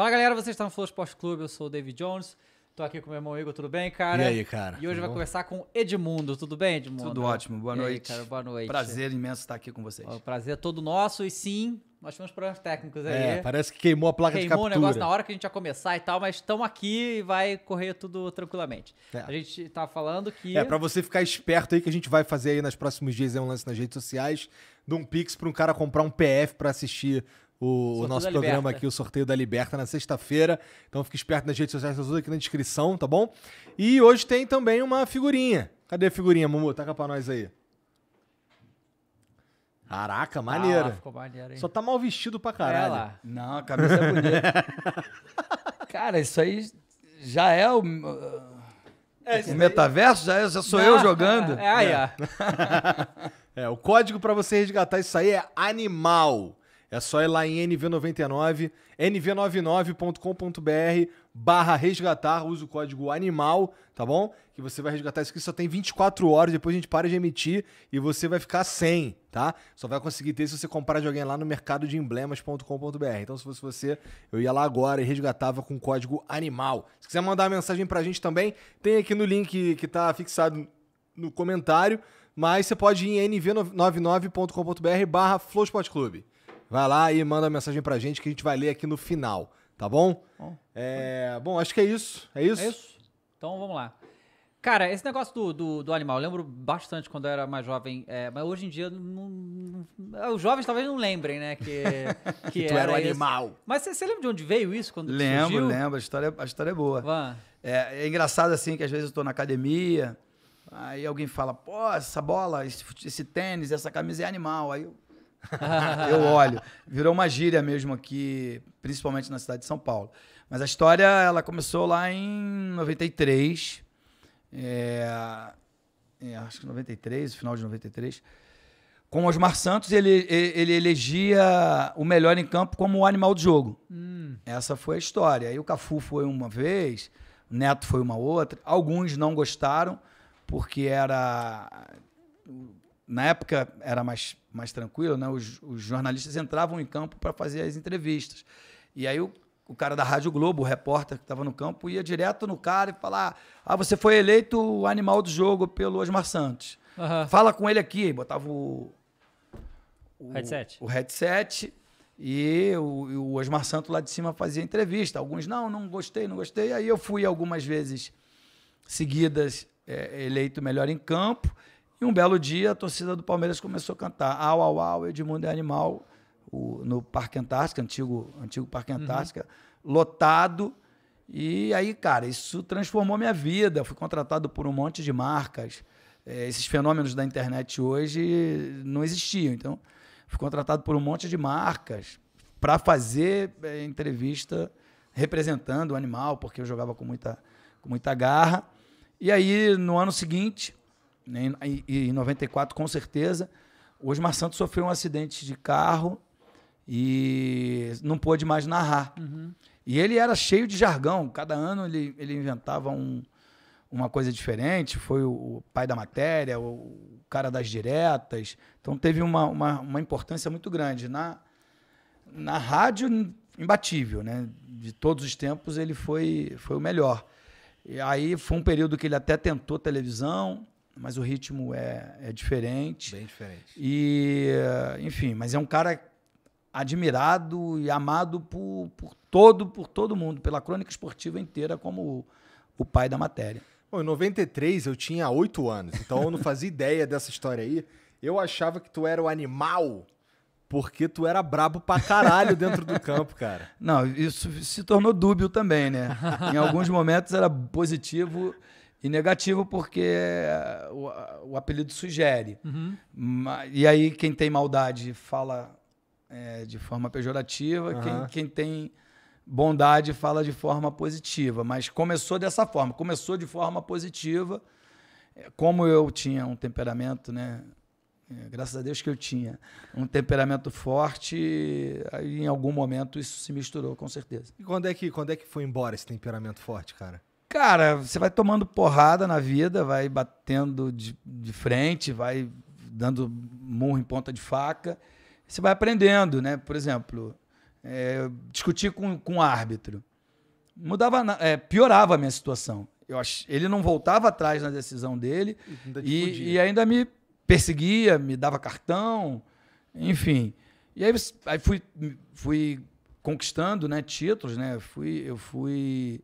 Fala galera, vocês estão no Flow Post Clube, eu sou o David Jones. Tô aqui com meu irmão Igor, tudo bem, cara? E aí, cara? E hoje tá vai conversar com Edmundo, tudo bem, Edmundo? Tudo ótimo, boa e noite. Aí, cara, boa noite. Prazer imenso estar aqui com vocês. O prazer é todo nosso e sim, nós tivemos problemas técnicos aí. É, parece que queimou a placa queimou de captura. Queimou o negócio na hora que a gente ia começar e tal, mas estamos aqui e vai correr tudo tranquilamente. É. A gente tá falando que... É, para você ficar esperto aí que a gente vai fazer aí nos próximos dias é um lance nas redes sociais de um Pix para um cara comprar um PF para assistir o, o nosso programa aqui, o sorteio da Liberta, na sexta-feira. Então fique esperto nas redes sociais, tá tudo aqui na descrição, tá bom? E hoje tem também uma figurinha. Cadê a figurinha, Mumu? Taca pra nós aí. Caraca, maneira. Ah, ficou maneiro, hein? Só tá mal vestido pra caralho. É lá. Não, a camisa é bonita. Cara, isso aí já é o. É, o metaverso já, é, já sou Não, eu jogando. É, é, é. é o código para você resgatar isso aí é animal. É só ir lá em NV99, nv99.com.br barra resgatar, usa o código ANIMAL, tá bom? Que você vai resgatar isso aqui, só tem 24 horas, depois a gente para de emitir e você vai ficar sem, tá? Só vai conseguir ter se você comprar de alguém lá no mercado de emblemas.com.br. Então se fosse você, eu ia lá agora e resgatava com o código ANIMAL. Se quiser mandar uma mensagem pra gente também, tem aqui no link que tá fixado no comentário, mas você pode ir em nv99.com.br barra Flow Vai lá e manda uma mensagem pra gente que a gente vai ler aqui no final, tá bom? Bom, é, bom acho que é isso. É isso? É isso. Então vamos lá. Cara, esse negócio do, do, do, animal, eu lembro bastante quando eu era mais jovem, é, mas hoje em dia, não, não, os jovens talvez não lembrem, né? Que, que, que tu era, o um animal. Mas você lembra de onde veio isso? Quando lembro, surgiu? lembro. A história, a história é boa. É, é engraçado assim que às vezes eu tô na academia, aí alguém fala, pô, essa bola, esse, esse tênis, essa camisa é animal. Aí eu, eu olho. Virou uma gíria mesmo aqui, principalmente na cidade de São Paulo. Mas a história, ela começou lá em 93. É, é, acho que 93, final de 93. Com Osmar Santos, ele, ele elegia o melhor em campo como o animal do jogo. Hum. Essa foi a história. Aí o Cafu foi uma vez, o Neto foi uma outra. Alguns não gostaram, porque era na época era mais, mais tranquilo, né? Os, os jornalistas entravam em campo para fazer as entrevistas. E aí o, o, cara da Rádio Globo, o repórter que estava no campo, ia direto no cara e falar: Ah, você foi eleito o animal do jogo pelo Osmar Santos. Uhum. Fala com ele aqui. Botava o. O headset. O headset e o, o Osmar Santos lá de cima fazia entrevista. Alguns, não, não gostei, não gostei. Aí eu fui algumas vezes seguidas é, eleito melhor em campo. E um belo dia, a torcida do Palmeiras começou a cantar Au, au, au, Edmundo é animal, o, no Parque Antártica, antigo, antigo Parque uhum. Antártica, uhum. lotado. E aí, cara, isso transformou minha vida. Eu fui contratado por um monte de marcas. É, esses fenômenos da internet hoje não existiam. Então, fui contratado por um monte de marcas para fazer é, entrevista representando o animal, porque eu jogava com muita, com muita garra. E aí, no ano seguinte, né, em, em 94, com certeza. O Osmar Santos sofreu um acidente de carro e não pôde mais narrar. Uhum. E ele era cheio de jargão. Cada ano ele, ele inventava um, uma coisa diferente. Foi o, o pai da matéria, o, o, cara das diretas. Então teve uma, uma, uma, importância muito grande. Na, na rádio, imbatível, né? De todos os tempos, ele foi, foi o melhor. E aí foi um período que ele até tentou televisão, mas o ritmo é, é diferente. Bem diferente. E, eh, enfim, mas é um cara admirado e amado por, por todo, por todo mundo, pela crônica esportiva inteira, como o, o pai da matéria. Bom, em 93 eu tinha 8 anos, então eu não fazia ideia dessa história aí. Eu achava que tu era o animal porque tu era brabo pra caralho dentro do campo, cara. Não, isso se tornou dúbio também, né? Em alguns momentos era positivo e negativo porque eh, o, o apelido sugere. Uhum. E aí quem tem maldade fala é, de forma pejorativa, uhum. quem, quem tem bondade fala de forma positiva. Mas começou dessa forma, começou de forma positiva. Eh, como eu tinha um temperamento, né? Graças a Deus que eu tinha um temperamento forte, aí em algum momento isso se misturou, com certeza. E quando é que, quando é que foi embora esse temperamento forte, cara? Cara, você vai tomando porrada na vida, vai batendo de, de frente, vai dando murro em ponta de faca. Você vai aprendendo, né? Por exemplo, é, discutir com, com o árbitro. Mudava, é, piorava a minha situação. Eu ach... Ele não voltava atrás na decisão dele ainda e, e, ainda me perseguia, me dava cartão, enfim. E aí, aí fui, fui conquistando né, títulos, né? Fui, eu fui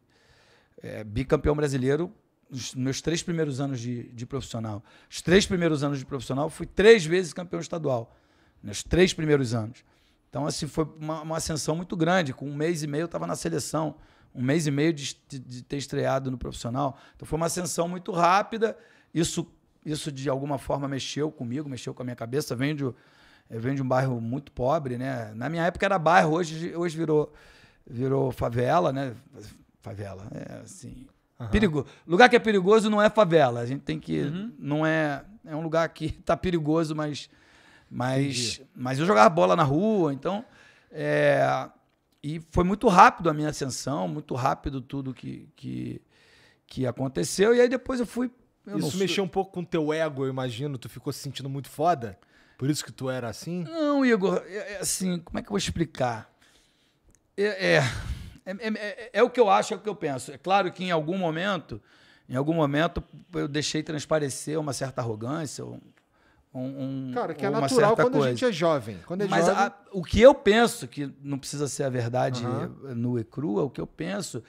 é, bicampeão brasileiro nos meus três primeiros anos de, de, profissional. Os três primeiros anos de profissional, fui três vezes campeão estadual. Nos três primeiros anos. Então, assim, foi uma, uma ascensão muito grande. Com um mês e meio, eu estava na seleção. Um mês e meio de, de, de, ter estreado no profissional. Então, foi uma ascensão muito rápida. Isso, isso de alguma forma, mexeu comigo, mexeu com a minha cabeça. Venho de, eu é, venho de um bairro muito pobre, né? Na minha época era bairro, hoje, hoje virou, virou favela, né? favela. É assim. Uhum. Perigo. Lugar que é perigoso não é favela. A gente tem que. Uhum. Não é. É um lugar que tá perigoso, mas. Mas, mas eu jogava bola na rua, então. É, e foi muito rápido a minha ascensão, muito rápido tudo que, que, que aconteceu. E aí depois eu fui. Eu isso mexeu um pouco com teu ego, eu imagino. Tu ficou se sentindo muito foda? Por isso que tu era assim? Não, Igor, é, é assim, como é que eu vou explicar? é, é é, é, é, é, o que eu acho, é o que eu penso. É claro que em algum momento, em algum momento, eu deixei transparecer uma certa arrogância, um, um Cara, que é natural quando coisa. a gente é jovem. Quando é Mas jovem... A, o que eu penso, que não precisa ser a verdade uhum. nua e crua, o que eu penso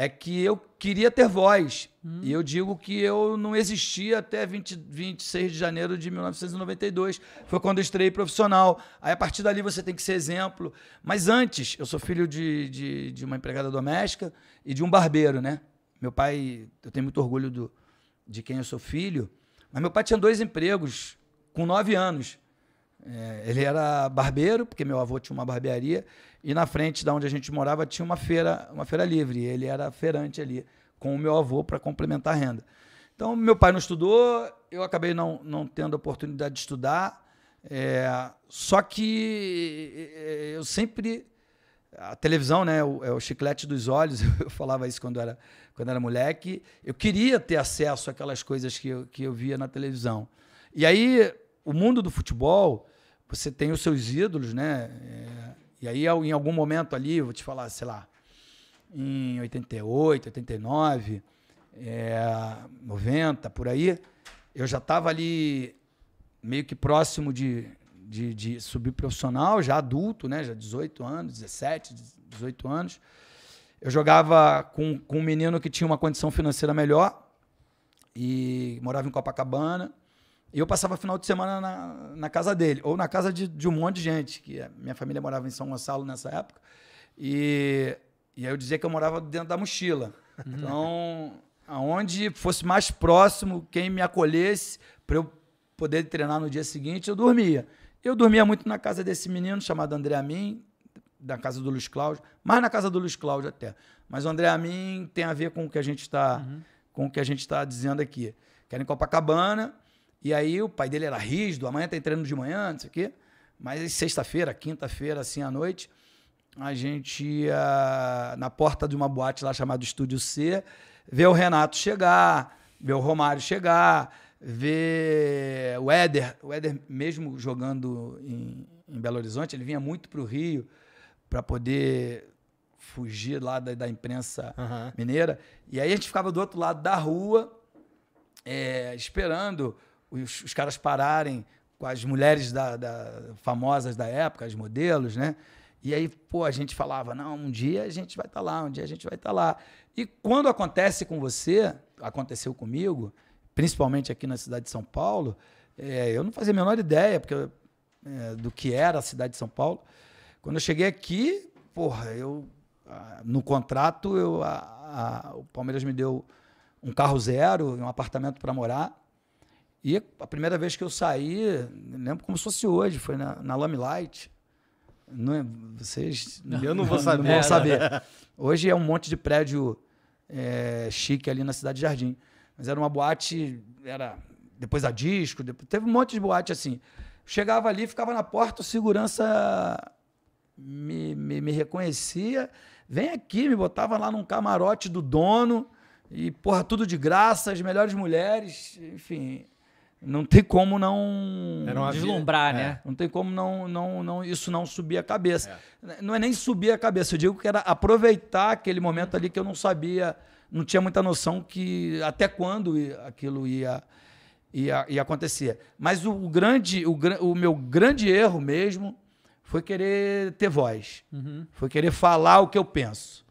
é que eu queria ter voz. Hum. E eu digo que eu não existia até 20, 26 de janeiro de 1992. Foi quando eu estreiei profissional. Aí, a partir dali, você tem que ser exemplo. Mas antes, eu sou filho de, de, de uma empregada doméstica e de um barbeiro, né? Meu pai, eu tenho muito orgulho do, de quem eu sou filho, mas meu pai tinha dois empregos com nove anos. É, ele era barbeiro, porque meu avô tinha uma barbearia, e na frente da onde a gente morava tinha uma feira, uma feira livre. ele era feirante ali com o meu avô para complementar a renda. Então, meu pai não estudou, eu acabei não, não tendo a oportunidade de estudar. É, só que é, é, eu sempre. A televisão, né? O, é o chiclete dos olhos, eu falava isso quando era, quando era moleque. Eu queria ter acesso àquelas coisas que eu, que eu via na televisão. E aí, o mundo do futebol, você tem os seus ídolos, né? É, e aí, em algum momento ali, vou te falar, sei lá, em 88, 89, é, 90, por aí, eu já estava ali meio que próximo de, de, de subir profissional, já adulto, né? Já 18 anos, 17, 18 anos. Eu jogava com, com um menino que tinha uma condição financeira melhor e morava em Copacabana. E eu passava final de semana na, na casa dele, ou na casa de, de um monte de gente, que minha família morava em São Gonçalo nessa época. E, e aí eu dizia que eu morava dentro da mochila. Uhum. Então, aonde fosse mais próximo, quem me acolhesse, para eu poder treinar no dia seguinte, eu dormia. Eu dormia muito na casa desse menino chamado André Amin, da casa do Luiz Cláudio, mais na casa do Luiz Cláudio até. Mas o André Amin tem a ver com o que a gente está uhum. com o que a gente está dizendo aqui. Que era em Copacabana, e aí o pai dele era rígido, amanhã tem tá treino de manhã, não sei o quê. Mas sexta-feira, quinta-feira, assim à noite, a gente ia na porta de uma boate lá chamada Estúdio C, ver o Renato chegar, ver o Romário chegar, ver o Éder. O Éder, mesmo jogando em, em Belo Horizonte, ele vinha muito para o Rio para poder fugir lá da, da imprensa uhum. mineira. E aí a gente ficava do outro lado da rua, é, esperando os, os caras pararem com as mulheres da, da, famosas da época, as modelos, né? E aí, pô, a gente falava, não, um dia a gente vai estar tá lá, um dia a gente vai estar tá lá. E quando acontece com você, aconteceu comigo, principalmente aqui na cidade de São Paulo, é, eu não fazia a menor ideia porque, é, do que era a cidade de São Paulo. Quando eu cheguei aqui, porra, eu no contrato eu, a, a, o Palmeiras me deu um carro zero um apartamento para morar. E a primeira vez que eu saí, lembro como se fosse hoje, foi na, na Lame Light. Não é, vocês não, eu não vou saber. Não vão é, saber. Hoje é um monte de prédio é, chique ali na Cidade Jardim. Mas era uma boate, era depois a disco, depois, teve um monte de boate assim. Chegava ali, ficava na porta, o segurança me, me, me reconhecia, vem aqui, me botava lá num camarote do dono, e porra, tudo de graça, as melhores mulheres, enfim não tem como não é, deslumbrar, é. né? É. Não tem como não, não, não isso não subir a cabeça. É. Não é nem subir a cabeça, eu digo que era aproveitar aquele momento ali que eu não sabia, não tinha muita noção que até quando aquilo ia ia, ia acontecer. Mas o grande o, o meu grande erro mesmo foi querer ter voz. Uhum. Foi querer falar o que eu penso.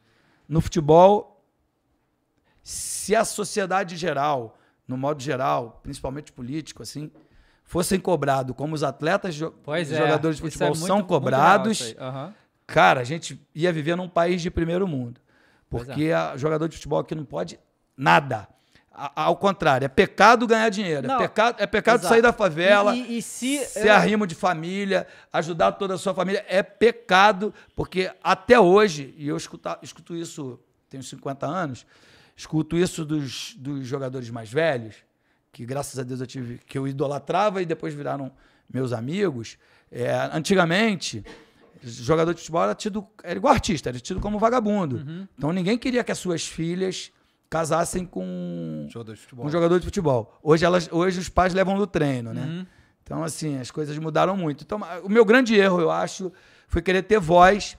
No futebol, se a sociedade geral no modo geral, principalmente político, assim, fossem cobrados como os atletas pois é, jogadores é. de futebol é muito, são cobrados, uhum. cara, a gente ia viver num país de primeiro mundo. É. Porque é. a, jogador de futebol aqui não pode nada. ao contrário, é pecado ganhar dinheiro, é não, é pecado, é pecado sair da favela, e, e, se, ser eu... arrimo de família, ajudar toda a sua família, é pecado, porque até hoje, e eu escuta, escuto isso, tenho 50 anos, escuto isso dos, dos jogadores mais velhos, que graças a Deus eu tive, que eu idolatrava e depois viraram meus amigos. É, antigamente, jogador de futebol era tido, era igual artista, era tido como vagabundo. Uhum. Então ninguém queria que as suas filhas casassem com, um jogador de futebol. Hoje, elas, hoje os pais levam no treino, né? Uhum. Então, assim, as coisas mudaram muito. Então, o meu grande erro, eu acho, foi querer ter voz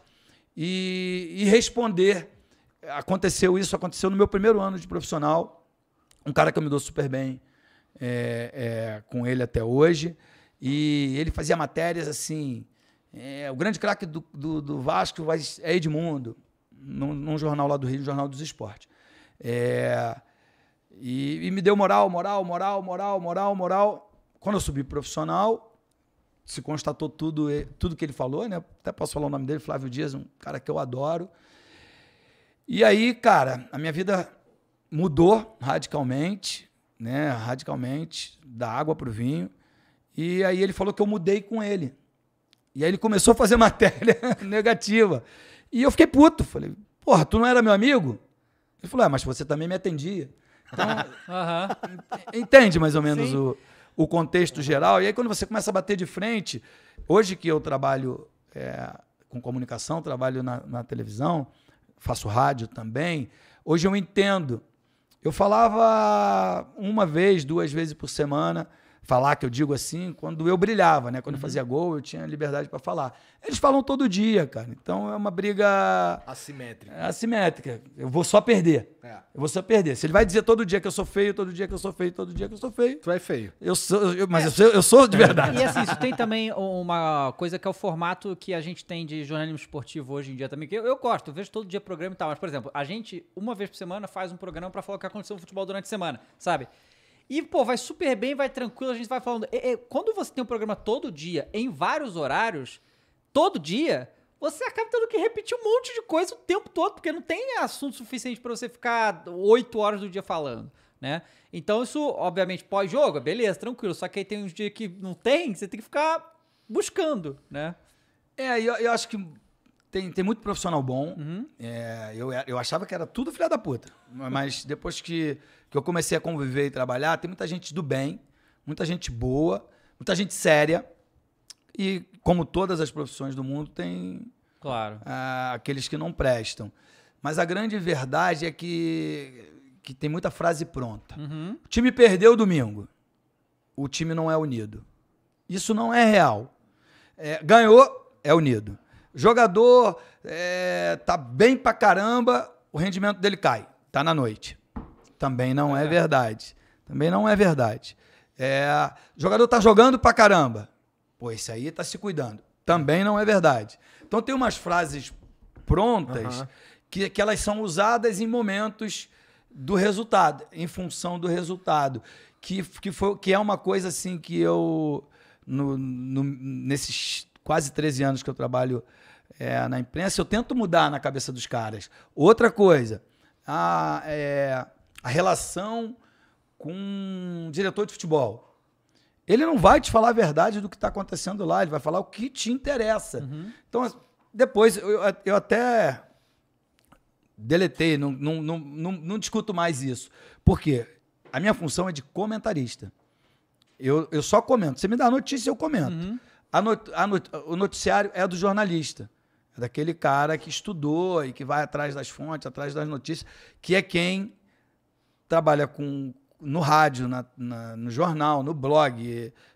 e, e responder aconteceu isso, aconteceu no meu primeiro ano de profissional. Um cara que eu me dou super bem é, é, com ele até hoje. E ele fazia matérias assim. É, o grande craque do, do, do, Vasco é Edmundo, num, num, jornal lá do Rio, no Jornal dos Esportes. É, e, e, me deu moral, moral, moral, moral, moral, moral. Quando eu subi profissional, se constatou tudo, tudo que ele falou, né? Até posso falar o nome dele, Flávio Dias, um cara que eu adoro. E aí, cara, a minha vida mudou radicalmente, né? Radicalmente, da água para o vinho. E aí ele falou que eu mudei com ele. E aí ele começou a fazer matéria negativa. E eu fiquei puto. Falei, porra, tu não era meu amigo? Ele falou, é, mas você também me atendia. Então, entende mais ou menos o, o contexto geral. E aí quando você começa a bater de frente, hoje que eu trabalho é, com comunicação, trabalho na, na televisão, faço rádio também, hoje eu entendo. Eu falava uma vez, duas vezes por semana, falar que eu digo assim, quando eu brilhava, né? Quando uhum. eu fazia gol, eu tinha liberdade para falar. Eles falam todo dia, cara. Então é uma briga assimétrica. É, assimétrica. Eu vou só perder. É. Eu vou só perder. Se ele vai dizer todo dia que eu sou feio, todo dia que eu sou feio, todo dia que eu sou feio. Tu é feio. Eu sou, eu, mas é. eu, sou, eu sou de verdade. E assim, isso tem também uma coisa que é o formato que a gente tem de jornalismo esportivo hoje em dia também, que eu, eu gosto, eu vejo todo dia programa e tal, mas por exemplo, a gente uma vez por semana faz um programa para falar o que aconteceu no futebol durante a semana, sabe? E, pô, vai super bem, vai tranquilo, a gente vai falando. E, é, e, é, quando você tem um programa todo dia, em vários horários, todo dia, você acaba tendo que repetir um monte de coisa o tempo todo, porque não tem assunto suficiente para você ficar oito horas do dia falando, né? Então, isso, obviamente, pós-jogo, beleza, tranquilo. Só que aí tem uns dias que não tem, você tem que ficar buscando, né? É, eu, eu acho que tem, tem muito profissional bom. Uhum. É, eu, eu achava que era tudo filha da puta. Mas depois que que eu comecei a conviver e trabalhar, tem muita gente do bem, muita gente boa, muita gente séria. E como todas as profissões do mundo, tem claro. Ah, aqueles que não prestam. Mas a grande verdade é que, que tem muita frase pronta. Uhum. O time perdeu domingo. O time não é unido. Isso não é real. É, ganhou, é unido. Jogador é, tá bem pra caramba, o rendimento dele cai. Tá na noite. Também não é, é verdade. Também não é verdade. É, jogador tá jogando pra caramba. Pô, esse aí tá se cuidando. Também não é verdade. Então tem umas frases prontas uhum. que, que elas são usadas em momentos do resultado, em função do resultado. Que, que, foi, que é uma coisa assim que eu, no, no, nesses quase 13 anos que eu trabalho é, na imprensa, eu tento mudar na cabeça dos caras. Outra coisa, a, ah, é, a relação com um diretor de futebol. Ele não vai te falar a verdade do que está acontecendo lá, ele vai falar o que te interessa. Uhum. Então, depois, eu, eu até deletei, não, não, não, não, discuto mais isso. Por quê? A minha função é de comentarista. Eu, eu só comento. Você me dá a notícia, eu comento. Uhum. A not, a not, o noticiário é do jornalista. É daquele cara que estudou e que vai atrás das fontes, atrás das notícias, que é quem trabalha com, no rádio, na, na, no jornal, no blog,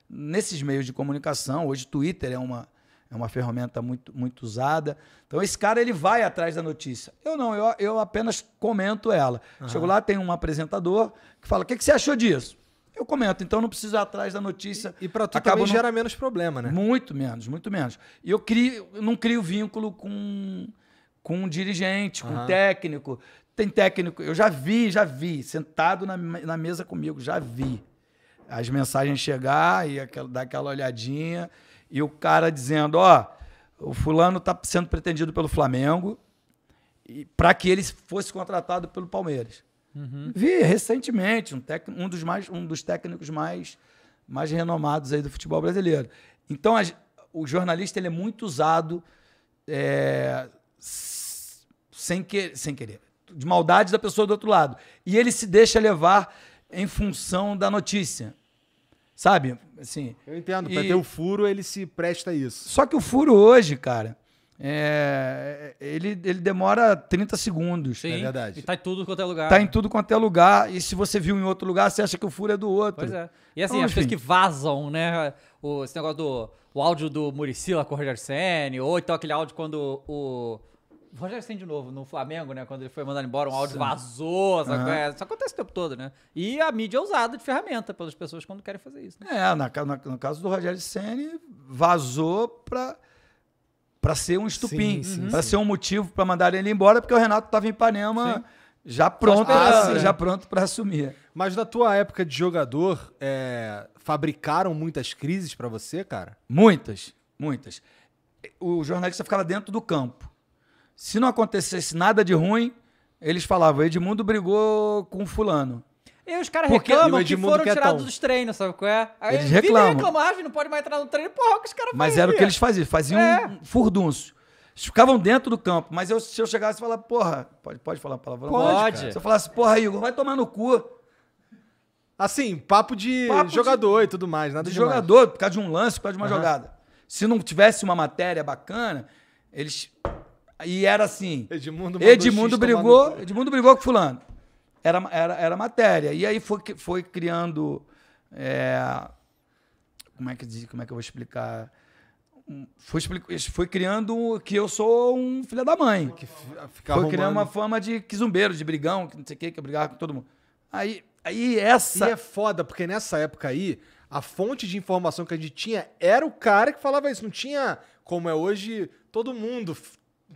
nesses meios de comunicação. Hoje, Twitter é uma, é uma ferramenta muito, muito usada. Então, esse cara ele vai atrás da notícia. Eu não, eu, eu apenas comento ela. Uhum. Chego lá, tem um apresentador que fala: o que, que você achou disso? Eu comento, então não preciso ir atrás da notícia. E, e para tu Acaba também gera menos problema, né? Muito menos, muito menos. E eu crio, eu não crio vínculo com, com um dirigente, com uhum. um técnico. Tem técnico, eu já vi, já vi, sentado na, na mesa comigo, já vi. As mensagens chegar e aquela, dar aquela olhadinha e o cara dizendo: ó, oh, o fulano está sendo pretendido pelo Flamengo para que ele fosse contratado pelo Palmeiras. Uhum. Vi recentemente um, tec, um, dos mais, um dos técnicos mais, mais renomados aí do futebol brasileiro. Então, as, o jornalista ele é muito usado é, sem, que, sem querer de maldade da pessoa do outro lado. E ele se deixa levar em função da notícia. Sabe? Assim, eu entendo, e... para ter o furo ele se presta a isso. Só que o furo hoje, cara, é... ele, ele demora 30 segundos. Sim, é verdade. E tá em tudo quanto é lugar. Tá em tudo quanto é lugar. E se você viu em outro lugar, você acha que o furo é do outro. Pois é. E assim, então, as coisas que vazam, né? O, esse negócio do o áudio do Muricy lá com o Roger Senni, ou então aquele áudio quando o o Rogério Senna de novo, no Flamengo, né? Quando ele foi mandado embora, um áudio Sim. vazou, sabe? Uhum. Isso acontece o tempo todo, né? E a mídia é usada de ferramenta pelas pessoas quando querem fazer isso. Né? É, na, na, no caso do Rogério Senna, vazou pra para ser um estupim, para ser um motivo para mandar ele embora, porque o Renato estava em Ipanema já pronto, ah, já pronto para assumir. Mas na tua época de jogador, é, fabricaram muitas crises para você, cara? Muitas, muitas. O jornalista ficava dentro do campo. Se não acontecesse nada de ruim, eles falavam: Edmundo brigou com Fulano. E os caras reclamam que foram é tirados dos treinos, sabe qual é? Aí eles reclamam. reclamar, não pode mais entrar no treino. Porra, o que os caras Mas era o que eles faziam, faziam é. um furdunço. Eles ficavam dentro do campo, mas eu, se eu chegasse e falasse, porra, pode, pode falar palavra Pode. pode. Se eu falasse, porra, Igor, vai tomar no cu. Assim, papo de papo jogador de, e tudo mais, nada de jogador, por causa de um lance, por causa de uma uhum. jogada. Se não tivesse uma matéria bacana, eles e era assim. Edmundo, Edmundo brigou, Edmundo brigou com fulano. Era, era, era matéria. E aí foi, foi criando. É, como, é que, como é que eu vou explicar? Foi, foi criando que eu sou um filho da mãe. Que ah, foi arrumando. criando uma fama de quizumbeiro, de brigão, que não sei o que, que eu brigava com todo mundo. Aí, aí essa. E é foda, porque nessa época aí, a fonte de informação que a gente tinha era o cara que falava isso. Não tinha, como é hoje, todo mundo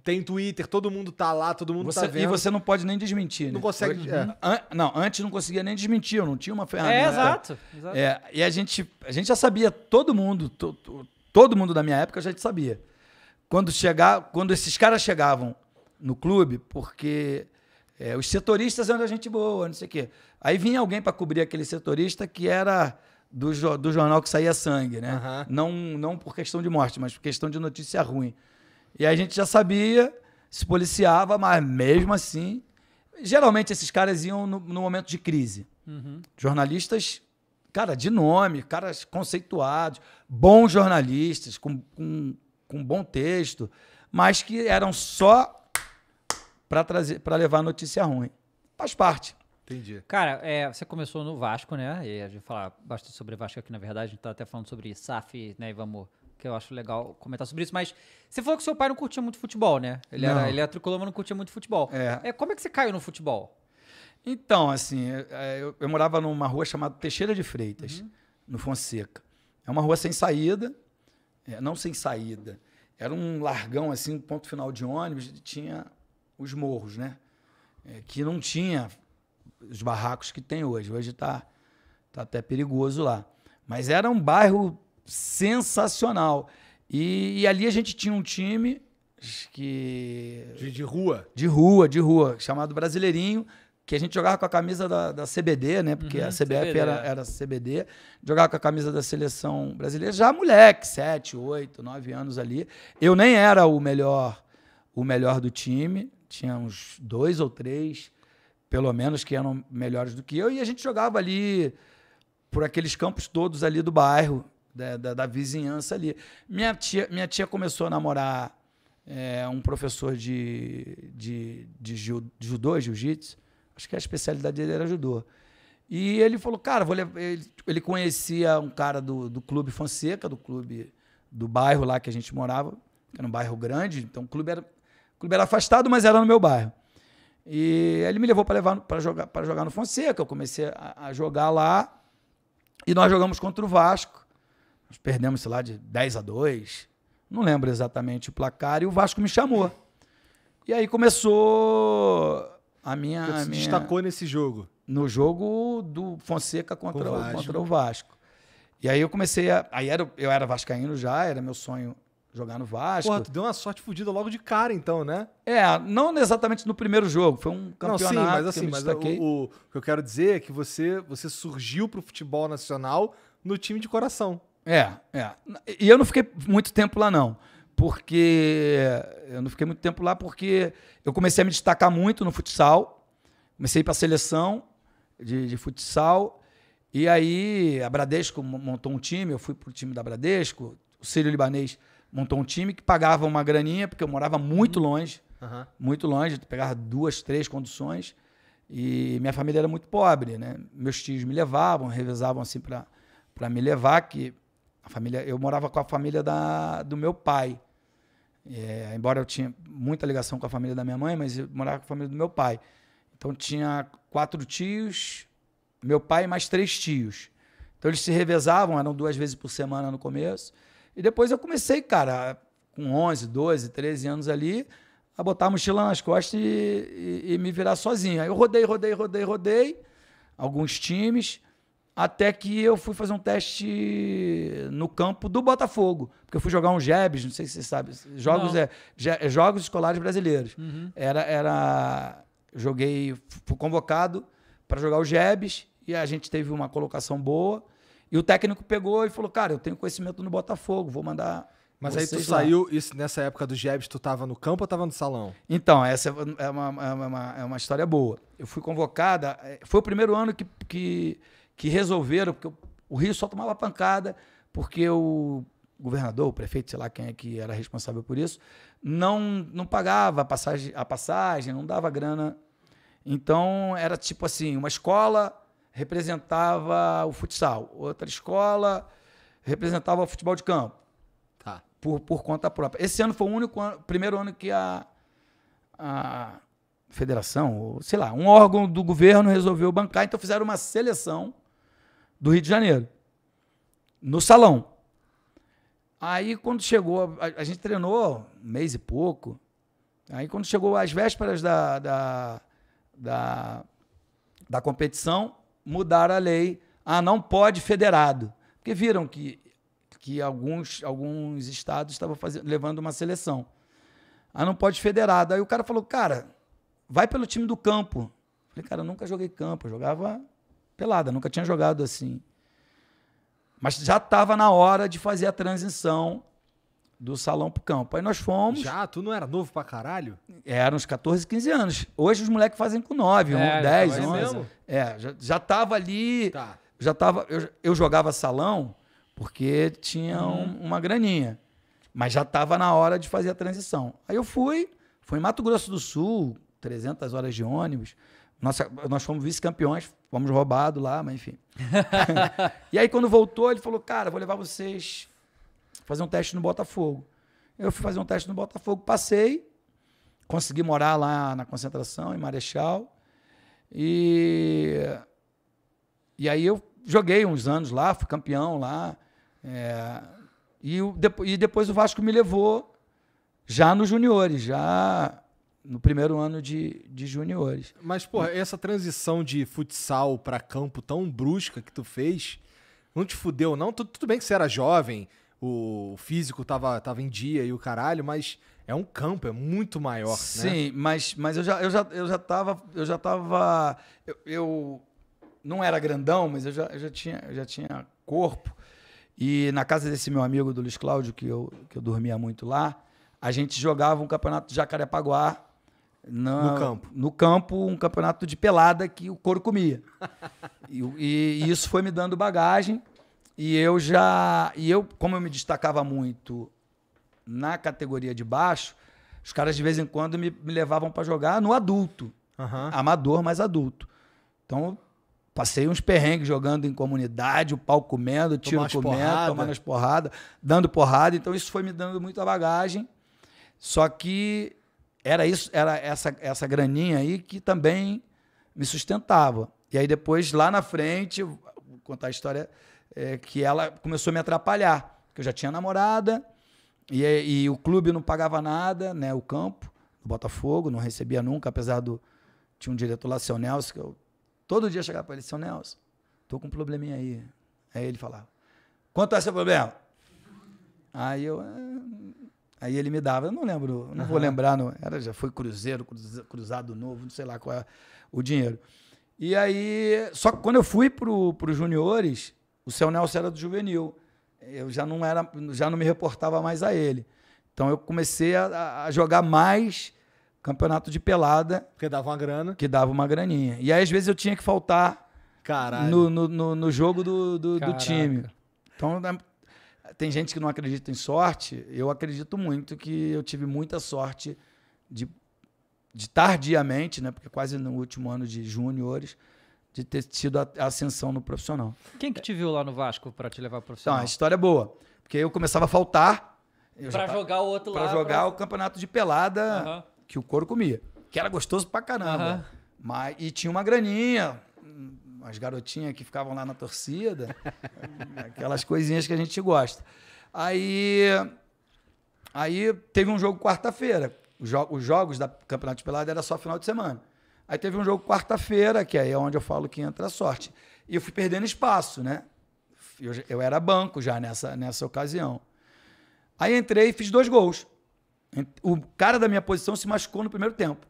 tem Twitter, todo mundo tá lá, todo mundo você, tá vendo. E você não pode nem desmentir. Né? Não consegue. É. An, não, antes não conseguia nem desmentir, eu não tinha uma é, ferramenta. É, exato. É, e a gente, a gente já sabia, todo mundo, to, todo mundo da minha época já sabia. Quando, chegar, quando esses caras chegavam no clube, porque é, os setoristas eram da gente boa, não sei o quê. Aí vinha alguém para cobrir aquele setorista que era do, do jornal que saía sangue, né? Uhum. Não, não por questão de morte, mas por questão de notícia ruim. E a gente já sabia, se policiava, mas mesmo assim. Geralmente esses caras iam no, no momento de crise. Uhum. Jornalistas, cara, de nome, caras conceituados, bons jornalistas, com, com, com bom texto, mas que eram só para trazer para levar notícia ruim. Faz parte. Entendi. Cara, é, você começou no Vasco, né? E a gente falar bastante sobre Vasco aqui, na verdade, a gente tá até falando sobre SAF, né? E vamos que eu acho legal comentar sobre isso. Mas você falou que seu pai não curtia muito futebol, né? Ele era ele era tricolor, mas não curtia muito futebol. É. é. Como é que você caiu no futebol? Então, assim, é, é, eu, eu morava numa rua chamada Teixeira de Freitas, uhum. no Fonseca. É uma rua sem saída, é, não sem saída. Era um largão, assim, ponto final de ônibus, tinha os morros, né? que não tinha os barracos que tem hoje. Hoje está tá até perigoso lá. Mas era um bairro sensacional. E, e, ali a gente tinha um time que. De, de, rua? De rua, de rua, chamado Brasileirinho, que a gente jogava com a camisa da, da CBD, né? Porque uhum, a CBF CBD. Era, é. era CBD. Jogava com a camisa da seleção brasileira, já moleque, 7, 8, 9 anos ali. Eu nem era o melhor, o melhor do time, tinha uns dois ou três, pelo menos, que eram melhores do que eu, e a gente jogava ali por aqueles campos todos ali do bairro da, da, da vizinhança ali. Minha tia, minha tia começou a namorar é, um professor de, de, de judô, jiu-jitsu. Acho que a especialidade dele era judô. E ele falou, cara, vou levar... ele, ele conhecia um cara do, do Clube Fonseca, do clube do bairro lá que a gente morava, que era um bairro grande, então o clube era, o clube era afastado, mas era no meu bairro. E ele me levou para levar para jogar para jogar no Fonseca, eu comecei a, a jogar lá e nós jogamos contra o Vasco. Nós perdemos, sei lá, de 10 a 2. Não lembro exatamente o placar. E o Vasco me chamou. E aí começou a minha. Então, você a minha... destacou nesse jogo? No jogo do Fonseca contra o, contra o Vasco. E aí eu comecei a. Aí era, eu era vascaíno já, era meu sonho jogar no Vasco. Pô, tu deu uma sorte fodida logo de cara, então, né? É, não exatamente no primeiro jogo, foi um campeonato. Não, sim, mas assim, mas o, o que eu quero dizer é que você, você surgiu pro futebol nacional no time de coração. É, é. E eu não fiquei muito tempo lá, não. Porque. Eu não fiquei muito tempo lá porque eu comecei a me destacar muito no futsal. Comecei para a seleção de, de, futsal. E aí a Bradesco montou um time, eu fui para o time da Bradesco, o Círio Libanês montou um time que pagava uma graninha, porque eu morava muito uhum. longe. Uhum. Muito longe, pegava duas, três conduções. E minha família era muito pobre, né? Meus tios me levavam, revezavam assim para me levar, que a família, eu morava com a família da, do meu pai. É, embora eu tinha muita ligação com a família da minha mãe, mas eu morava com a família do meu pai. Então tinha quatro tios, meu pai e mais três tios. Então eles se revezavam, eram duas vezes por semana no começo. E depois eu comecei, cara, com 11, 12, 13 anos ali, a botar a mochila nas costas e, e, e me virar sozinho. Aí eu rodei, rodei, rodei, rodei. Alguns times. Até que eu fui fazer um teste no campo do Botafogo. Porque eu fui jogar um JEBs, não sei se você sabe. Jogos, é, é, jogos Escolares Brasileiros. Uhum. Era, era. Joguei, fui convocado para jogar o JEBs e a gente teve uma colocação boa. E o técnico pegou e falou: Cara, eu tenho conhecimento no Botafogo, vou mandar. Mas aí tu lá. saiu, isso, nessa época do JEBs, tu estava no campo ou estava no salão? Então, essa é, é uma, é, uma, é uma história boa. Eu fui convocada, é, foi o primeiro ano que, que que resolveram, porque o Rio só tomava pancada, porque o governador, o prefeito, sei lá quem é que era responsável por isso, não, não pagava a passagem, a passagem, não dava grana. Então era tipo assim, uma escola representava o futsal, outra escola representava o futebol de campo. Tá. Por, por conta própria. Esse ano foi o único ano, primeiro ano que a, a federação, ou, sei lá, um órgão do governo resolveu bancar, então fizeram uma seleção do Rio de Janeiro, no salão. Aí quando chegou, a, a gente treinou um mês e pouco. Aí quando chegou às vésperas da, da, da, da competição, mudaram a lei. Ah, não pode federado. Porque viram que, que alguns, alguns estados estavam fazendo, levando uma seleção. Ah, não pode federado. Aí o cara falou, cara, vai pelo time do campo. Eu falei, cara, eu nunca joguei campo, eu jogava pelada, nunca tinha jogado assim. Mas já estava na hora de fazer a transição do salão para o campo. Aí nós fomos. Já? Tu não era novo para caralho? Era uns 14, 15 anos. Hoje os moleques fazem com 9, é, 10, 11. Mesmo? É, já, já tava ali. Tá. Já tava, eu, eu jogava salão porque tinha hum. um, uma graninha. Mas já tava na hora de fazer a transição. Aí eu fui, fui em Mato Grosso do Sul, 300 horas de ônibus. Nossa, nós fomos vice-campeões fomos roubados lá, mas enfim. e aí, quando voltou, ele falou: Cara, vou levar vocês fazer um teste no Botafogo. Eu fui fazer um teste no Botafogo, passei, consegui morar lá na concentração, em Marechal. E, e aí eu joguei uns anos lá, fui campeão lá. É, e, o, e depois o Vasco me levou já nos juniores, já no primeiro ano de, de juniores. Mas, porra, essa transição de futsal para campo tão brusca que tu fez, não te fudeu, não? Tudo, tudo bem que você era jovem, o físico tava, tava em dia e o caralho, mas é um campo, é muito maior, né? Sim, né? mas, mas eu, já, eu, já, eu já tava... Eu, já tava, eu, eu não era grandão, mas eu já, eu já, tinha, eu já tinha corpo. E na casa desse meu amigo, do Luiz Cláudio, que eu, que eu dormia muito lá, a gente jogava um campeonato de Jacarepaguá na, no campo. No campo, um campeonato de pelada que o couro comia. e, e, isso foi me dando bagagem. E eu já. E eu, como eu me destacava muito na categoria de baixo, os caras de vez em quando me, me levavam para jogar no adulto. Uhum. Amador, mas adulto. Então, passei uns perrengues jogando em comunidade, o pau comendo, o tiro Tomar comendo, porrada. tomando as porradas, dando porrada. Então, isso foi me dando muita bagagem. Só que era isso, era essa, essa graninha aí que também me sustentava. E aí depois, lá na frente, vou contar a história, é, que ela começou a me atrapalhar. Que eu já tinha namorada, e, é, e, o clube não pagava nada, né? O campo, o Botafogo, não recebia nunca, apesar do. Tinha um diretor lá, seu Nelson, que eu todo dia chegava para ele, seu Nelson, tô com um probleminha aí. Aí ele falava, quanto é seu problema? Aí eu, ah, Aí ele me dava, eu não lembro, não uhum. vou lembrar, não, era, já foi Cruzeiro, Cruzado Novo, não sei lá qual é o dinheiro. E aí, só que quando eu fui para os juniores, o seu Nelson era do juvenil. Eu já não era, já não me reportava mais a ele. Então eu comecei a, a, jogar mais campeonato de pelada. Porque dava uma grana. Que dava uma graninha. E aí, às vezes, eu tinha que faltar no, no, no, no, jogo do, do, do time. Então né, tem gente que não acredita em sorte. Eu acredito muito que eu tive muita sorte de, de tardiamente, né? Porque quase no último ano de juniores, de ter tido a, a ascensão no profissional. Quem que te viu lá no Vasco para te levar pro profissional? Então, a história é boa. Porque eu começava a faltar. Para jogar o outro pra Para jogar pra... Né? o campeonato de pelada uhum. que o couro comia. Que era gostoso pra caramba. Uhum. Mas, e tinha uma graninha, as garotinhas que ficavam lá na torcida, aquelas coisinhas que a gente gosta. Aí, aí teve um jogo quarta-feira. Os, jo os, jogos da Campeonato de Pelada era só final de semana. Aí teve um jogo quarta-feira, que aí é onde eu falo que entra a sorte. E eu fui perdendo espaço, né? Eu, eu era banco já nessa, nessa ocasião. Aí entrei e fiz dois gols. O cara da minha posição se machucou no primeiro tempo.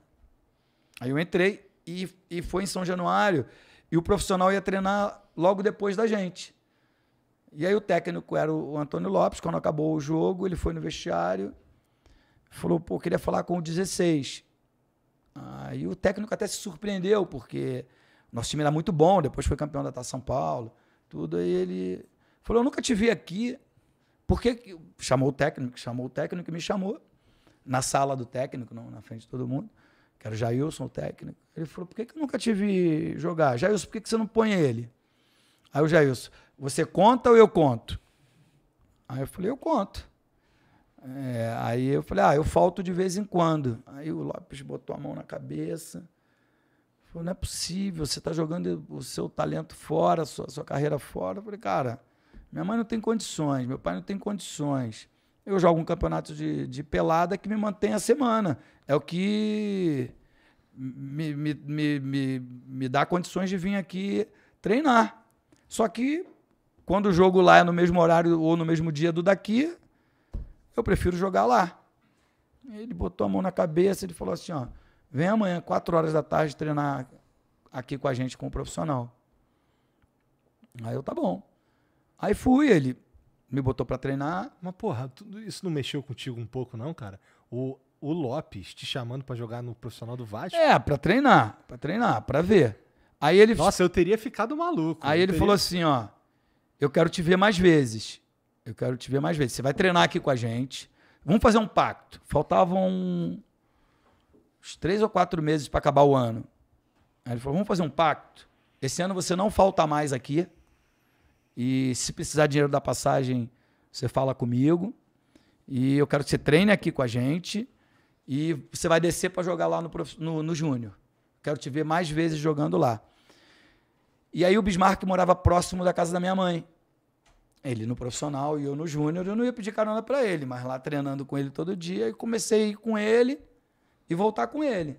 Aí eu entrei e, e foi em São Januário. E o profissional ia treinar logo depois da gente. E aí o técnico era o Antônio Lopes, quando acabou o jogo, ele foi no vestiário, falou, pô, queria falar com o 16. Aí o técnico até se surpreendeu, porque nosso time era muito bom, depois foi campeão da Taça São Paulo, tudo, aí ele falou, eu nunca te vi aqui, porque chamou o técnico, chamou o técnico, me chamou, na sala do técnico, na frente de todo mundo que era o Jailson, o técnico. Ele falou: por que, que eu nunca tive jogar? Jailson, por que, que você não põe ele? Aí o Jailson, você conta ou eu conto? Aí eu falei, eu conto. É, aí eu falei, ah, eu falto de vez em quando. Aí o Lopes botou a mão na cabeça. Falou, não é possível, você está jogando o seu talento fora, a sua, a sua carreira fora. Eu falei, cara, minha mãe não tem condições, meu pai não tem condições eu jogo um campeonato de, de pelada que me mantém a semana. É o que me, me, me, me, me dá condições de vir aqui treinar. Só que quando o jogo lá é no mesmo horário ou no mesmo dia do daqui, eu prefiro jogar lá. Ele botou a mão na cabeça, ele falou assim, ó, vem amanhã, quatro horas da tarde, treinar aqui com a gente, com o um profissional. Aí eu, tá bom. Aí fui, ele me botou para treinar. Mas, porra, tudo isso não mexeu contigo um pouco, não, cara? O, o Lopes te chamando para jogar no profissional do Vasco? É, para treinar, para treinar, para ver. Aí ele Nossa, eu teria ficado maluco. Aí ele teria... falou assim, ó, eu quero te ver mais vezes. Eu quero te ver mais vezes. Você vai treinar aqui com a gente. Vamos fazer um pacto. Faltavam uns três ou quatro meses para acabar o ano. Aí ele falou: vamos fazer um pacto. Esse ano você não falta mais aqui. E se precisar de dinheiro da passagem, você fala comigo. E eu quero que você treine aqui com a gente. E você vai descer para jogar lá no, no, no Júnior. Quero te ver mais vezes jogando lá. E aí o Bismarck morava próximo da casa da minha mãe. Ele no profissional e eu no júnior. Eu não ia pedir carona para ele, mas lá treinando com ele todo dia. E comecei a ir com ele e voltar com ele.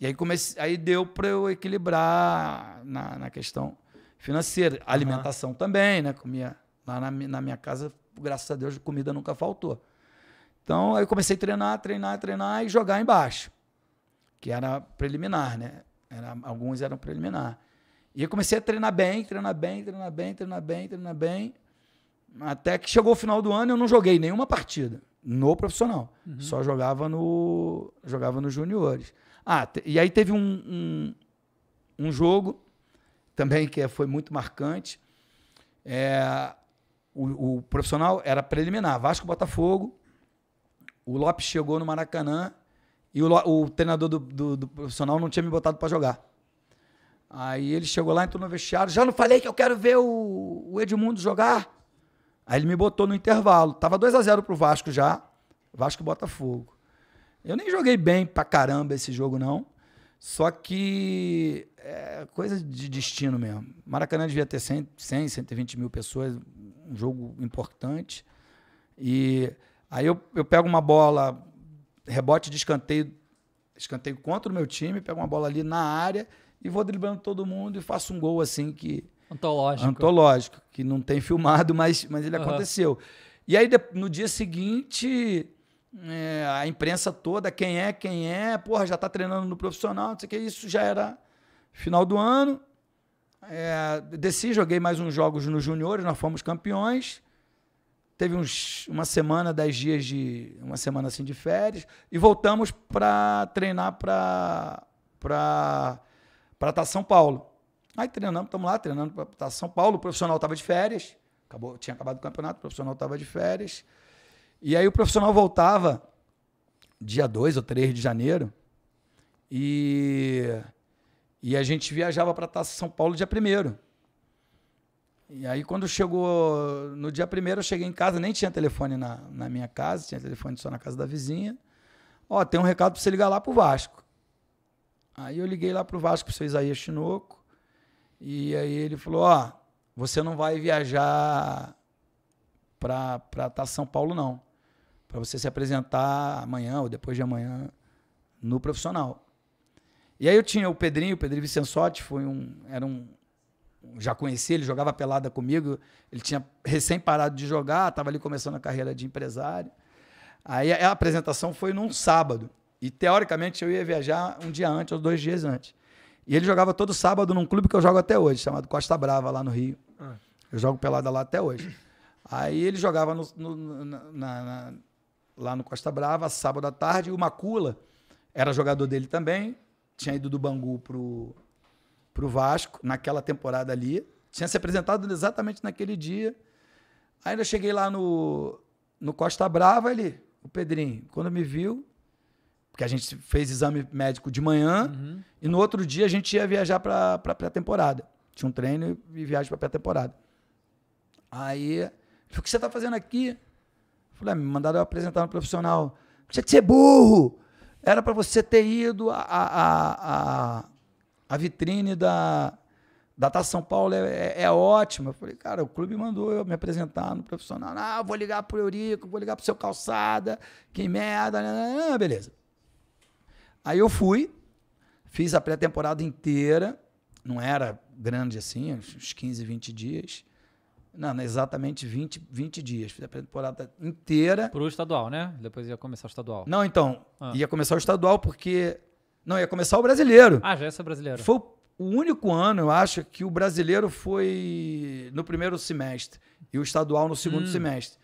E aí, comecei, aí deu para eu equilibrar na, na questão financeira. Alimentação também, né? Comia lá na, na, minha casa, graças a Deus, comida nunca faltou. Então, aí eu comecei a treinar, treinar, treinar e jogar embaixo, que era preliminar, né? Era, alguns eram preliminar. E eu comecei a treinar bem, treinar bem, treinar bem, treinar bem, treinar bem. Até que chegou o final do ano eu não joguei nenhuma partida no profissional. Uhum. Só jogava no jogava nos juniores. Ah, e aí teve um, um, um jogo também que é, foi muito marcante. É, o, o, profissional era preliminar, Vasco Botafogo. O Lopes chegou no Maracanã e o, o treinador do, do, do, profissional não tinha me botado para jogar. Aí ele chegou lá, entrou no vestiário. Já não falei que eu quero ver o, o Edmundo jogar? Aí ele me botou no intervalo. Tava 2 a 0 pro Vasco já. Vasco e Botafogo. Eu nem joguei bem pra caramba esse jogo, não. Só que é coisa de destino mesmo. Maracanã devia ter 100, 100 120 mil pessoas, um jogo importante. E aí eu, eu pego uma bola, rebote de escanteio, escanteio contra o meu time, pego uma bola ali na área e vou driblando todo mundo e faço um gol assim que. Antológico. Antológico, que não tem filmado, mas, mas ele uhum. aconteceu. E aí no dia seguinte é, a imprensa toda, quem é, quem é, porra, já está treinando no profissional, não sei o que, isso já era final do ano. É, desci, joguei mais uns jogos nos juniores, nós fomos campeões. Teve uns, uma semana, dez dias de. Uma semana assim de férias. E voltamos para treinar para. para. para tá São Paulo. Aí treinamos, estamos lá treinando para tá São Paulo. O profissional estava de férias. Acabou, tinha acabado o campeonato, o profissional estava de férias. E aí o profissional voltava dia 2 ou 3 de janeiro e, e a gente viajava para Taça São Paulo dia 1 E aí quando chegou no dia 1 eu cheguei em casa, nem tinha telefone na, na minha casa, tinha telefone só na casa da vizinha. Ó, tem um recado para você ligar lá pro Vasco. Aí eu liguei lá pro Vasco, pro seu Isaías Chinoco. E aí ele falou, ó, você não vai viajar para Taça São Paulo não para você se apresentar amanhã ou depois de amanhã no profissional. E aí eu tinha o Pedrinho, o Pedrinho Vicensotti, foi um, era um, já conheci, ele jogava pelada comigo, ele tinha recém parado de jogar, estava ali começando a carreira de empresário. Aí a, a apresentação foi num sábado, e teoricamente eu ia viajar um dia antes ou dois dias antes. E ele jogava todo sábado num clube que eu jogo até hoje, chamado Costa Brava, lá no Rio. Ah. Eu jogo pelada lá até hoje. Aí ele jogava no, no, na, na, lá no Costa Brava, sábado à tarde. E o Macula era jogador dele também, tinha ido do Bangu pro, pro Vasco, naquela temporada ali. Tinha se apresentado exatamente naquele dia. Ainda cheguei lá no, no Costa Brava, ele, o Pedrinho, quando me viu, porque a gente fez exame médico de manhã uhum. e no outro dia a gente ia viajar para pré-temporada. Tinha um treino e viagem para pré-temporada. Aí, o que você tá fazendo aqui? Falei, ah, me mandaram apresentar no profissional. Tinha que ser é burro! Era para você ter ido a, a, a, a, vitrine da, da Taça São Paulo é, é, é ótima. falei, cara, o clube mandou eu me apresentar no profissional. Ah, vou ligar pro Eurico, vou ligar pro seu calçada, que merda. Ah, beleza. Aí eu fui, fiz a pré-temporada inteira, não era grande assim, uns 15, 20 dias. Não, exatamente 20, 20 dias. Fiz a temporada inteira. Pro estadual, né? Depois ia começar o estadual. Não, então. Ah. Ia começar o estadual porque. Não, ia começar o brasileiro. Ah, já ia ser brasileiro. Foi o único ano, eu acho, que o brasileiro foi no primeiro semestre e o estadual no segundo hum. semestre.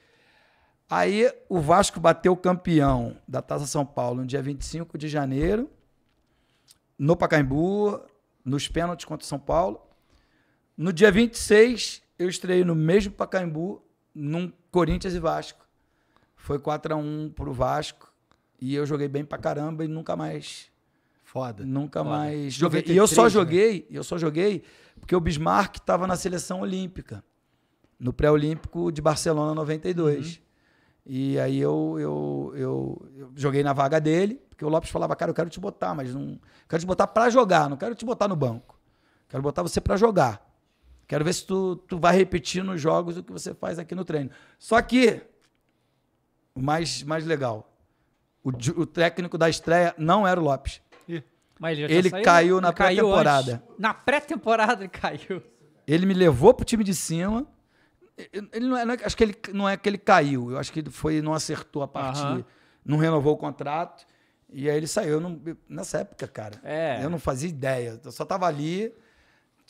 Aí o Vasco bateu campeão da Taça São Paulo no dia 25 de janeiro, no Pacaembu, nos pênaltis contra o São Paulo. No dia 26 eu estreiei no mesmo Pacaembu, num Corinthians e Vasco. Foi 4 a 1 pro Vasco e eu joguei bem pra caramba e nunca mais Foda. Nunca foda. mais joguei. 93, e eu só né? joguei, né? eu só joguei porque o Bismarck estava na seleção olímpica, no pré-olímpico de Barcelona 92. Uhum. E aí eu, eu, eu, eu, joguei na vaga dele, porque o Lopes falava, cara, eu quero te botar, mas não. Quero te botar para jogar, não quero te botar no banco. Quero botar você para jogar. Quero ver se tu, tu vai repetir nos jogos o que você faz aqui no treino. Só que, o mais, mais legal, o, o técnico da estreia não era o Lopes. mas ele, ele caiu na pré-temporada. Na pré-temporada ele caiu. Ele me levou pro time de cima. Ele não é, não é, acho que ele não é que ele caiu. Eu acho que ele foi não acertou a partida, uhum. não renovou o contrato. E aí ele saiu não, nessa época, cara. É. Eu não fazia ideia. Eu só tava ali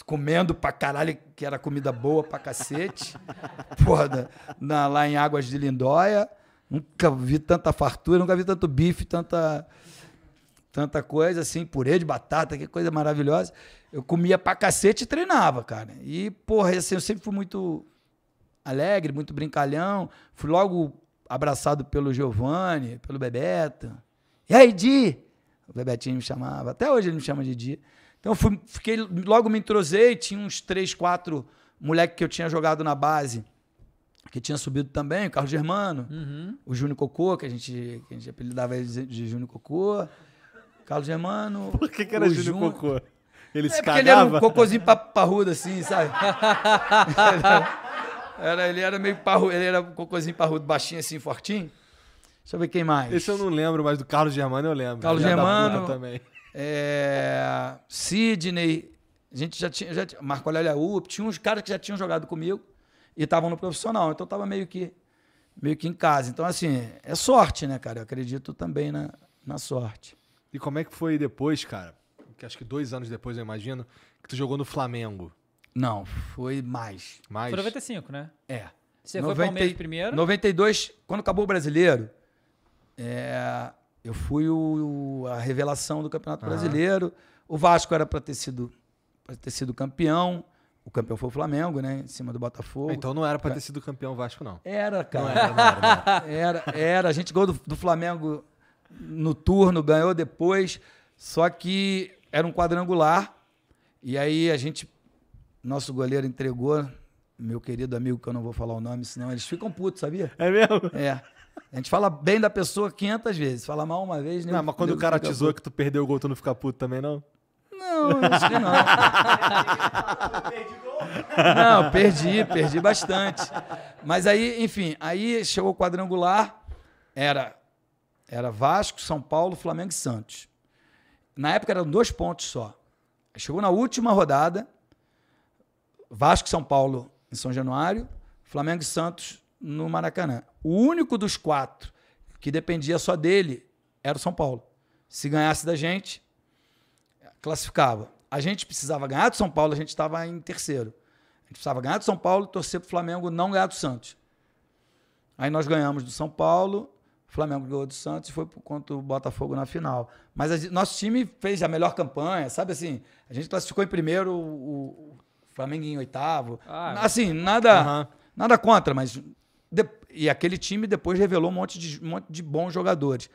comendo pra caralho, que era comida boa pra cacete. Porra, na, na, lá em Águas de Lindóia. Nunca vi tanta fartura, nunca vi tanto bife, tanta, tanta coisa assim, purê de batata, que coisa maravilhosa. Eu comia pra cacete e treinava, cara. E, porra, assim, eu sempre fui muito alegre, muito brincalhão. Fui logo abraçado pelo Giovanni, pelo Bebeto. E aí, Di? O Bebetinho me chamava. Até hoje ele me chama de Di. Então fui, fiquei, logo me entrosei, tinha uns três, quatro moleques que eu tinha jogado na base, que tinha subido também, o Carlos Germano, uhum. o Júnior Cocô, que a, gente, que a gente apelidava de Júnior Cocô. Carlos Germano. Por que, que era Júnior Jun... Cocô? Ele é se cagava? Ele era um cocôzinho parrudo, assim, sabe? era, ele era meio parrudo, ele era um cocôzinho parrudo, baixinho, assim, fortinho. Deixa eu ver quem mais. Esse eu não lembro, mas do Carlos Germano eu lembro. Carlos Germano. Também. É, Sidney, a gente já tinha, já, Marco Aurélio tinha uns caras que já tinham jogado comigo e estavam no profissional, então estava meio que meio que em casa. Então, assim, é sorte, né, cara? Eu acredito também na, na sorte. E como é que foi depois, cara? Que acho que dois anos depois, eu imagino, que tu jogou no Flamengo. Não, foi mais. Mais? Foi 95, né? É. Você 90, foi Palmeiras primeiro? 92, quando acabou o Brasileiro, é, eu fui o, a revelação do Campeonato Brasileiro. O Vasco era para ter sido para ter sido campeão. O campeão foi o Flamengo, né? Em cima do Botafogo. Então não era para ter sido campeão o Vasco, não. Era, cara. Não era, não era, não era. era, era. A gente ganhou do, do Flamengo no turno, ganhou depois. Só que era um quadrangular. E aí a gente. Nosso goleiro entregou meu querido amigo, que eu não vou falar o nome, senão eles ficam putos, sabia? É mesmo? É. A gente fala bem da pessoa 500 vezes, fala mal uma vez. Não, mas quando o cara atizou que tu perdeu o gol, tu não fica puto também, não? Não, acho que não. não, perdi, perdi bastante. Mas aí, enfim, aí chegou o quadrangular, era, era Vasco, São Paulo, Flamengo e Santos. Na época eram dois pontos só. Chegou na última rodada, Vasco São Paulo em São Januário, Flamengo e Santos no Maracanã. O único dos quatro que dependia só dele era o São Paulo. Se ganhasse da gente, classificava. A gente precisava ganhar do São Paulo, a gente estava em terceiro. A gente precisava ganhar do São Paulo, torcer para o Flamengo não ganhar do Santos. Aí nós ganhamos do São Paulo, o Flamengo ganhou do Santos e foi contra o Botafogo na final. Mas a, nosso time fez a melhor campanha, sabe assim? A gente classificou em primeiro, o, o Flamengo em oitavo. Ah, assim, nada, uh -huh. nada contra, mas de, e aquele time depois revelou um monte, de, um monte de bons jogadores.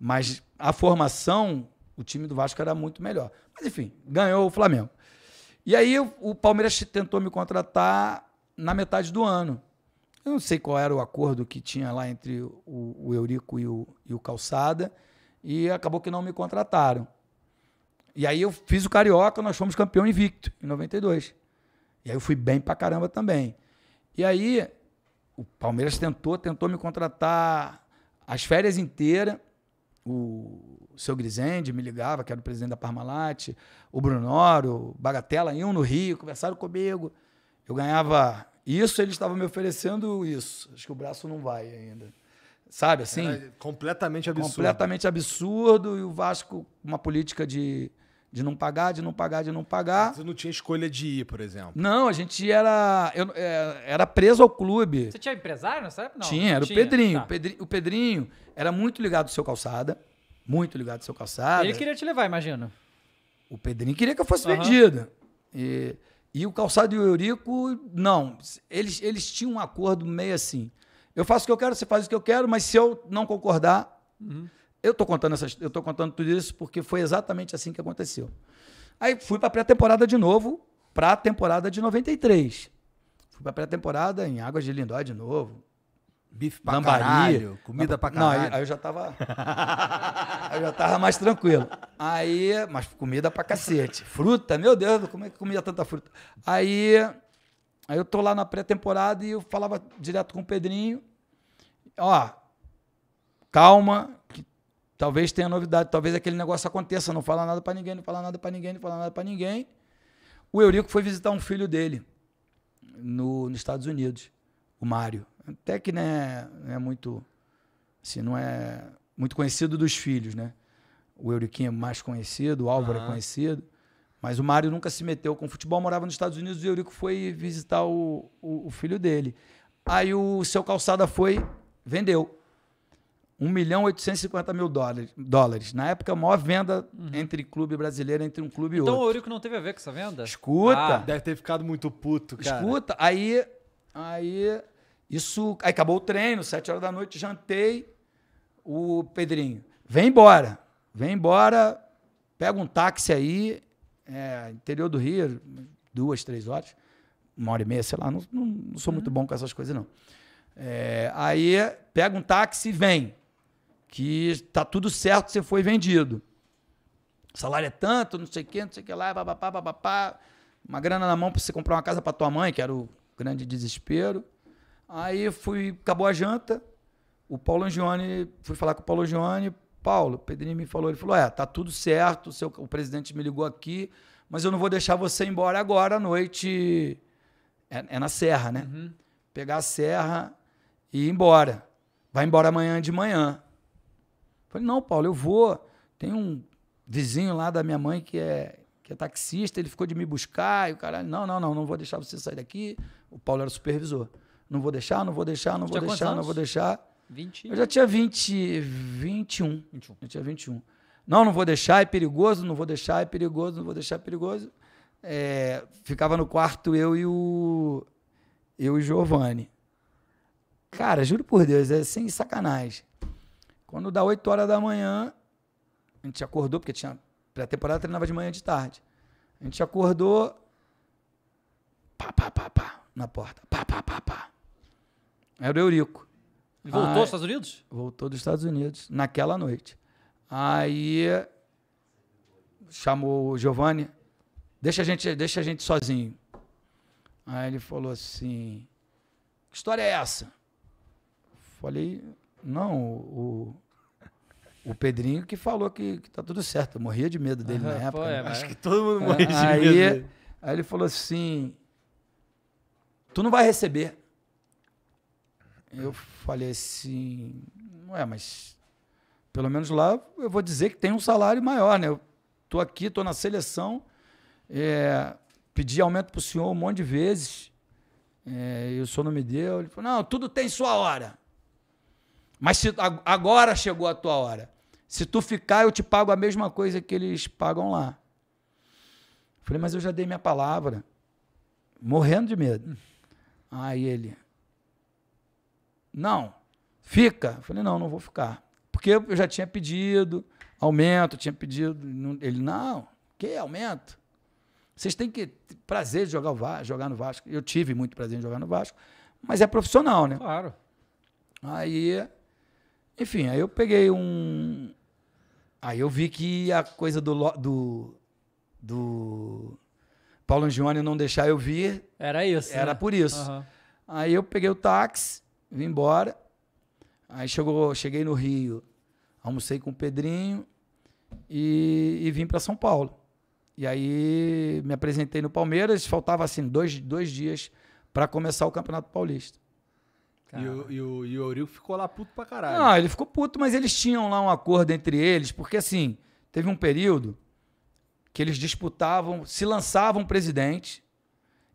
Mas a formação, o time do Vasco era muito melhor. Mas enfim, ganhou o Flamengo. E aí o Palmeiras tentou me contratar na metade do ano. Eu não sei qual era o acordo que tinha lá entre o, o Eurico e o, e o Calçada, e acabou que não me contrataram. E aí eu fiz o Carioca, nós fomos campeão invicto, em 92. E aí eu fui bem pra caramba também. E aí o Palmeiras tentou, tentou me contratar as férias inteiras. O seu Grisende me ligava, que era o presidente da Parmalat, o Brunoro, Bagatela, iam no Rio, conversaram comigo. Eu ganhava isso, eles estavam me oferecendo isso. Acho que o braço não vai ainda. Sabe assim? Era completamente absurdo. Completamente absurdo. E o Vasco, uma política de, de não pagar, de não pagar, de não pagar. Você não tinha escolha de ir, por exemplo? Não, a gente era. Eu, é, era preso ao clube. Você tinha empresário nessa época? Não, tinha, era tinha. O, Pedrinho, tá. o Pedrinho. era muito ligado ao seu calçada. Muito ligado ao seu calçada. Ele queria te levar, imagina. O Pedrinho queria que eu fosse uhum. vendido. E, e o calçado e o Eurico, não. Eles, eles tinham um acordo meio assim. Eu faço o que eu quero, você faz o que eu quero, mas se eu não concordar, uhum. Eu estou contando essas, eu tô contando tudo isso porque foi exatamente assim que aconteceu. Aí fui para a pré-temporada de novo, para a temporada de 93. Fui para a pré-temporada em Águas de Lindóia de novo. Bife pra Lambari, caralho, comida pra caralho. Não, aí, aí eu já tava. eu já tava mais tranquilo. Aí, mas comida pra cacete. Fruta, meu Deus, como é que comia tanta fruta? Aí, aí eu tô lá na pré-temporada e eu falava direto com o Pedrinho: ó, calma, que Talvez tenha novidade, talvez aquele negócio aconteça, não fala nada para ninguém, não fala nada para ninguém, não fala nada para ninguém. O Eurico foi visitar um filho dele no, nos Estados Unidos, o Mário. Até que né, não é muito assim, não é muito conhecido dos filhos, né? O Euriquinho é mais conhecido, o Álvaro uhum. é conhecido, mas o Mário nunca se meteu com futebol, morava nos Estados Unidos e o Eurico foi visitar o, o, o filho dele. Aí o seu calçada foi, vendeu. 1 milhão 850 mil dólares, dólares. Na época, a maior venda uhum. entre clube brasileiro, entre um clube então, e outro. Então o Eurico não teve a ver com essa venda? Escuta. Ah, deve ter ficado muito puto, cara. Escuta, aí. Aí. Isso. Aí acabou o treino, 7 horas da noite, jantei. O Pedrinho, vem embora. Vem embora, pega um táxi aí, é, interior do Rio, duas, três horas, uma hora e meia, sei lá, não, não, não sou uhum. muito bom com essas coisas, não. É, aí pega um táxi e vem que está tudo certo, você foi vendido. Salário é tanto, não sei o que, não sei o que lá, babapá, babapá. Uma grana na mão para você comprar uma casa para tua mãe, que era o grande desespero. Aí fui, acabou a janta, o Paulo Angione, fui falar com o Paulo Angione, Paulo, o Pedrinho me falou, ele falou, é, tá tudo certo, o, seu, o presidente me ligou aqui, mas eu não vou deixar você embora agora à noite, é, é na serra, né? Uhum. Pegar a serra e ir embora. Vai embora amanhã de manhã. Falei, não, Paulo, eu vou. Tem um vizinho lá da minha mãe que é, que é taxista, ele ficou de me buscar. E o caralho, não, não, não, não vou deixar você sair daqui. O Paulo era supervisor. Não vou deixar, não vou deixar, não vou deixar, não vou deixar. 20... Eu já tinha 20, 21. 21. Eu tinha 21. Não, não vou deixar, é perigoso, não vou deixar, é perigoso, não vou deixar, é perigoso. É, ficava no quarto eu e o eu e o Giovanni. Cara, juro por Deus, é sem sacanagem. Quando dá 8 horas da manhã, a gente acordou, porque tinha pré-temporada treinava de manhã e de tarde. A gente acordou, pá, pá, pá, pá, na porta, pá, pá, pá, pá. Era o Eurico. E voltou Aí, dos Estados Unidos? Voltou dos Estados Unidos, naquela noite. Aí chamou o Giovanni, deixa a gente, deixa a gente sozinho. Aí ele falou assim, que história é essa? Falei, não, o, o Pedrinho que falou que, que tá tudo certo. Eu morria de medo dele uhum, na época. né? É, Acho que todo mundo é, morria de aí, medo. Dele. Aí ele falou assim: Tu não vai receber. Eu falei assim: Não é, mas pelo menos lá eu vou dizer que tem um salário maior, né? Eu tô aqui, tô na seleção, é, pedi aumento pro senhor um monte de vezes. É, e o senhor não me deu. Ele falou: Não, tudo tem sua hora. Mas se, agora chegou a tua hora. Se tu ficar, eu te pago a mesma coisa que eles pagam lá. Falei, mas eu já dei minha palavra. Morrendo de medo. Aí ele. Não, fica. Falei, não, não vou ficar. Porque eu já tinha pedido aumento, tinha pedido. Ele, não, que aumento? Vocês têm que ter prazer de jogar, o Vasco, jogar no Vasco. Eu tive muito prazer em jogar no Vasco, mas é profissional, né? Claro. Aí enfim, aí eu peguei um. Aí eu vi que a coisa do. do, do Paulo Angione não deixar eu vir. Era isso. Era né? por isso. Uhum. Aí eu peguei o táxi, vim embora. Aí chegou, cheguei no Rio, almocei com o Pedrinho e, e vim para São Paulo. E aí me apresentei no Palmeiras, faltava assim dois, dois dias para começar o Campeonato Paulista. E o, e, o, e o Eurico ficou lá puto pra caralho. Não, ele ficou puto, mas eles tinham lá um acordo entre eles, porque assim, teve um período que eles disputavam, se lançavam presidente,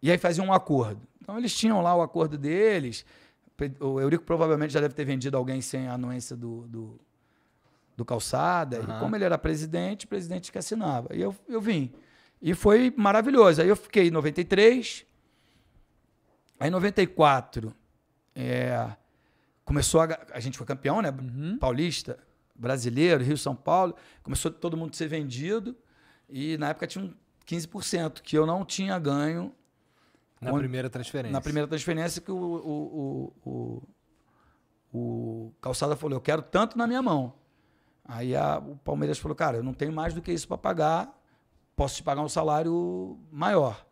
e aí faziam um acordo. Então eles tinham lá o acordo deles. O Eurico provavelmente já deve ter vendido alguém sem a anuência do, do, do calçada. Uhum. E como ele era presidente, o presidente que assinava. E eu, eu vim. E foi maravilhoso. Aí eu fiquei em 93. Aí em 94 é, começou a, a gente foi campeão, né? Uhum. Paulista, brasileiro, Rio São Paulo. Começou todo mundo a ser vendido. E na época tinha um 15% que eu não tinha ganho. Na primeira transferência. Na primeira transferência que o, o, o, o, o Calçada falou: eu quero tanto na minha mão. Aí a, o Palmeiras falou: cara, eu não tenho mais do que isso para pagar, posso te pagar um salário maior.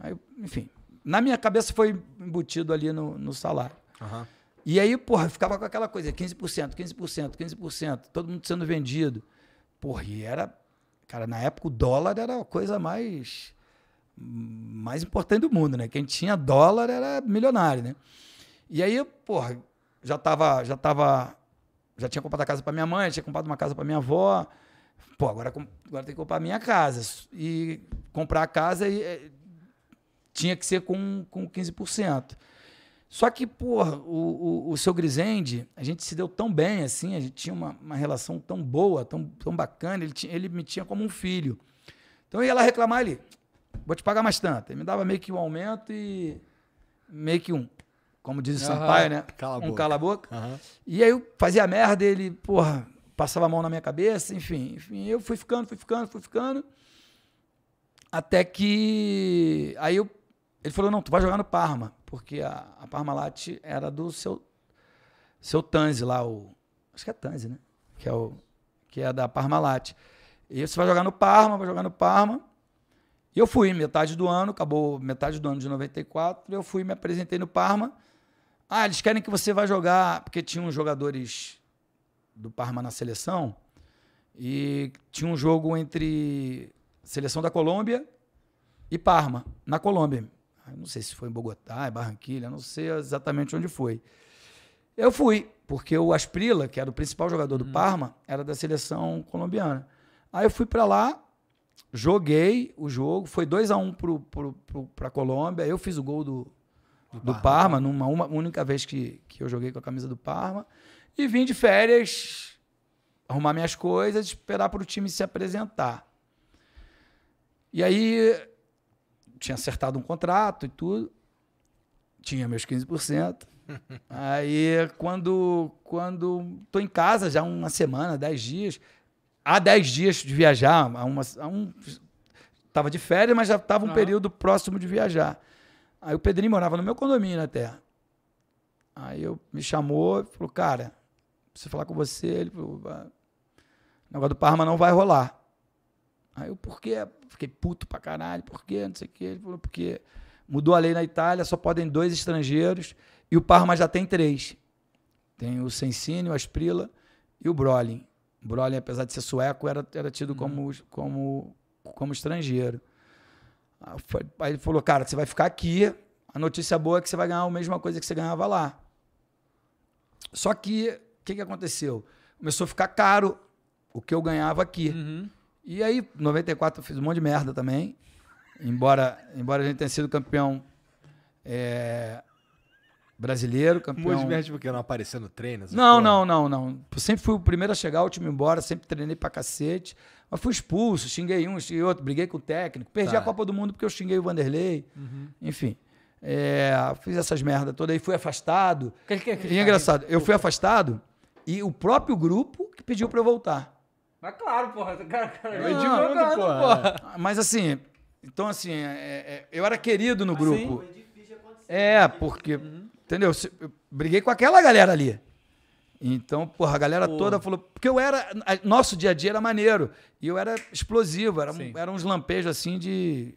Aí, enfim, na minha cabeça foi embutido ali no, no salário. Uhum. E aí, porra, ficava com aquela coisa, 15%, 15%, 15%, todo mundo sendo vendido. Porra, e era. Cara, na época o dólar era a coisa mais mais importante do mundo, né? Quem tinha dólar era milionário, né? E aí, porra, já tava, já tava, já tinha comprado a casa para minha mãe, tinha comprado uma casa para minha avó. Pô, agora, agora tem que comprar a minha casa. E comprar a casa e tinha que ser com, com 15%. Só que, porra, o, o, o seu Grisende, a gente se deu tão bem assim, a gente tinha uma, uma relação tão boa, tão, tão bacana, ele, tinha, ele me tinha como um filho. Então eu ia lá reclamar ali, vou te pagar mais tanto. Ele me dava meio que um aumento e meio que um, como diz o uhum. Sampaio, né? Cala um cala a boca. Uhum. E aí eu fazia merda, ele, porra, passava a mão na minha cabeça, enfim, enfim. Eu fui ficando, fui ficando, fui ficando. Até que. Aí eu ele falou, não, tu vai jogar no Parma, porque a, a Parmalat era do seu, seu Tanzi lá, o, acho que é Tanzi, né? Que é, o, que é da Parmalat. E você vai jogar no Parma, vai jogar no Parma. E eu fui, metade do ano, acabou metade do ano de 94, eu fui, me apresentei no Parma. Ah, eles querem que você vá jogar, porque tinha uns jogadores do Parma na seleção, e tinha um jogo entre seleção da Colômbia e Parma, na Colômbia. Não sei se foi em Bogotá, em Barranquilha, não sei exatamente onde foi. Eu fui, porque o Asprila, que era o principal jogador do hum. Parma, era da seleção colombiana. Aí eu fui para lá, joguei o jogo, foi 2 a 1 um a pro, Colômbia, eu fiz o gol do, do, do Parma, Parma, tá. numa uma única vez que, que eu joguei com a camisa do Parma, e vim de férias arrumar minhas coisas, esperar para o time se apresentar. E aí tinha acertado um contrato e tudo. Tinha meus 15%. Aí, quando, quando tô em casa, já uma semana, dez dias, há dez dias de viajar, há uma, há um, tava de férias, mas já tava um período próximo de viajar. Aí o Pedrinho morava no meu condomínio até. Aí eu me chamou e falou, cara, preciso falar com você. Ele falou, o negócio do Parma não vai rolar. Aí eu, por quê? Fiquei puto pra caralho, por quê? Não sei o quê. Ele falou, porque mudou a lei na Itália, só podem dois estrangeiros e o Parma já tem três. Tem o Sensini, o Asprila e o Brolin. O Brolin, apesar de ser sueco, era, era tido como, uhum. como, como estrangeiro. Aí ele falou, cara, você vai ficar aqui, a notícia boa é que você vai ganhar a mesma coisa que você ganhava lá. Só que, o que, que aconteceu? Começou a ficar caro o que eu ganhava aqui. Uhum. E aí, 94 eu fiz um monte de merda também. Embora, embora a gente tenha sido campeão é, brasileiro, campeão... Um monte de merda porque tipo não apareceu no treino? Não, não, não, não. sempre fui o primeiro a chegar, o time embora, sempre treinei pra cacete. Mas fui expulso, xinguei um, xinguei outro, briguei com o técnico. Perdi tá. a Copa do Mundo porque eu xinguei o Vanderlei. Uhum. Enfim. É, fiz essas merda toda aí, fui afastado. Que, que, que, e é tá engraçado, eu fui afastado e o próprio grupo que pediu para eu voltar. Mas claro, porra, o cara, cara não, porra. porra. Mas assim, então assim, é, é, eu era querido no grupo. Assim, é, porque, uhum. entendeu? Eu briguei com aquela galera ali. Então, porra, a galera porra. toda falou. Porque eu era. Nosso dia a dia era maneiro. E eu era explosivo. Era, era uns lampejos assim de.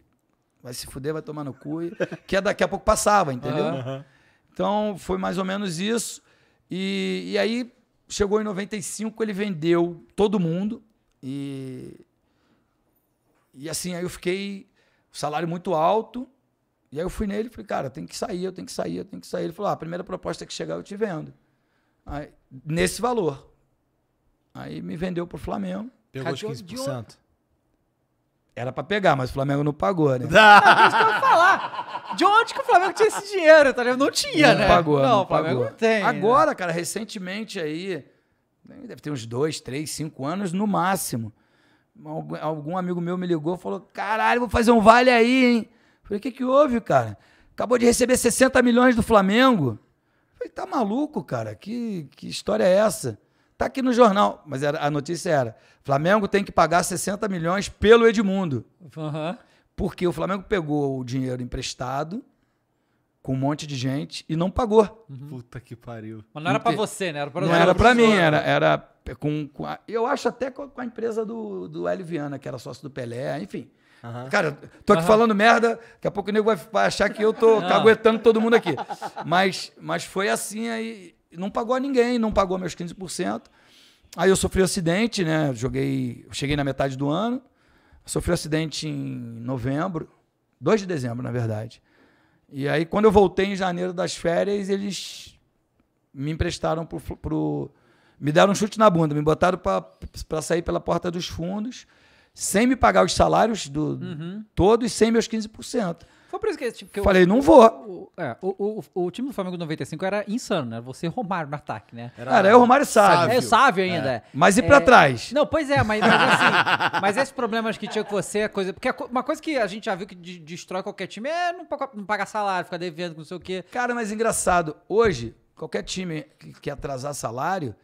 Vai se fuder, vai tomar no cu. E, que daqui a pouco passava, entendeu? Uhum. Então, foi mais ou menos isso. E, e aí chegou em 95, ele vendeu todo mundo e e assim, aí eu fiquei salário muito alto. E aí eu fui nele e falei, cara, tem que sair, eu tenho que sair, eu tenho que sair. Ele falou, ah, a primeira proposta que chegar eu te vendo. Aí, nesse valor. Aí me vendeu pro Flamengo. Pegou os 15%. Era pra pegar, mas o Flamengo não pagou, né? Não, é que eu falar. De onde que o Flamengo tinha esse dinheiro, tá ligado? Não tinha, não né? Pagou, não, não o Flamengo pagou. não tem. Né? Agora, né? cara, recentemente aí, né, deve ter uns dois, três, cinco anos no máximo. Algum, algum amigo meu me ligou e falou: caralho, vou fazer um vale aí, hein? Falei: o que, que houve, cara? Acabou de receber 60 milhões do Flamengo. Falei: tá maluco, cara? Que, que história é essa? Está aqui no jornal, mas era, a notícia era: Flamengo tem que pagar 60 milhões pelo Edmundo. Uhum. Porque o Flamengo pegou o dinheiro emprestado com um monte de gente e não pagou. Uhum. Puta que pariu. Mas não era para você, né? Era pra, não era, para mim, era, era com, com a, eu acho até com a, empresa do, do Viana, que era sócio do Pelé, enfim. Uhum. Cara, tô aqui uhum. falando merda, daqui a pouco o nego vai achar que eu tô ah. caguetando todo mundo aqui. Mas, mas foi assim aí não pagou a ninguém, não pagou meus 15%. Aí eu sofri um acidente, né? Joguei, cheguei na metade do ano. Sofri um acidente em novembro, 2 de dezembro, na verdade. E aí, quando eu voltei em janeiro das férias, eles me emprestaram pro. pro me deram um chute na bunda, me botaram para sair pela porta dos fundos, sem me pagar os salários do, uhum. todos, sem meus 15%. Foi por isso que, tipo, que Falei, eu, não vou. O, é, o, o, o, time do Flamengo 95 era insano, né? Você e Romário no ataque, né? Era, era é o Romário sábio. É o sábio ainda. É. é. Mas e é, pra é, trás? Não, pois é, mas, mas assim. mas esses problemas que tinha com você, é coisa. Porque uma coisa que a gente já viu que de, destrói qualquer time é não, não pagar salário, ficar devendo, não sei o quê. Cara, mas engraçado. Hoje, qualquer time que, que atrasar salário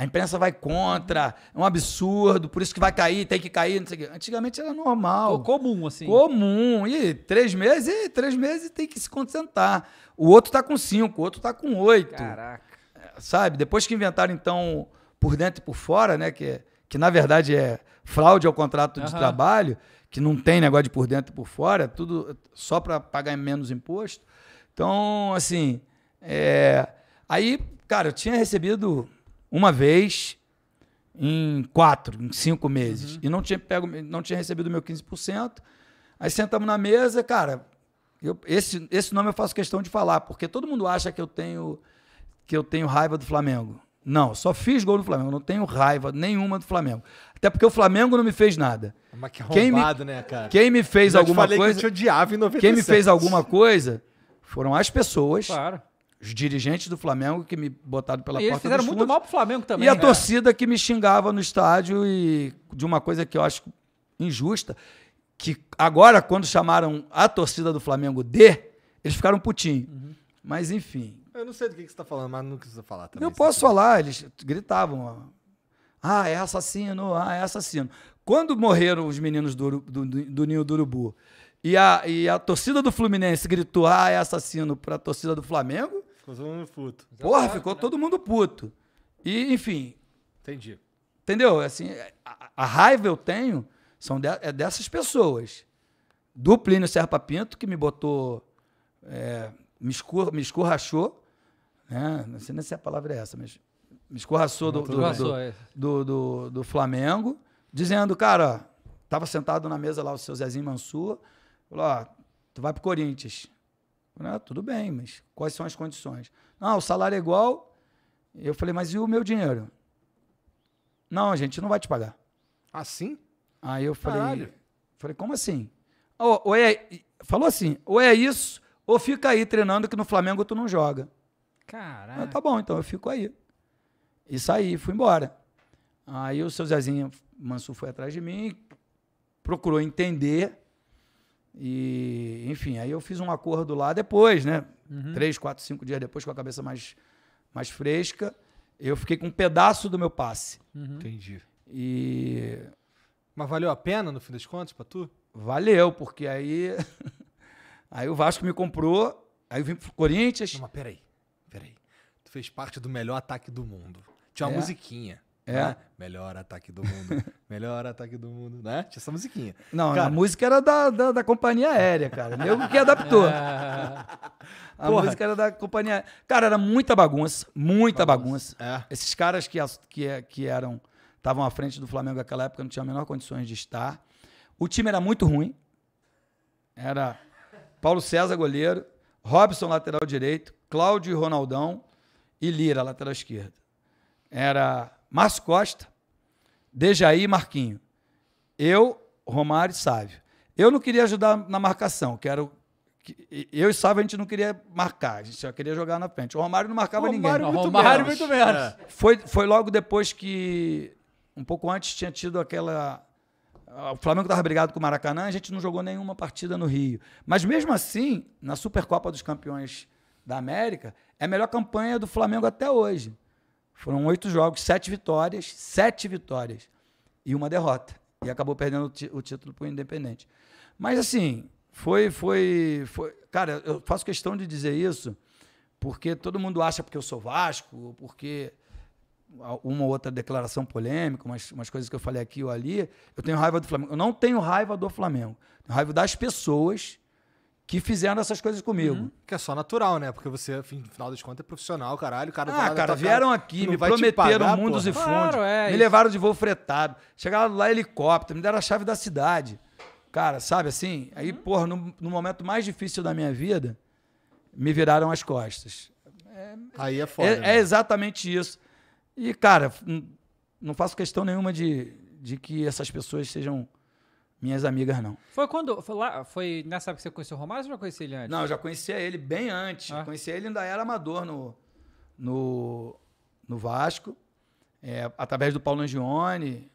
a imprensa vai contra, é um absurdo, por isso que vai cair, tem que cair, não sei o quê. Antigamente era normal. Ou comum, assim. Comum. E três meses, e três meses tem que se concentrar. O outro tá com cinco, o outro tá com oito. Caraca. É, sabe? Depois que inventaram, então, por dentro e por fora, né? Que, que na verdade é fraude ao contrato uhum. de trabalho, que não tem negócio de por dentro e por fora, tudo só para pagar menos imposto. Então, assim. É... Aí, cara, eu tinha recebido uma vez em quatro, em cinco meses. Uhum. E não tinha, pego, não tinha recebido o meu 15%. Aí sentamos na mesa, cara. Eu, esse, esse nome eu faço questão de falar, porque todo mundo acha que eu tenho que eu tenho raiva do Flamengo. Não, só fiz gol do Flamengo, não tenho raiva nenhuma do Flamengo. Até porque o Flamengo não me fez nada. É, mas que quem me, né, cara? Quem me fez eu alguma falei coisa. Que eu te odiava em 97. Quem me fez alguma coisa foram as pessoas. Claro os dirigentes do Flamengo que me botaram pela e porta. Eles fizeram muito mal pro Flamengo também. E a né? torcida que me xingava no estádio e de uma coisa que eu acho injusta, que agora quando chamaram a torcida do Flamengo de, eles ficaram putinho. Uhum. Mas enfim. Eu não sei do que, você está falando, mas não precisa falar também. Eu posso falar, eles gritavam. ah, é assassino, ah, é assassino. Quando morreram os meninos do, do, do, do Ninho do Urubu e a, e a torcida do Fluminense gritou, ah, é assassino, para a torcida do Flamengo, Ficou todo mundo puto. Porra, ficou todo mundo puto. E, enfim. Entendi. Entendeu? Assim, a, a raiva eu tenho são de, é dessas pessoas. Do Plínio Serpa Pinto, que me botou. É, me, escur, me escorrachou. Né? Não sei nem se a palavra é essa, mas me escorraçou do do do, é. do, do, do, Flamengo, dizendo, cara, tava sentado na mesa lá o seu Zezinho Mansur, falou, ó, tu vai pro Corinthians. Ah, tudo bem, mas quais são as condições? Não, ah, o salário é igual. Eu falei, mas e o meu dinheiro? Não, a gente não vai te pagar. Assim? Aí eu falei, Caralho. falei, como assim? Ou, ou é, falou assim, ou é isso, ou fica aí treinando que no Flamengo tu não joga. Caralho. Ah, tá bom, então eu fico aí. E saí, fui embora. Aí o seu Zezinho Mansu foi atrás de mim, procurou entender e, enfim, aí eu fiz um acordo lá depois, né? Uhum. Três, quatro, cinco dias depois, com a cabeça mais, mais fresca. Eu fiquei com um pedaço do meu passe. Uhum. Entendi. E. Mas valeu a pena, no fim das contas, pra tu? Valeu, porque aí. aí o Vasco me comprou, aí eu vim pro Corinthians. Não, mas peraí, peraí. Tu fez parte do melhor ataque do mundo. Tinha uma é. musiquinha. É. Né? Melhor ataque do mundo. Melhor ataque do mundo, né? Tinha essa musiquinha. Não, cara, a música era da, da, da companhia aérea, cara. Nego que adaptou. É. a Porra. música era da companhia Cara, era muita bagunça. Muita bagunça. bagunça. É. Esses caras que, que, que eram. Estavam à frente do Flamengo naquela época, não tinham a menor condições de estar. O time era muito ruim. Era Paulo César, goleiro. Robson, lateral direito. Cláudio e Ronaldão. E Lira, lateral esquerdo. Era Márcio Costa, Dejaí e Marquinho. Eu, Romário e Sávio. Eu não queria ajudar na marcação, quero eu e Sávio a gente não queria marcar, a gente só queria jogar na frente. O Romário não marcava Romário, ninguém. muito Romário menos. muito menos. É. Foi, foi logo depois que, um pouco antes, tinha tido aquela. O Flamengo estava brigado com o Maracanã, a gente não jogou nenhuma partida no Rio. Mas mesmo assim, na Supercopa dos Campeões da América, é a melhor campanha do Flamengo até hoje. Foram oito jogos, sete vitórias, sete vitórias e uma derrota. E acabou perdendo o, o título para o Independente. Mas assim, foi, foi, foi. Cara, eu faço questão de dizer isso porque todo mundo acha porque eu sou Vasco, ou porque uma ou outra declaração polêmica, umas, umas coisas que eu falei aqui ou ali. Eu tenho raiva do Flamengo. Eu não tenho raiva do Flamengo. Tenho raiva das pessoas que fizeram essas coisas comigo. Uhum. Que é só natural, né? Porque você, no final das contas, é profissional, caralho. cara ah, cara, vieram cara, aqui, me prometeram pagar, mundos porra. e fundos. Claro, é, me isso. levaram de voo fretado. Chegaram lá helicóptero, me deram a chave da cidade. Cara, sabe assim? Aí, uhum. porra, no, no momento mais difícil da minha vida, me viraram as costas. É, Aí é foda. É, é né? é, exatamente isso. E, cara, não faço questão nenhuma de, de que essas pessoas sejam minhas amigas não. Foi quando? Foi, lá, foi nessa época que você conheceu o Romário ou já conhecia ele antes? Não, eu já conhecia ele bem antes. Ah. Conhecia ele ainda era amador no, no, no Vasco, é, através do Paulo Angione,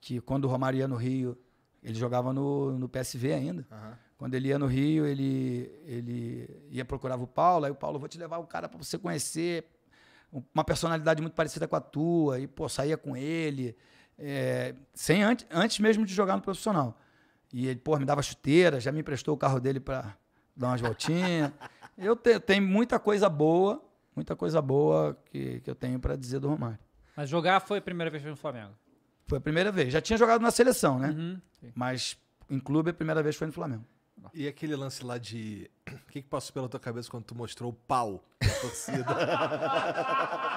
que quando o Romário ia no Rio, ele jogava no, no PSV ainda. Uhum. Quando ele ia no Rio, ele, ele ia procurava o Paulo, aí o Paulo, vou te levar o cara para você conhecer, uma personalidade muito parecida com a tua, e pô, saía com ele é, sem antes, antes mesmo de jogar no profissional. E ele, pô, me dava chuteira, já me emprestou o carro dele para dar umas voltinhas. eu te, tenho muita coisa boa, muita coisa boa que, que eu tenho para dizer do Romário. Mas jogar foi a primeira vez no Flamengo? Foi a primeira vez. Já tinha jogado na seleção, né? Uhum, Mas em clube a primeira vez foi no Flamengo. E aquele lance lá de. O que, que passou pela tua cabeça quando tu mostrou o pau da torcida?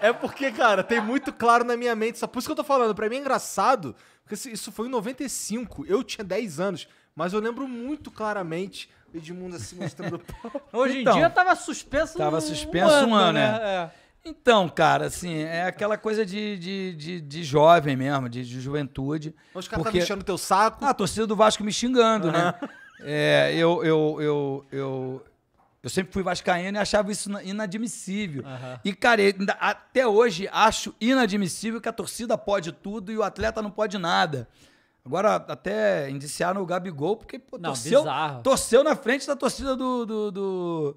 É porque, cara, tem muito claro na minha mente. Só por isso que eu tô falando. Pra mim é engraçado, porque isso foi em 95. Eu tinha 10 anos. Mas eu lembro muito claramente o Edmundo assim mostrando Hoje então, em dia tava suspenso Tava suspenso um ano, um ano né? né? É. Então, cara, assim, é aquela coisa de, de, de, de jovem mesmo, de, de juventude. Os caras tá porque... tá mexendo teu saco. Ah, a torcida do Vasco me xingando, uhum. né? É, eu, eu, eu, eu, eu sempre fui vascaíno e achava isso inadmissível. Uhum. E, cara, até hoje acho inadmissível que a torcida pode tudo e o atleta não pode nada. Agora, até indiciaram o Gabigol, porque pô, não, torceu, torceu na frente da torcida do, do, do,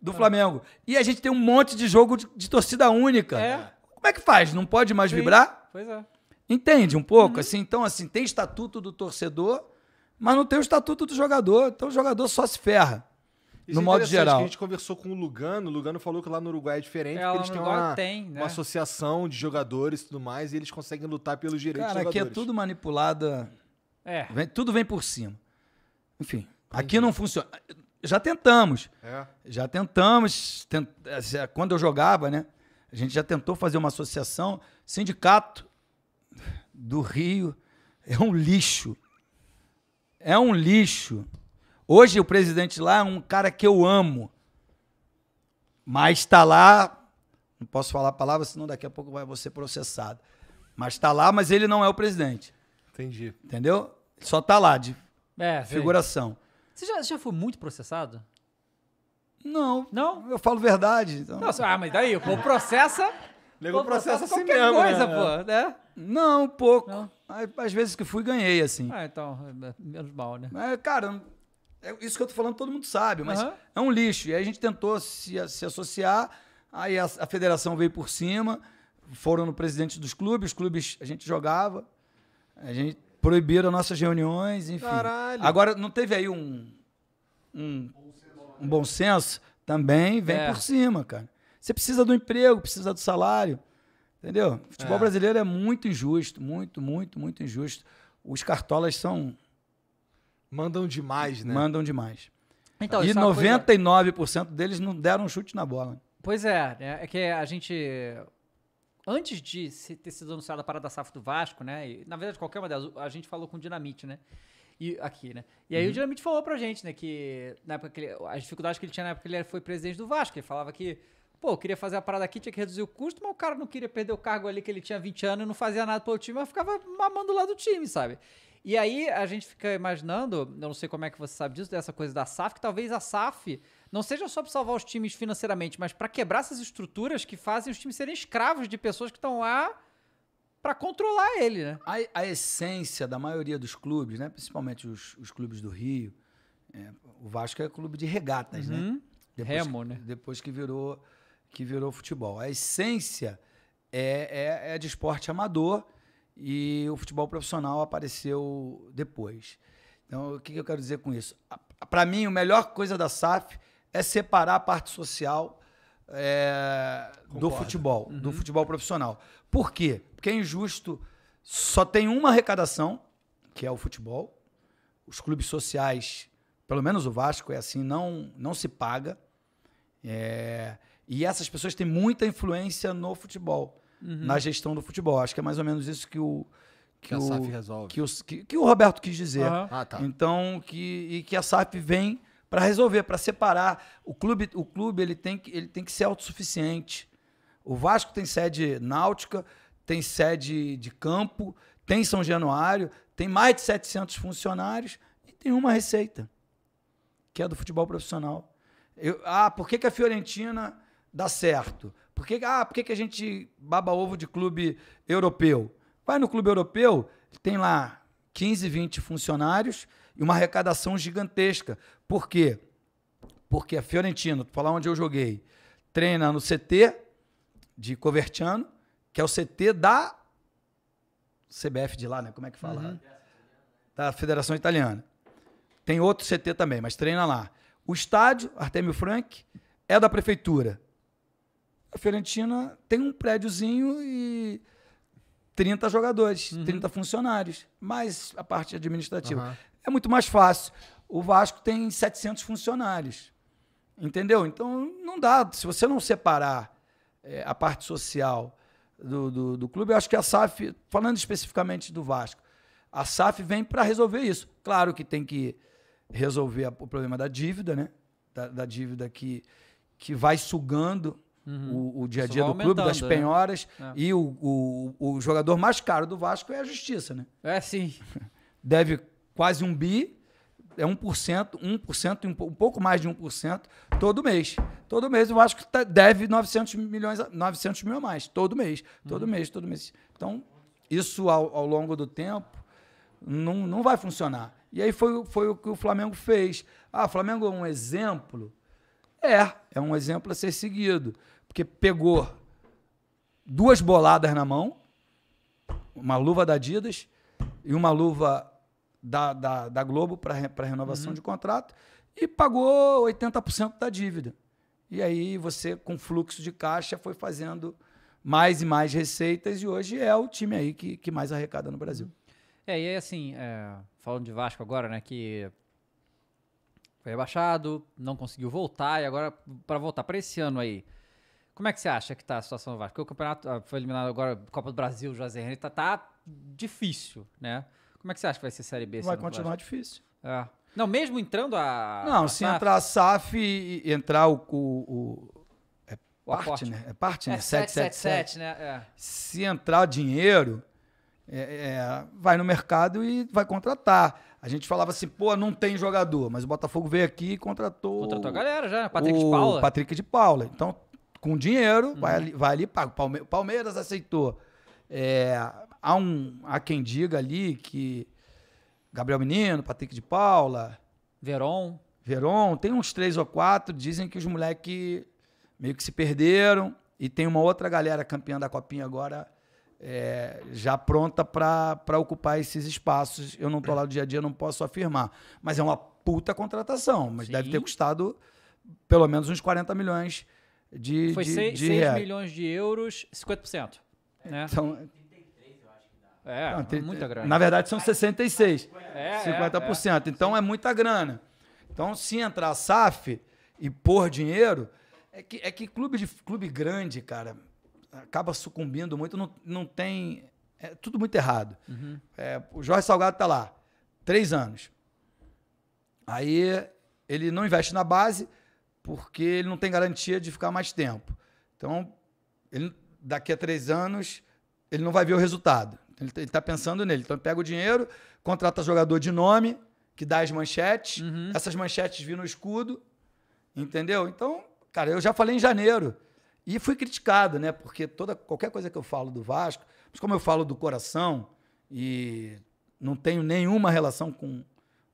do ah. Flamengo. E a gente tem um monte de jogo de, de torcida única. É. Como é que faz? Não pode mais Sim. vibrar? Pois é. Entende um pouco? Uhum. assim Então, assim, tem estatuto do torcedor, mas não tem o estatuto do jogador. Então, o jogador só se ferra. Isso no é modo geral. a gente conversou com o Lugano, o Lugano falou que lá no Uruguai é diferente, é, porque eles têm uma, tem, né? uma associação de jogadores e tudo mais, e eles conseguem lutar pelos direitos Cara, aqui é tudo manipulada. É. Vem, tudo vem por cima. Enfim, Entendi. aqui não funciona. Já tentamos. É. Já tentamos. Tent... Quando eu jogava, né? A gente já tentou fazer uma associação. Sindicato do Rio é um lixo. É um lixo. Hoje o presidente lá é um cara que eu amo, mas está lá. Não posso falar a palavra, senão daqui a pouco vai você processado. Mas está lá, mas ele não é o presidente. Entendi. Entendeu? Só está lá de é, figuração. Você já, já foi muito processado? Não. Não? Eu falo verdade. Então... Nossa, ah, mas daí, o povo processa. Nego processo processa assim mesmo. coisa, né? pô, né? Não, um pouco. Não. Às vezes que fui, ganhei, assim. Ah, então, é, é, menos mal, né? Mas, cara, é isso que eu tô falando, todo mundo sabe, mas uhum. é um lixo. E aí a gente tentou se, se associar, aí a, a federação veio por cima, foram no presidente dos clubes, os clubes a gente jogava, a gente proibiram nossas reuniões, enfim. Caralho. Agora, não teve aí um, um, um bom senso? Também vem é. por cima, cara. Você precisa do emprego, precisa do salário. Entendeu? O futebol é. brasileiro é muito injusto, muito, muito, muito injusto. Os cartolas são Mandam demais, né? Mandam demais. Então, e 99% é deles não deram um chute na bola. Pois é, né? é que a gente. Antes de ter sido anunciada a parada SAF do Vasco, né? E, na verdade, qualquer uma das, a gente falou com o Dinamite, né? E, aqui, né? E aí uhum. o Dinamite falou pra gente, né? Que na época que ele, as dificuldades que ele tinha na época que ele foi presidente do Vasco, ele falava que, pô, queria fazer a parada aqui, tinha que reduzir o custo, mas o cara não queria perder o cargo ali que ele tinha 20 anos e não fazia nada pelo time, mas ficava mamando lá do time, sabe? E aí a gente fica imaginando, eu não sei como é que você sabe disso, dessa coisa da SAF, que talvez a SAF não seja só para salvar os times financeiramente, mas para quebrar essas estruturas que fazem os times serem escravos de pessoas que estão lá para controlar ele, né? A, a, essência da maioria dos clubes, né? principalmente os, os clubes do Rio, é, o Vasco é clube de regatas, né? uhum. né? Depois Remo, que, né? Depois que virou, que virou futebol. A essência é, é, é de esporte amador e o futebol profissional apareceu depois. Então, o que, que eu quero dizer com isso? Para mim, a melhor coisa da SAF é separar a parte social é, do futebol, uhum. do futebol profissional. Por quê? Porque é injusto, só tem uma arrecadação, que é o futebol. Os clubes sociais, pelo menos o Vasco é assim, não, não se paga. É, e essas pessoas têm muita influência no futebol uhum. na gestão do futebol. Acho que é mais ou menos isso que o que, que o, SAF resolve. Que o, que, que o Roberto quis dizer. Uhum. Ah, tá. Então, que, e que a SAF vem para resolver, para separar. O clube, o clube ele, tem que, ele tem que ser autossuficiente. O Vasco tem sede náutica, tem sede de campo, tem São Januário, tem mais de 700 funcionários e tem uma receita, que é do futebol profissional. Eu, ah, por que, que a Fiorentina dá certo? Por que, ah, por que, que a gente baba ovo de clube europeu? Vai no clube europeu, tem lá 15, 20 funcionários e uma arrecadação gigantesca. Por quê? Porque a Fiorentina, para falar onde eu joguei, treina no CT de Covertiano, que é o CT da CBF de lá, né? Como é que fala? Uhum. Da Federação Italiana. Tem outro CT também, mas treina lá. O estádio, Artemio Frank, é da prefeitura a Fiorentina tem um prédiozinho e 30 jogadores, uhum. 30 funcionários, mais a parte administrativa. Uhum. É muito mais fácil. O Vasco tem 700 funcionários. Entendeu? Então, não dá. Se você não separar é, a parte social do, do, do, clube, eu acho que a SAF, falando especificamente do Vasco, a SAF vem para resolver isso. Claro que tem que resolver o problema da dívida, né? Da, da dívida que, que vai sugando Uhum. O, o, dia a dia do clube, das né? penhoras. Né? E o, o, o, jogador mais caro do Vasco é a justiça, né? É, sim. Deve quase um bi, é 1%, 1%, um, um pouco mais de 1% todo mês. Todo mês o Vasco tá, deve 900, milhões, 900 mil a mais, todo mês, todo uhum. mês, todo mês. Então, isso ao, ao longo do tempo não, não vai funcionar. E aí foi, foi o que o Flamengo fez. Ah, o Flamengo é um exemplo é, é um exemplo a ser seguido. Porque pegou duas boladas na mão, uma luva da Adidas e uma luva da, da, da Globo para renovação uhum. de contrato, e pagou 80% da dívida. E aí você, com fluxo de caixa, foi fazendo mais e mais receitas e hoje é o time aí que, que mais arrecada no Brasil. É, e aí assim, é, falando de Vasco agora, né, que foi rebaixado, não conseguiu voltar e agora para voltar para esse ano aí. Como é que você acha que está a situação do Vasco? Porque o campeonato ah, foi eliminado agora, Copa do Brasil, José Henrique, tá, tá difícil, né? Como é que você acha que vai ser Série B? Vai continuar difícil. É. Não, mesmo entrando a. Não, a se SAF, entrar a SAF e entrar o. o, o é o parte, aporte. né? É parte, né? É 777, né? É. Se entrar dinheiro, é, é, vai no mercado e vai contratar. A gente falava assim, pô, não tem jogador, mas o Botafogo veio aqui e contratou. Contratou a galera já, né? Patrick de Paula. Patrick de Paula. Então, com dinheiro, uhum. vai, ali, vai ali paga. Palmeiras aceitou. É, há, um, há quem diga ali que Gabriel Menino, Patrick de Paula. Veron. Veron, tem uns três ou quatro, dizem que os moleques meio que se perderam. E tem uma outra galera campeã da Copinha agora é, já pronta para ocupar esses espaços. Eu não estou lá no dia a dia, não posso afirmar. Mas é uma puta contratação, mas Sim. deve ter custado pelo menos uns 40 milhões de Foi 6, de milhões de euros, 50%. É, né? Então, é, não, é muita grana. Na verdade, são 66, é, 50%. É, é. Então, é muita grana. Então, se entrar SAF e pôr dinheiro, é que, é que clube, de, clube grande, cara, acaba sucumbindo muito, não, não tem. É tudo muito errado. Uhum. É, o Jorge Salgado está lá, três anos. Aí ele não investe na base porque ele não tem garantia de ficar mais tempo. Então, ele, daqui a três anos, ele não vai ver o resultado. Ele está tá pensando nele. Então, ele pega o dinheiro, contrata jogador de nome, que dá as manchetes. Uhum. Essas manchetes viram no escudo, entendeu? Então, cara, eu já falei em janeiro. E fui criticado, né? Porque toda, qualquer coisa que eu falo do Vasco, mas como eu falo do coração e não tenho nenhuma relação com,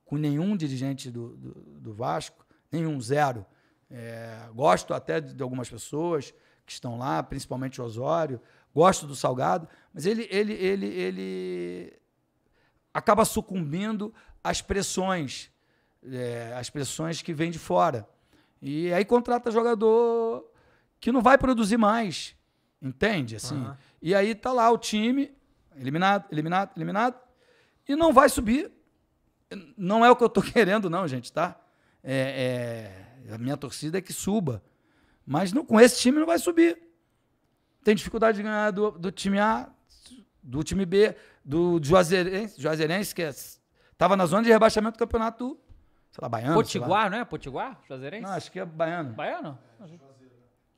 com nenhum dirigente do, do, do Vasco, nenhum, zero. É, gosto até de, algumas pessoas que estão lá, principalmente o Osório, gosto do Salgado, mas ele, ele, ele, ele acaba sucumbindo às pressões, é, às pressões que vêm de fora. E aí contrata jogador que não vai produzir mais. Entende? Assim. Uhum. E aí tá lá o time, eliminado, eliminado, eliminado, e não vai subir. Não é o que eu tô querendo, não, gente, tá? É, é, a minha torcida é que suba. Mas não, com esse time não vai subir. Tem dificuldade de ganhar do, do time A, do time B, do Juazeirense, Juazeirense que é, tava na zona de rebaixamento do campeonato do, sei lá, baiano. Potiguar, lá. não é? Potiguar? Juazeirense? Não, acho que é baiano. Baiano?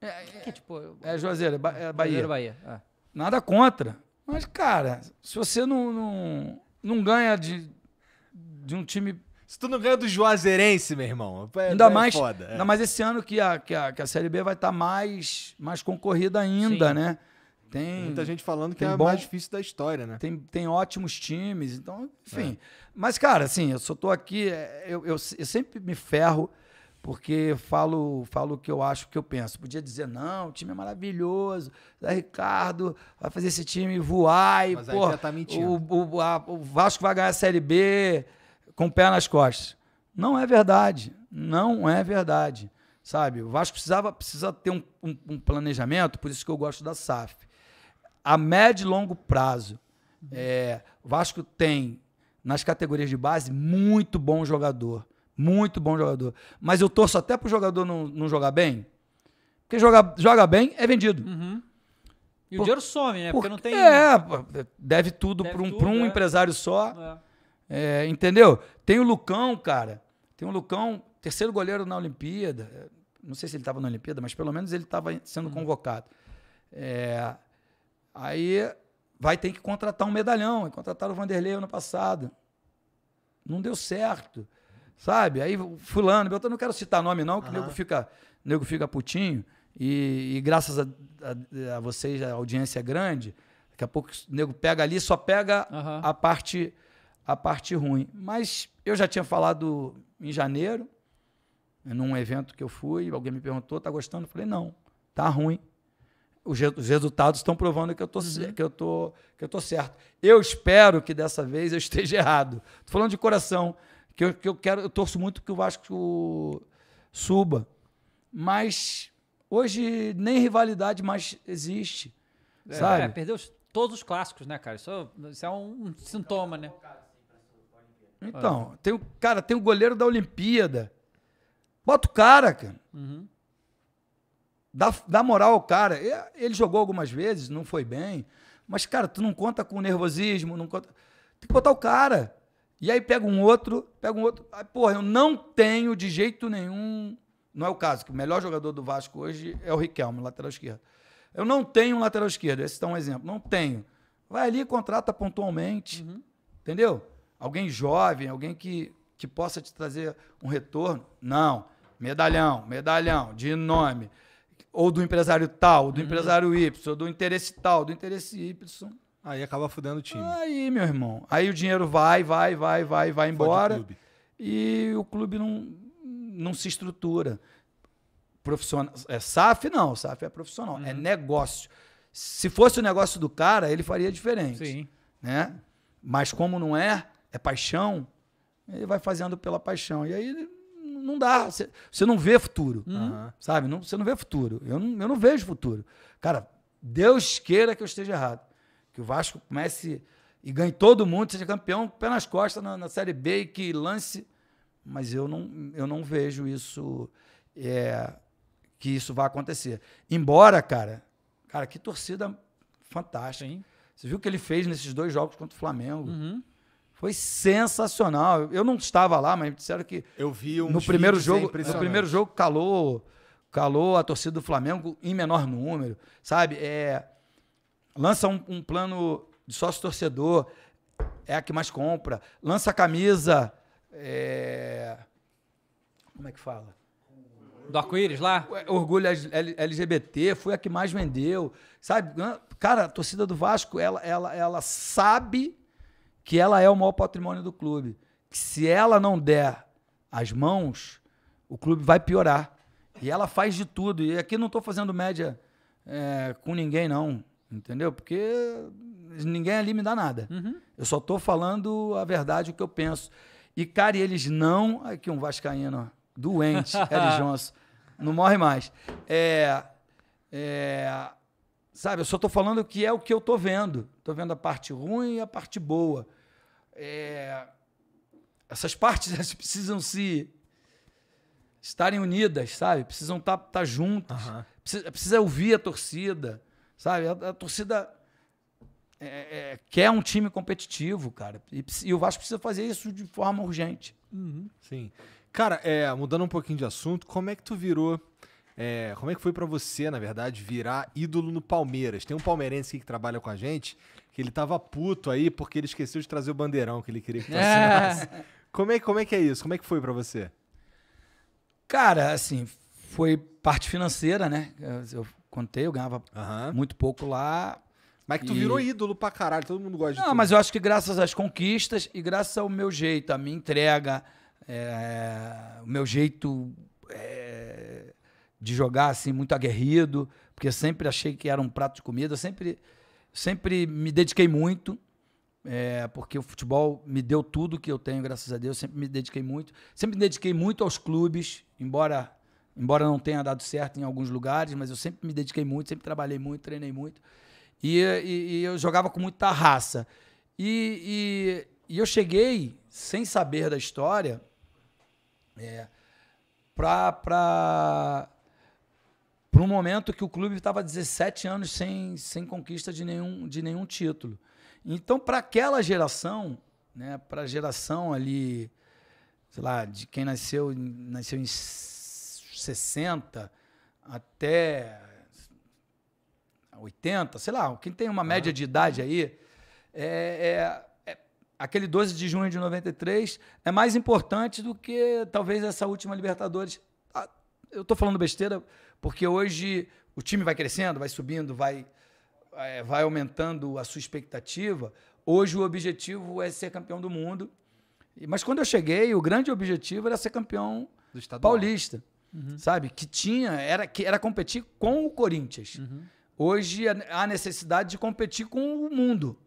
É, que, é, tipo, é Juazeiro, é, ba é Bahia. Bahia. Ah. Nada contra. Mas, cara, se você não, não, não ganha de, de um time se tu não ganha do Juazeirense, meu irmão, é, ainda é mais, foda. É. Ainda mais esse ano que a, que a, que a Série B vai estar tá mais, mais concorrida ainda, Sim. né? Tem, Muita gente falando que é a bom, mais difícil da história, né? Tem, tem ótimos times, então, enfim. É. Mas, cara, assim, eu só tô aqui, é, eu, eu, eu sempre me ferro porque falo, falo o que eu acho, o que eu penso. Podia dizer, não, o time é maravilhoso, Zé Ricardo vai fazer esse time voar e, Mas pô, aí já tá mentindo. O, o, a, o Vasco vai ganhar a Série B com o pé nas costas. Não é verdade, não é verdade, sabe? O Vasco precisava, precisa ter um, um, um planejamento, por isso que eu gosto da SAF. A médio e longo prazo, é, o Vasco tem, nas categorias de base, muito bom jogador muito bom jogador. Mas eu torço até pro jogador não, não jogar bem. Porque joga, joga bem, é vendido. Uhum. E Por, o dinheiro some, né? Porque, porque não tem. É, deve tudo para um, tudo, um é. empresário só. É. É, entendeu? Tem o Lucão, cara. Tem o Lucão, terceiro goleiro na Olimpíada. Não sei se ele estava na Olimpíada, mas pelo menos ele estava sendo uhum. convocado. É, aí vai ter que contratar um medalhão. e Contrataram o Vanderlei ano passado. Não deu certo. Sabe? Aí fulano, eu não quero citar nome não, que uhum. o nego fica, nego fica putinho. E, e graças a, a, a, vocês, a audiência é grande. Daqui a pouco o nego pega ali, só pega uhum. a, parte, a parte ruim. Mas eu já tinha falado em janeiro, num evento que eu fui, alguém me perguntou, tá gostando? Eu falei, não, tá ruim. Os, os resultados estão provando que eu, tô, uhum. que, eu tô, que eu tô certo. Eu espero que dessa vez eu esteja errado. Tô falando de coração que eu, que eu quero, eu torço muito que o Vasco suba. Mas hoje nem rivalidade mais existe. É, sabe? É, perdeu todos os clássicos, né, cara? Isso, isso é um sintoma, né? Então, tem o, cara, tem o goleiro da Olimpíada. Bota o cara, cara. Uhum. Dá, dá moral ao cara. Ele jogou algumas vezes, não foi bem. Mas, cara, tu não conta com nervosismo, não conta. Tem que botar o cara. E aí pega um outro, pega um outro. Aí, porra, eu não tenho de jeito nenhum. Não é o caso, que o melhor jogador do Vasco hoje é o Riquelme, lateral esquerdo. Eu não tenho um lateral esquerdo, esse é um exemplo. Não tenho. Vai ali e contrata pontualmente. Uhum. Entendeu? Alguém jovem, alguém que, que possa te trazer um retorno. Não. Medalhão, medalhão, de nome. Ou do empresário tal, ou do uhum. empresário Y, ou do interesse tal, do interesse Y. Aí acaba fudendo o time. Aí, meu irmão. Aí o dinheiro vai, vai, vai, vai, vai embora. E o clube não, não se estrutura. Profissional. É SAF, não. SAF é profissional. É uhum. É negócio. Se fosse o negócio do cara, ele faria diferente. Sim. Né? Mas como não é, é paixão, ele vai fazendo pela paixão. E aí não dá. Você não vê futuro. Uhum. Sabe? Não, você não vê futuro. Eu não, eu não vejo futuro. Cara, Deus queira que eu esteja errado que o Vasco comece e ganhe todo mundo, seja campeão, pé nas costas na, na Série B e que lance. Mas eu não, eu não vejo isso, é, que isso vá acontecer. Embora, cara, cara, que torcida fantástica. hein Você viu o que ele fez nesses dois jogos contra o Flamengo? Uhum. Foi sensacional. Eu não estava lá, mas me disseram que eu vi um no primeiro é jogo, no primeiro jogo calou, calou a torcida do Flamengo em menor número, sabe? É, lança um, um plano de sócio-torcedor, é a que mais compra, lança a camisa. É... Como é que fala? Do arco-íris lá? Orgulho LGBT, foi a que mais vendeu. Sabe? Cara, a torcida do Vasco, ela, ela, ela sabe que ela é o maior patrimônio do clube. Que se ela não der as mãos, o clube vai piorar. E ela faz de tudo. E aqui não estou fazendo média é, com ninguém, não. Entendeu? Porque ninguém ali me dá nada. Uhum. Eu só estou falando a verdade, o que eu penso. E, cara, eles não. Aqui um Vascaíno, doente, Eric Johnson. Não morre mais. É, é, sabe, eu só estou falando o que é o que eu estou vendo. Estou vendo a parte ruim e a parte boa. É, essas partes precisam se estarem unidas, sabe? Precisam estar tá, tá juntas. Uhum. Precisa, precisa, ouvir a torcida. Sabe? A, a torcida é, é, quer um time competitivo, cara. E, e, o Vasco precisa fazer isso de forma urgente. Uhum, sim. Cara, é, mudando um pouquinho de assunto, como é que tu virou? É, como é que foi para você, na verdade, virar ídolo no Palmeiras? Tem um palmeirense que trabalha com a gente que ele tava puto aí porque ele esqueceu de trazer o bandeirão que ele queria que é. tu assinasse. Como, é, como é que é isso? Como é que foi para você? Cara, assim, foi parte financeira, né? Eu contei, eu ganhava uhum. muito pouco lá. Mas que tu e... virou ídolo pra caralho, todo mundo gosta Não, de Não, mas eu acho que graças às conquistas e graças ao meu jeito, a minha entrega, é... o meu jeito é... de jogar, assim, muito aguerrido, porque sempre achei que era um prato de comida, sempre, sempre me dediquei muito, é... porque o futebol me deu tudo que eu tenho, graças a Deus, sempre me dediquei muito. Sempre me dediquei muito aos clubes, embora Embora não tenha dado certo em alguns lugares, mas eu sempre me dediquei muito, sempre trabalhei muito, treinei muito. E, e, e eu jogava com muita raça. E, e, eu cheguei, sem saber da história, é, para um momento que o clube estava 17 anos sem, sem conquista de nenhum, de nenhum título. Então, para aquela geração, né, para a geração ali, sei lá, de quem nasceu, nasceu em 60 até 80, sei lá, quem tem uma média de idade aí, é, é, é, aquele 12 de junho de 93 é mais importante do que talvez essa última Libertadores. Ah, eu estou falando besteira, porque hoje o time vai crescendo, vai subindo, vai, é, vai aumentando a sua expectativa. Hoje o objetivo é ser campeão do mundo. Mas quando eu cheguei, o grande objetivo era ser campeão paulista uhum. sabe? Que tinha, era, que era competir com o Corinthians. Uhum. Hoje há necessidade de competir com o mundo.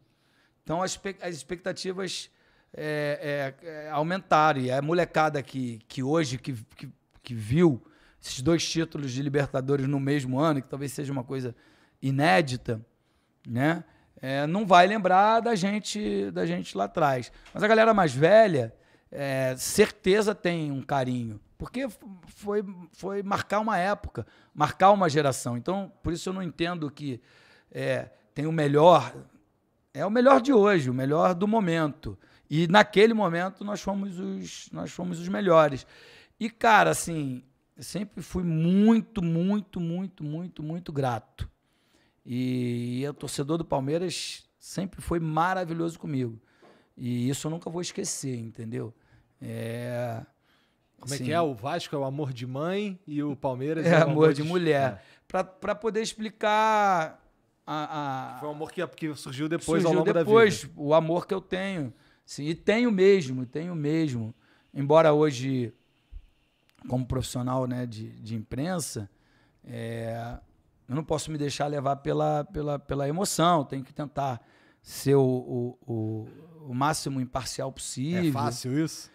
Então as, as expectativas é, é, é, aumentaram. E a molecada que, que hoje que, que, que viu esses dois títulos de Libertadores no mesmo ano, que talvez seja uma coisa inédita, né? É, não vai lembrar da gente, da gente lá atrás. Mas a galera mais velha, é, certeza tem um carinho. Porque foi, foi marcar uma época, marcar uma geração. Então, por isso eu não entendo que é, tem o melhor. É o melhor de hoje, o melhor do momento. E naquele momento nós fomos os, nós fomos os melhores. E, cara, assim, sempre fui muito, muito, muito, muito, muito grato. E, e o torcedor do Palmeiras sempre foi maravilhoso comigo. E isso eu nunca vou esquecer, entendeu? É, como é que é? O Vasco é o amor de mãe e o Palmeiras é, é o amor, amor de, de mulher. É. Para poder explicar. A, a... Foi o um amor que, é, que, surgiu depois surgiu ao longo depois, da vida. o amor que eu tenho. Sim, e tenho mesmo, tenho mesmo. Embora hoje, como profissional né, de, de imprensa, é, eu não posso me deixar levar pela, pela, pela emoção. Tenho que tentar ser o, o, o, o máximo imparcial é possível. É fácil isso?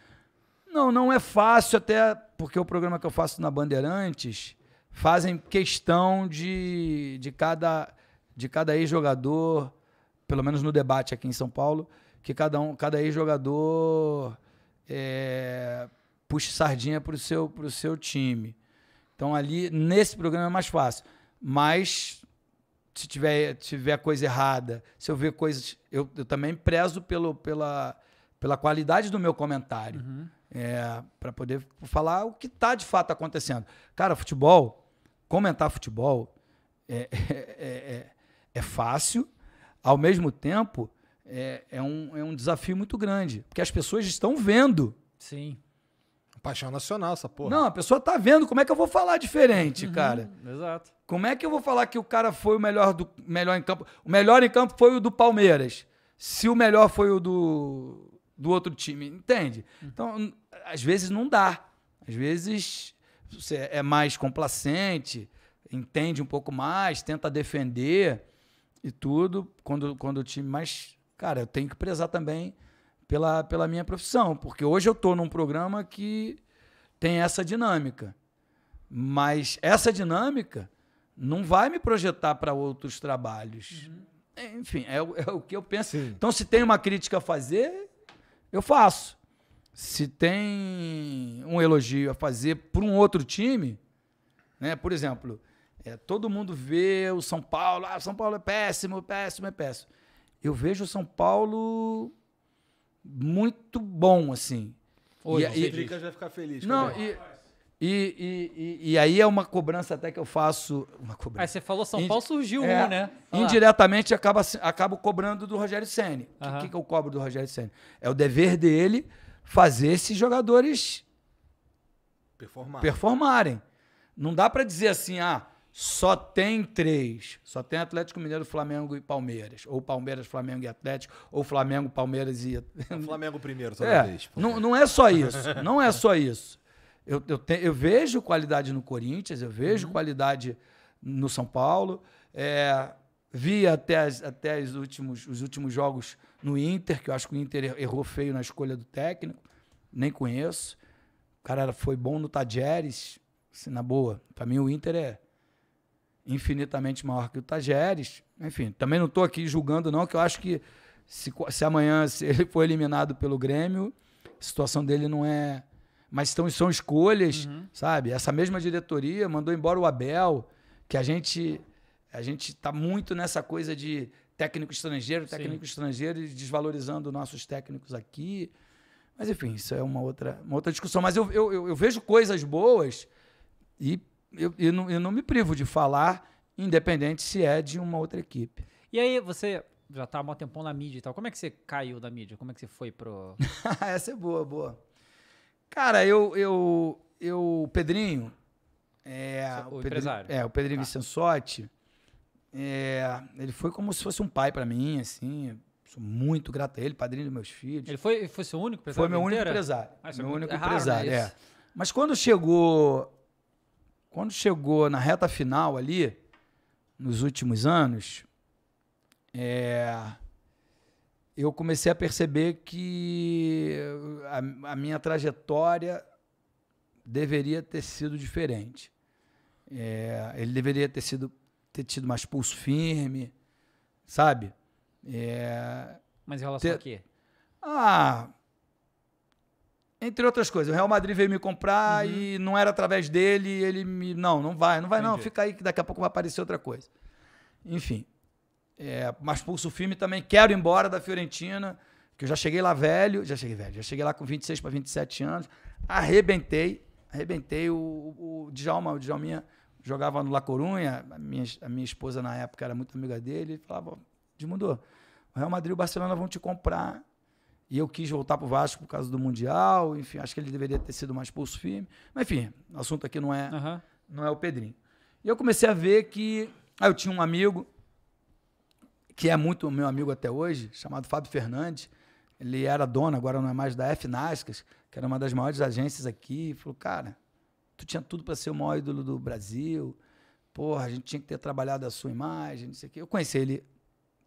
Não, não é fácil, até porque o programa que eu faço na Bandeirantes fazem questão de, de cada, de cada ex-jogador, pelo menos no debate aqui em São Paulo, que cada, um, cada ex-jogador é, puxe sardinha para o seu, seu time. Então ali, nesse programa é mais fácil. Mas se tiver, tiver coisa errada, se eu ver coisas. Eu, eu também prezo pelo, pela, pela qualidade do meu comentário. Uhum é, para poder falar o que está de fato acontecendo. Cara, futebol, comentar futebol é, é, é, é, é fácil, ao mesmo tempo é, é, um, é um desafio muito grande, porque as pessoas estão vendo. Sim. Paixão nacional, essa porra. Não, a pessoa tá vendo. Como é que eu vou falar diferente, uhum, cara? Exato. Como é que eu vou falar que o cara foi o melhor, do, melhor em campo? O melhor em campo foi o do Palmeiras. Se o melhor foi o do, do outro time, entende? Hum. Então, às vezes não dá. Às vezes você é mais complacente, entende um pouco mais, tenta defender e tudo, quando, quando o time mais. Cara, eu tenho que prezar também pela, pela minha profissão, porque hoje eu estou num programa que tem essa dinâmica. Mas essa dinâmica não vai me projetar para outros trabalhos. Uhum. Enfim, é, é, o que eu penso. Sim. Então, se tem uma crítica a fazer, eu faço. Se tem um elogio a fazer para um outro time, né? Por exemplo, é, todo mundo vê o São Paulo, ah, o São Paulo é péssimo, péssimo, é péssimo. Eu vejo o São Paulo muito bom, assim. Hoje, e, o vai ficar feliz. Não, e, e, e, e, aí é uma cobrança até que eu faço. Uma cobrança. Aí você falou São Paulo, surgiu é, uma, né? indiretamente acaba, acabo cobrando do Rogério Senni. O uhum. que, que, eu cobro do Rogério Senni? É o dever dele fazer esses jogadores Performar. performarem. Não dá para dizer assim, ah, só tem três. Só tem Atlético Mineiro, Flamengo e Palmeiras. Ou Palmeiras, Flamengo e Atlético. Ou Flamengo, Palmeiras e. Flamengo primeiro, toda é, vez. Não, não é só isso. Não é só isso. Eu, eu, te, eu vejo qualidade no Corinthians, eu vejo uhum. qualidade no São Paulo. É, vi até, as, até as últimos, os últimos jogos no Inter, que eu acho que o Inter er, errou feio na escolha do técnico. Nem conheço. O cara foi bom no Tajeres, assim, na boa. Para mim, o Inter é infinitamente maior que o Tajeres. Enfim, também não estou aqui julgando, não, que eu acho que se, se amanhã se ele for eliminado pelo Grêmio, a situação dele não é mas então, são escolhas, uhum. sabe? Essa mesma diretoria mandou embora o Abel, que a gente a gente está muito nessa coisa de técnico estrangeiro, técnico Sim. estrangeiro, e desvalorizando nossos técnicos aqui. Mas, enfim, isso é uma outra, uma outra discussão. Mas eu, eu, eu vejo coisas boas e eu, eu, não, eu não me privo de falar, independente se é de uma outra equipe. E aí, você já está há um tempão na mídia e tal. Como é que você caiu da mídia? Como é que você foi pro. Essa é boa, boa. Cara, eu. eu, eu é, o Pedrinho. É, o, o empresário. Pedrinho, é, o Pedrinho tá. Vicensotti. É, ele foi como se fosse um pai para mim, assim. Sou muito grato a ele, padrinho dos meus filhos. Ele foi, foi seu único empresário? Foi meu único inteira? empresário. Ah, é meu é único raro, né, empresário, é. Mas quando chegou. Quando chegou na reta final ali, nos últimos anos, é eu comecei a perceber que eh, a, a minha trajetória deveria ter sido diferente. É, ele deveria ter sido ter tido mais pulso firme, sabe? É, Mas em relação ter, a quê? Ah, entre outras coisas, o Real Madrid veio me comprar uhum. e não era através dele, ele me. Não, não vai, não vai, Entendi. não, fica aí que daqui a pouco vai aparecer outra coisa. Enfim, é, mas pulso firme também. Quero ir embora da Fiorentina, que eu já cheguei lá velho. Já cheguei velho, já cheguei lá com 26 para 27 anos. Arrebentei, arrebentei. O, o, o Djalma, o Djalminha jogava no La Corunha. A minha, a minha esposa na época era muito amiga dele. e falava: Edmundo, o Real Madrid e o Barcelona vão te comprar. E eu quis voltar para o Vasco por causa do Mundial. Enfim, acho que ele deveria ter sido mais pulso firme. Mas, enfim, o assunto aqui não é, uhum. não é o Pedrinho. E eu comecei a ver que. Aí eu tinha um amigo que é muito meu amigo até hoje, chamado Fábio Fernandes. Ele era dono, agora não é mais, da FNASCAS, que era uma das maiores agências aqui. E falou, cara, tu tinha tudo para ser o maior ídolo do Brasil. Porra, a gente tinha que ter trabalhado a sua imagem, não sei o quê. Eu conheci ele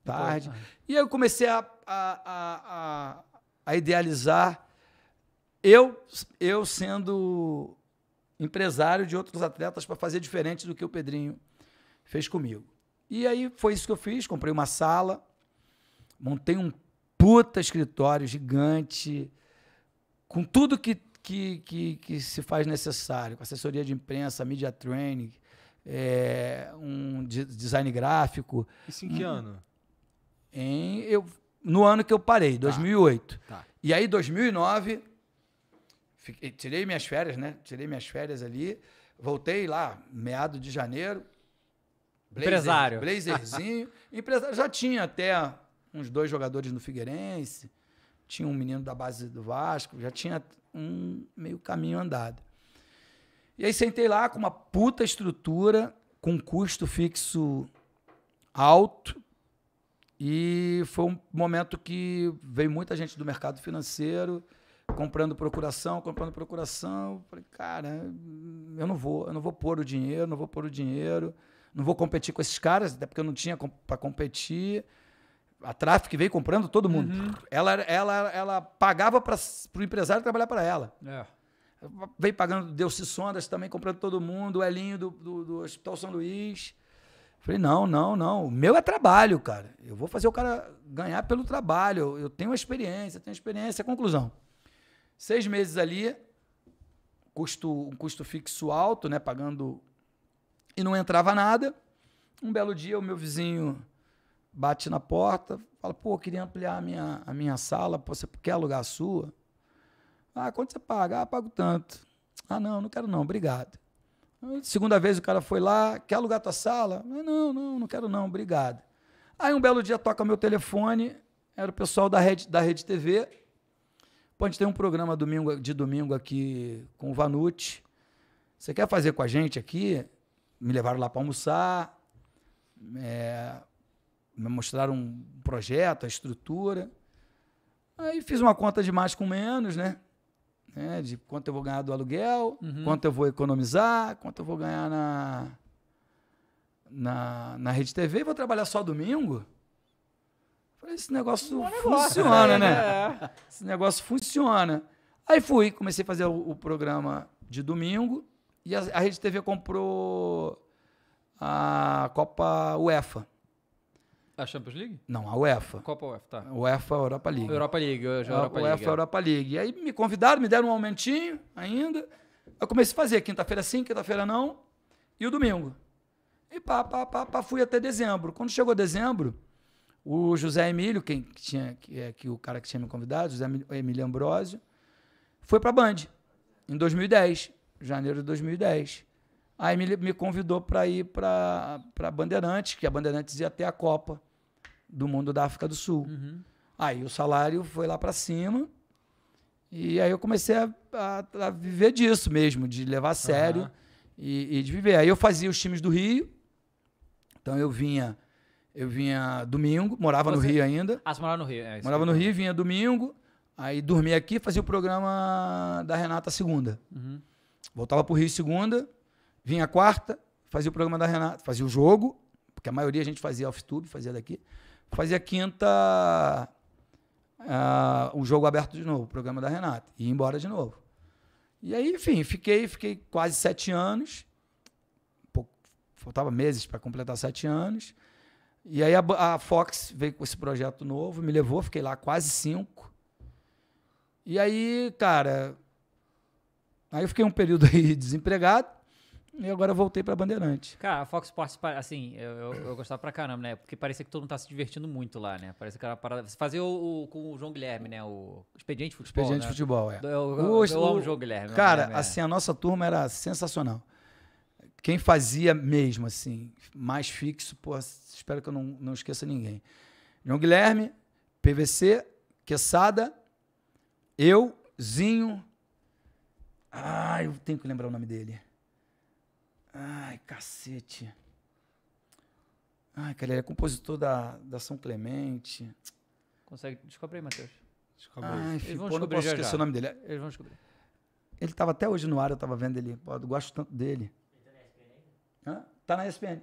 tarde. Depois, e eu comecei a, a, a, a, idealizar eu, eu sendo empresário de outros atletas para fazer diferente do que o Pedrinho fez comigo. E aí foi isso que eu fiz, comprei uma sala, montei um puta escritório gigante, com tudo que, que, que, que se faz necessário, com assessoria de imprensa, media training, é, um de, design gráfico. Isso em que um, ano? Em, eu, no ano que eu parei, 2008. Tá. Tá. E aí, 2009, fiquei, tirei minhas férias, né? Tirei minhas férias ali, voltei lá, meado de janeiro, Blazer, empresário. Blazerzinho. empresário. Já tinha até uns dois jogadores no Figueirense, tinha um menino da base do Vasco, já tinha um meio caminho andado. E aí sentei lá com uma puta estrutura, com custo fixo alto. E foi um momento que veio muita gente do mercado financeiro comprando procuração, comprando procuração. Falei, cara, eu não vou, eu não vou pôr o dinheiro, não vou pôr o dinheiro não vou competir com esses caras, até porque eu não tinha para competir. A Traffic veio comprando todo mundo. Uhum. Ela, ela, ela pagava para o empresário trabalhar para ela. É. Veio pagando se Sondas também, comprando todo mundo, o Elinho do, do, do Hospital São Luís. Falei, não, não, não. O meu é trabalho, cara. Eu vou fazer o cara ganhar pelo trabalho. Eu tenho uma experiência, tenho experiência. Conclusão. Seis meses ali, custo, um custo fixo alto, né? Pagando e não entrava nada. Um belo dia, o meu vizinho bate na porta, fala: pô, queria ampliar a minha, a minha sala, pô, você quer alugar a sua? Ah, quanto você paga? Ah, pago tanto. Ah, não, não quero não, obrigado. Segunda vez o cara foi lá, quer alugar tua sala? Ah, não, não, não quero não, obrigado. Aí um belo dia toca meu telefone, era o pessoal da Rede, da Rede TV. Pô, a gente tem um programa domingo, de domingo aqui com o Vanucci. Você quer fazer com a gente aqui? me levaram lá para almoçar, é, me mostraram um projeto, a estrutura. Aí fiz uma conta de mais com menos, né? É, de quanto eu vou ganhar do aluguel, uhum. quanto eu vou economizar, quanto eu vou ganhar na, na, na Rede TV e vou trabalhar só domingo. Falei, esse negócio funciona, né? né? É. Esse negócio funciona. Aí fui, comecei a fazer o, o programa de domingo. E a, a Rede TV comprou a Copa UEFA. A Champions League? Não, a UEFA. Copa UEFA, tá. UEFA Europa League. Europa League, eu já é Europa UEFA League, é. Europa League. E aí me convidaram, me deram um aumentinho ainda. Eu comecei a fazer quinta-feira sim, quinta-feira não, e o domingo. E pá, pá, pá, pá, fui até dezembro. Quando chegou dezembro, o José Emílio, quem tinha, que é que o cara que tinha me convidado, José Emílio Ambrosio, foi para Band em 2010 janeiro de 2010. Aí me, me convidou para ir para Bandeirantes, que a Bandeirantes ia ter a Copa do Mundo da África do Sul. Uhum. Aí o salário foi lá para cima. E aí eu comecei a, a, a, viver disso mesmo, de levar a sério uhum. e, e de viver. Aí eu fazia os times do Rio. Então eu vinha eu vinha domingo, morava você... no Rio ainda. Ah, você morava no Rio, é isso. Morava no Rio, vinha domingo, aí dormia aqui, fazia o programa da Renata segunda. Uhum. Voltava para o Rio segunda, vinha quarta, fazia o programa da Renata, fazia o jogo, porque a maioria a gente fazia off-tube, fazia daqui. Fazia quinta uh, o jogo aberto de novo, o programa da Renata, e ia embora de novo. E aí, enfim, fiquei, fiquei quase sete anos, pouco, faltava meses para completar sete anos. E aí a, a, Fox veio com esse projeto novo, me levou, fiquei lá quase cinco. E aí, cara, Aí eu fiquei um período aí desempregado e agora voltei pra Bandeirante. Cara, a Fox Sports, assim, eu, eu, eu, gostava pra caramba, né? Porque parecia que todo mundo tá se divertindo muito lá, né? Parecia que era uma parada. Você fazia o, o, com o João Guilherme, né? O Expediente Futebol. Expediente né? Futebol, é. Eu, eu, eu amo o João Guilherme. Cara, é. assim, a nossa turma era sensacional. Quem fazia mesmo, assim, mais fixo, pô, espero que eu não, não esqueça ninguém. João Guilherme, PVC, Queçada, eu, Zinho, ah, eu tenho que lembrar o nome dele. Ai, cacete. Ai, cara, ele é compositor da, da São Clemente. Consegue? Descobre aí, Matheus. Descobre aí. Eles vão pô, não posso esquecer já. o nome dele. Eles vão descobrir. Ele estava até hoje no ar, eu estava vendo ele. Pô, eu gosto tanto dele. Hã? Tá na ESPN.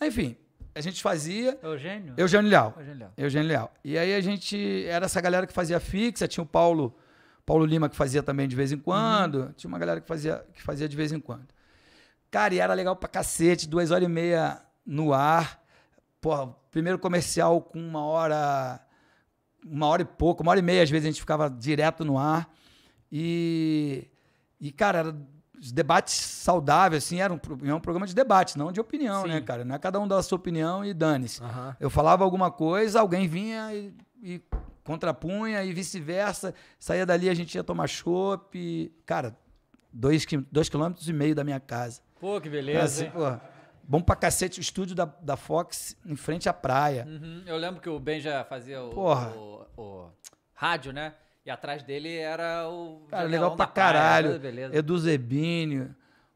Enfim, a gente fazia. Eugênio? Eugênio Leal. Eugênio Leal. Eugênio Leal. E aí a gente era essa galera que fazia fixa, tinha o Paulo Paulo Lima que fazia também de vez em uhum. quando. Uhum. Tinha uma galera que fazia, que fazia de vez em quando. Cara, e era legal pra cacete, duas horas e meia no ar. Porra, primeiro comercial com uma hora, uma hora e pouco, uma hora e meia, às vezes a gente ficava direto no ar. E, e cara, era os debates saudáveis, assim, era um, era é um programa de debate, não de opinião, né, Sim. né, cara? Não é cada um dá a sua opinião e dane-se. Uhum. Eu falava alguma coisa, alguém vinha e, e contrapunha e vice-versa. Saía dali, a gente ia tomar chopp. Cara, dois, dois quilômetros e meio da minha casa. Pô, que beleza. Então, assim, pô, bom pra cacete. O estúdio da, da Fox em frente à praia. Uhum. Eu lembro que o Ben já fazia o, o, o, o rádio, né? E atrás dele era o. Cara, legal pra caralho. Praia, né? Edu Zebini,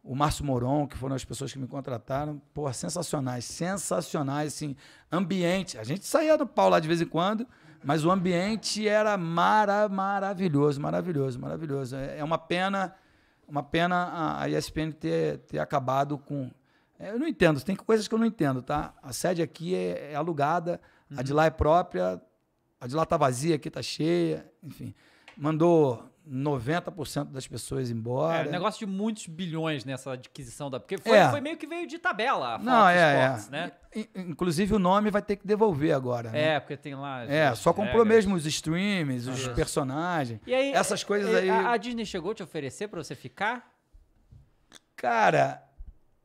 o Márcio Moron, que foram as pessoas que me contrataram. Porra, sensacionais, sensacionais, assim. Ambiente. A gente saía do pau lá de vez em quando. Mas o ambiente era mara, maravilhoso, maravilhoso, maravilhoso. É, é uma pena, uma pena a ESPN ter, ter acabado com. É, eu não entendo, tem coisas que eu não entendo, tá? A sede aqui é, é alugada, uhum. a de uhum. lá é própria, a de lá tá vazia, aqui tá cheia, enfim. Mandou 90% das pessoas embora. É, negócio de muitos bilhões nessa adquisição da. Porque foi, é. foi meio que veio de tabela a Não, é, é, Sports, é. né? Inclusive o nome vai ter que devolver agora. Né? É, porque tem lá. É, só comprou regras. mesmo os streams, os personagens. E aí, essas coisas é, é, aí. A, a Disney chegou a te oferecer para você ficar? Cara,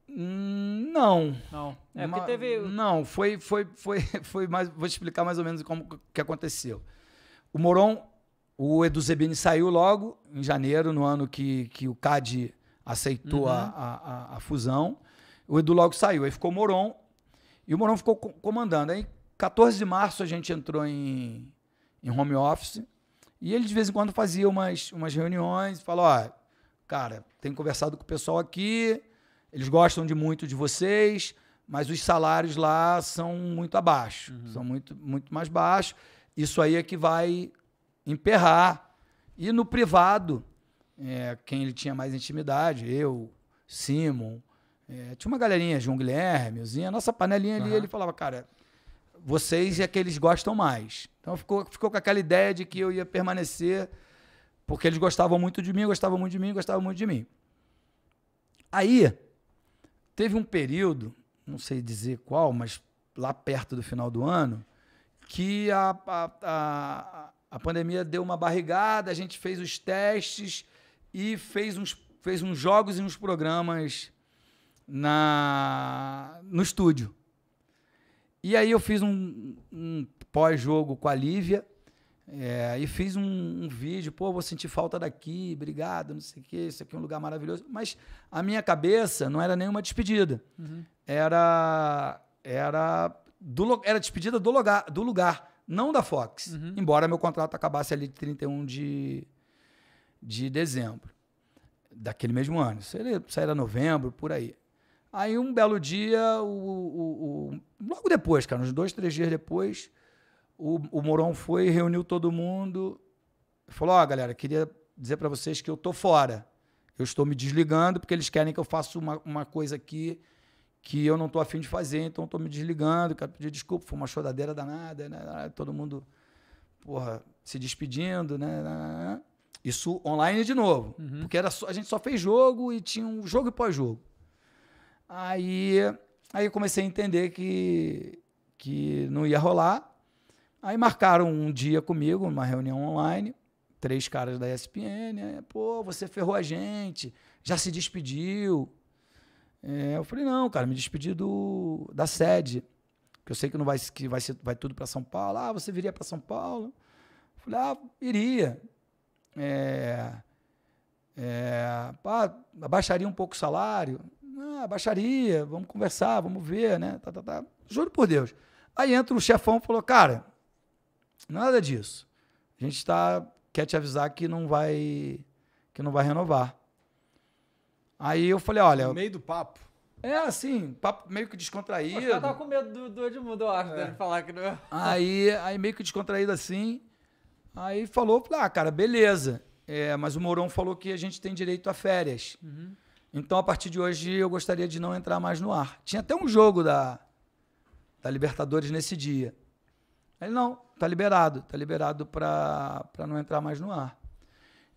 hum, não. Não. É porque teve. Não, foi, foi, foi, foi mais. Vou te explicar mais ou menos como que aconteceu. O Moron o Edu Zebini saiu logo em janeiro, no ano que, que o CAD aceitou uhum. a, a, a, fusão. O Edu logo saiu. Aí ficou o Moron. E o Moron ficou comandando. Aí, 14 de março, a gente entrou em, em home office. E ele, de vez em quando, fazia umas, umas reuniões. Falou, ó, cara, tenho conversado com o pessoal aqui. Eles gostam de muito de vocês, mas os salários lá são muito abaixo. Uhum. São muito, muito mais baixos. Isso aí é que vai emperrar. E no privado, é, quem ele tinha mais intimidade, eu, Simon, é, tinha uma galerinha, João Guilherme, Zinha, a nossa panelinha ali, uhum. ele falava, cara, vocês é que eles gostam mais. Então ficou, ficou com aquela ideia de que eu ia permanecer, porque eles gostavam muito de mim, gostavam muito de mim, gostavam muito de mim. Aí, teve um período, não sei dizer qual, mas lá perto do final do ano, que a, a, a, a pandemia deu uma barrigada, a gente fez os testes e fez uns, fez uns jogos e uns programas na no estúdio. E aí eu fiz um, um pós-jogo com a Lívia é, e fiz um, um, vídeo, pô, vou sentir falta daqui, obrigado, não sei o que, isso aqui é um lugar maravilhoso. Mas a minha cabeça não era nenhuma despedida. Uhum. Era, era, do, era despedida do lugar, do lugar não da Fox. Uhum. Embora meu contrato acabasse ali de 31 de, de dezembro daquele mesmo ano. Isso ele saíra novembro, por aí. Aí um belo dia, o, o, o, logo depois, cara, uns dois, três dias depois, o, o foi, reuniu todo mundo, falou: Ó, oh, galera, queria dizer para vocês que eu tô fora. Eu estou me desligando porque eles querem que eu faça uma, uma coisa aqui que eu não estou afim de fazer, então estou me desligando, quero pedir desculpa, foi uma choradeira danada, né? né todo mundo porra, se despedindo, né, né, né? Isso online de novo, uhum. porque era só, a gente só fez jogo e tinha um jogo e pós-jogo. Aí, aí eu comecei a entender que, que não ia rolar. Aí marcaram um dia comigo, uma reunião online, três caras da ESPN, né? pô, você ferrou a gente, já se despediu, é, eu falei, não, cara, me despedi do, da sede. Que eu sei que não vai, que vai, ser, vai tudo para São Paulo. Ah, você viria para São Paulo? Eu falei, ah, iria. É, é, pá, abaixaria um pouco o salário. Ah, baixaria, vamos conversar, vamos ver, né? Tá, tá, tá. Juro por Deus. Aí entra o chefão e falou, cara, nada disso. A gente tá, quer te avisar que não vai, que não vai renovar. Aí eu falei, olha. No meio do papo? É, assim, papo meio que descontraído. Poxa, eu tava com medo do, do Edmundo, eu acho, é. dele falar que não. É. Aí, aí meio que descontraído assim. Aí falou, ah, cara, beleza. É, mas o Mourão falou que a gente tem direito a férias. Uhum. Então, a partir de hoje, eu gostaria de não entrar mais no ar. Tinha até um jogo da, da Libertadores nesse dia. Ele, não, tá liberado, tá liberado para pra não entrar mais no ar.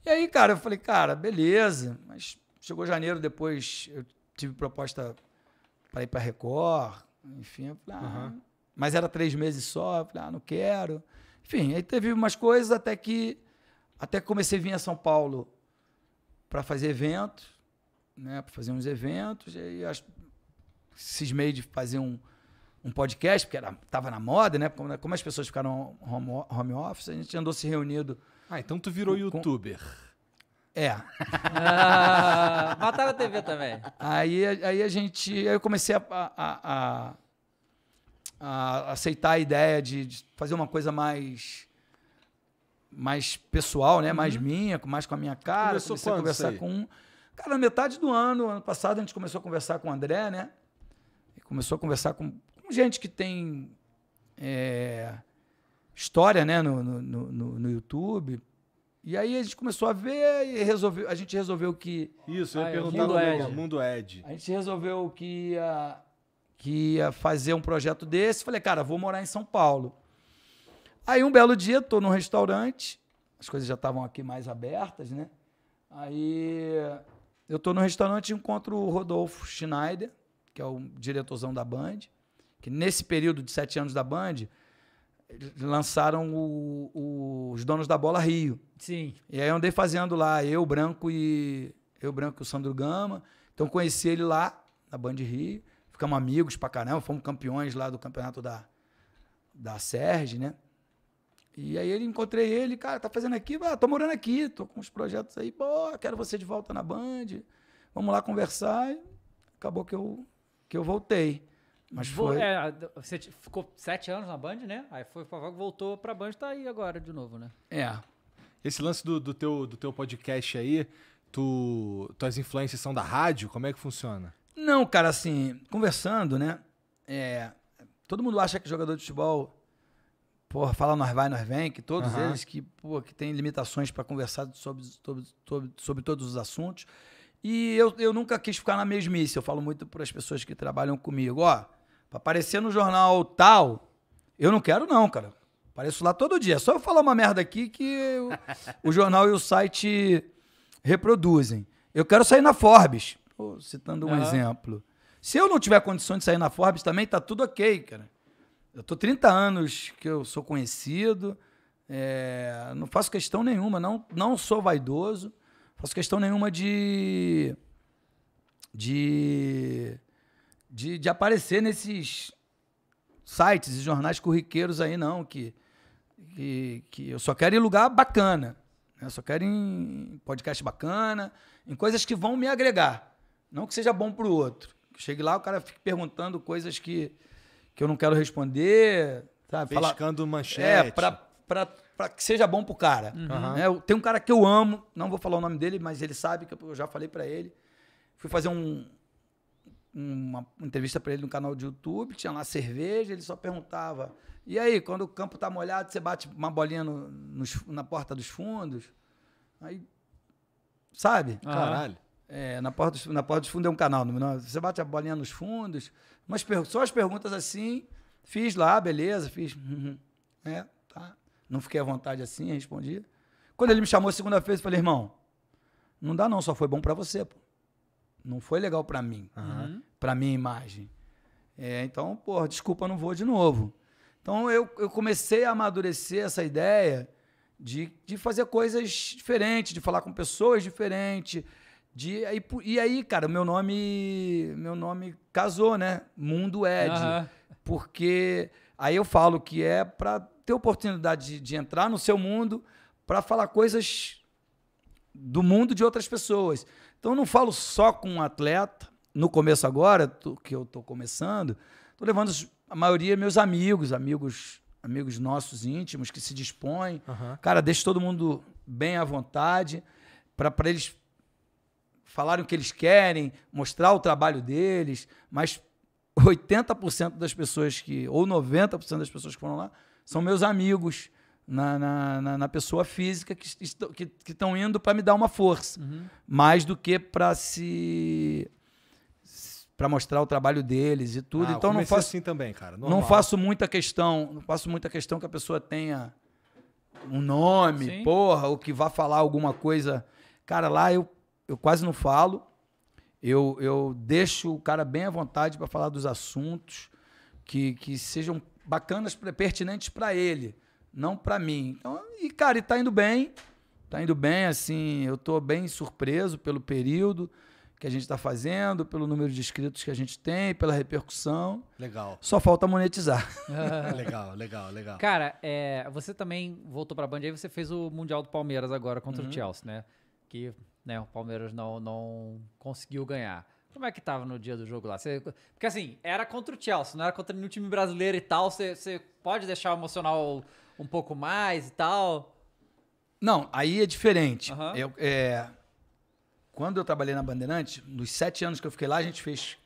E aí, cara, eu falei, cara, beleza, mas Chegou janeiro, depois eu tive proposta para ir para Record, enfim. Falei, ah, uhum. Mas era três meses só, falei, ah, não quero. Enfim, aí teve umas coisas até que até comecei a vir a São Paulo para fazer eventos, né, para fazer uns eventos, e aí as, cismei de fazer um, um podcast, porque era, tava na moda, né? Como, como as pessoas ficaram home, home office, a gente andou se reunindo. Ah, então tu virou com, youtuber. Com, é. Ah, mataram tá a TV também. Aí, aí a gente. Aí eu comecei a, a, a, a aceitar a ideia de, de, fazer uma coisa mais. Mais pessoal, né? Uhum. Mais minha, mais com a minha cara. Começou comecei a conversar com um. Cara, na metade do ano, ano passado, a gente começou a conversar com o André, né? E começou a conversar com, com gente que tem é, história, né? no, no, no, no YouTube e aí a gente começou a ver e resolveu, a gente resolveu que. Isso, eu ia ah, é, perguntar mundo é é, Ed. mundo Ed. A gente resolveu que ia, que ia fazer um projeto desse. Falei, cara, vou morar em São Paulo. Aí um belo dia, estou num restaurante, as coisas já estavam aqui mais abertas, né? Aí eu estou no restaurante e encontro o Rodolfo Schneider, que é o diretorzão da Band, que nesse período de sete anos da Band, lançaram o, o, os donos da bola Rio. Sim. E aí eu andei fazendo lá, eu, Branco e. Eu, Branco e o Sandro Gama. Então conheci ele lá, na Band Rio. Ficamos amigos pra caramba, fomos campeões lá do campeonato da, da Serge, né? E aí ele encontrei ele, cara, tá fazendo aqui? Ah, tô morando aqui, tô com uns projetos aí, pô, quero você de volta na Band. Vamos lá conversar. E acabou que eu, que eu voltei. Mas foi. É, você ficou sete anos na Band, né? Aí foi pra Vogue, voltou pra Band, tá aí agora de novo, né? É. Esse lance do, do, teu, do teu podcast aí, tu, tuas influências são da rádio? Como é que funciona? Não, cara, assim, conversando, né? É, todo mundo acha que jogador de futebol, porra, fala nós vai, nós vem, que todos uhum. eles que, porra, que tem limitações para conversar sobre, sobre, sobre, sobre todos os assuntos. E eu, eu nunca quis ficar na mesmice. Eu falo muito para as pessoas que trabalham comigo, ó Pra aparecer no jornal tal, eu não quero, não, cara. Apareço lá todo dia. É só eu falar uma merda aqui que o, o jornal e o site reproduzem. Eu quero sair na Forbes, citando um uhum. exemplo. Se eu não tiver condições de sair na Forbes também, tá tudo ok, cara. Eu tô 30 anos que eu sou conhecido, é, não faço questão nenhuma, não, não sou vaidoso, faço questão nenhuma de. de de, de aparecer nesses sites e jornais curriqueiros aí, não, que, que, que eu só quero em lugar bacana. Né? Só quero em podcast bacana, em coisas que vão me agregar. Não que seja bom para o outro. Chegue lá, o cara fica perguntando coisas que, que eu não quero responder. Sabe? Pescando Fala, é, manchete. É, para que seja bom pro cara. Uhum. Né? Tem um cara que eu amo, não vou falar o nome dele, mas ele sabe que eu já falei para ele. Fui fazer um, uma entrevista para ele no canal de YouTube, tinha lá cerveja, ele só perguntava: e aí, quando o campo tá molhado, você bate uma bolinha no, na porta dos fundos? Aí. Sabe? Ah, Caralho. É, na porta, dos, na porta dos fundos é um canal, não, você bate a bolinha nos fundos, mas só as perguntas assim, fiz lá, beleza, fiz. Uhum, é, tá. Não fiquei à vontade assim, respondi. Quando ele me chamou segunda-feira, eu falei, irmão, não dá não, só foi bom para você, pô não foi legal para mim, uhum. para minha imagem. É, então, pô, desculpa, não vou de novo. Então eu, eu comecei a amadurecer essa ideia de, de fazer coisas diferentes, de falar com pessoas diferentes. De, e, e aí, cara, meu nome meu nome casou, né? Mundo Ed. Uhum. Porque aí eu falo que é para ter oportunidade de, de entrar no seu mundo para falar coisas do mundo de outras pessoas. Então, não falo só com um atleta. No começo agora, que eu estou começando, estou levando a maioria meus amigos, amigos amigos nossos íntimos que se dispõem. Uhum. Cara, deixa todo mundo bem à vontade para eles falarem o que eles querem, mostrar o trabalho deles, mas 80% das pessoas que, ou 90% das pessoas que foram lá, são meus amigos na, na, na, na pessoa física que estão que, que indo para me dar uma força, uhum. mais do que para se para mostrar o trabalho deles e tudo. Ah, então não faço assim também, cara. Normal. Não faço muita questão, não faço muita questão que a pessoa tenha um nome, Sim. porra, ou que vá falar alguma coisa. Cara, lá eu, eu quase não falo. Eu, eu deixo o cara bem à vontade para falar dos assuntos que, que sejam bacanas, pertinentes para ele não para mim. Então, e, cara, e tá indo bem. Tá indo bem, assim, eu tô bem surpreso pelo período que a gente está fazendo, pelo número de inscritos que a gente tem, pela repercussão. Legal. Só falta monetizar. legal, legal, legal. Cara, é, você também voltou para Band, aí você fez o Mundial do Palmeiras agora contra uhum. o Chelsea, né? Que né, o Palmeiras não, não conseguiu ganhar. Como é que tava no dia do jogo lá? Você, porque assim, era contra o Chelsea, não era contra nenhum time brasileiro e tal. Você, você pode deixar emocional um pouco mais e tal? Não, aí é diferente. Uhum. Eu, é, quando eu trabalhei na Bandeirante, nos sete anos que eu fiquei lá, a gente fez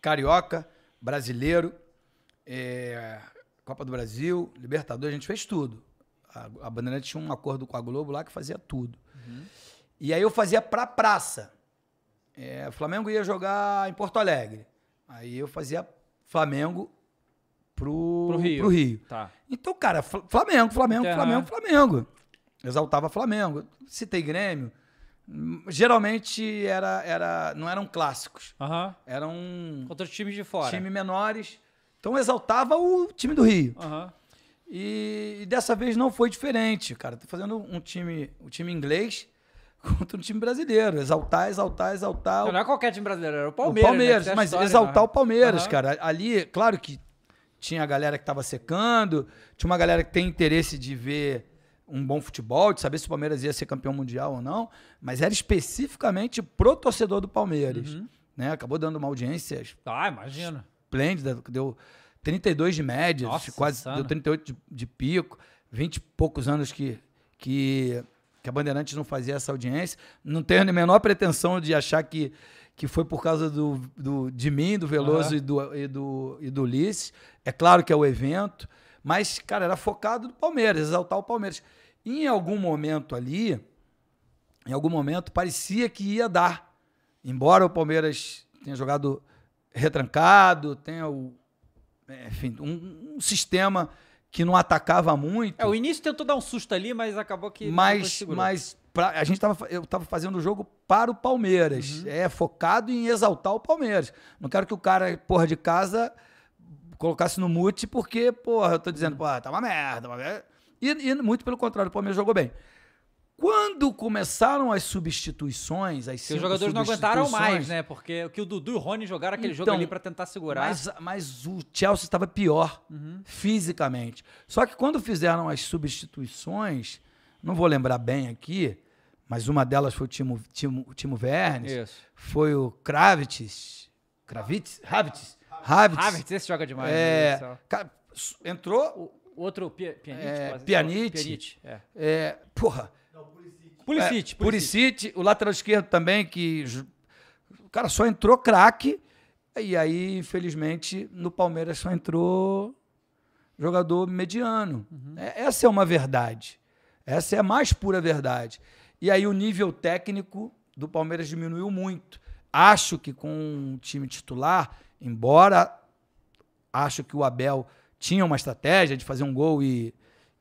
Carioca, Brasileiro, é, Copa do Brasil, Libertadores, a gente fez tudo. A, a Bandeirante tinha um acordo com a Globo lá que fazia tudo. Uhum. E aí eu fazia pra praça. É, o Flamengo ia jogar em Porto Alegre. Aí eu fazia Flamengo pro, pro Rio. Pro Rio. Tá. Então, cara, Flamengo, Flamengo, uhum. Flamengo, é. Flamengo. Exaltava Flamengo. Citei Grêmio. Geralmente era, era, não eram clássicos. Uhum. Eram. Outros times de fora. Time menores. Então exaltava o time do Rio. Uhum. E, e, dessa vez não foi diferente, cara. Tô fazendo um time, o um time inglês contra um time brasileiro. Exaltar, exaltar, exaltar. Não, o... não é qualquer time brasileiro, era o Palmeiras. O Palmeiras, né? É mas história, exaltar né? o Palmeiras, uhum. cara. Ali, claro que tinha a galera que estava secando, tinha uma galera que tem interesse de ver um bom futebol, de saber se o Palmeiras ia ser campeão mundial ou não, mas era especificamente pro torcedor do Palmeiras. Uhum. Né? Acabou dando uma audiência. Ah, imagina. Esplêndida, deu 32 de média, quase deu 38 de, de pico, 20 e poucos anos que, que, que a Bandeirantes não fazia essa audiência. Não tenho a menor pretensão de achar que que foi por causa do, do, de mim, do Veloso uhum. e, do, e, do, e do Ulisses. É claro que é o evento, mas, cara, era focado no Palmeiras, exaltar o Palmeiras. em algum momento ali, em algum momento, parecia que ia dar. Embora o Palmeiras tenha jogado retrancado, tenha o, enfim, um, um sistema que não atacava muito. É, o início tentou dar um susto ali, mas acabou que. Mas, mas pra, a gente tava, eu estava fazendo o jogo para o Palmeiras. Uhum. É focado em exaltar o Palmeiras. Não quero que o cara, porra, de casa colocasse no mute, porque, porra, eu tô dizendo, uhum. porra, tá uma merda, uma merda. E, e, muito pelo contrário, o Palmeiras jogou bem. Quando começaram as substituições, as cinco os jogadores não aguentaram mais, né? Porque o que o Dudu e o Rony jogaram aquele então, jogo ali para tentar segurar. Mas, mas, o Chelsea estava pior uhum. fisicamente. Só que quando fizeram as substituições, não vou lembrar bem aqui, mas uma delas foi o Timo, Timo, Timo Vernes, Isso. foi o Kravitz, Kravitz, Havitz, Havitz. Havitz, esse joga demais. É, né, entrou... O outro, Pianite. É, Pianite. É. é. porra. Não, Pulisic. É, Pulisic, é, Pulisic. O lateral esquerdo também, que... O cara só entrou craque. E aí, infelizmente, no Palmeiras só entrou jogador mediano. Uhum. É, essa é uma verdade. Essa é a mais pura verdade. E aí o nível técnico do Palmeiras diminuiu muito. Acho que com o time titular, embora acho que o Abel tinha uma estratégia de fazer um gol e,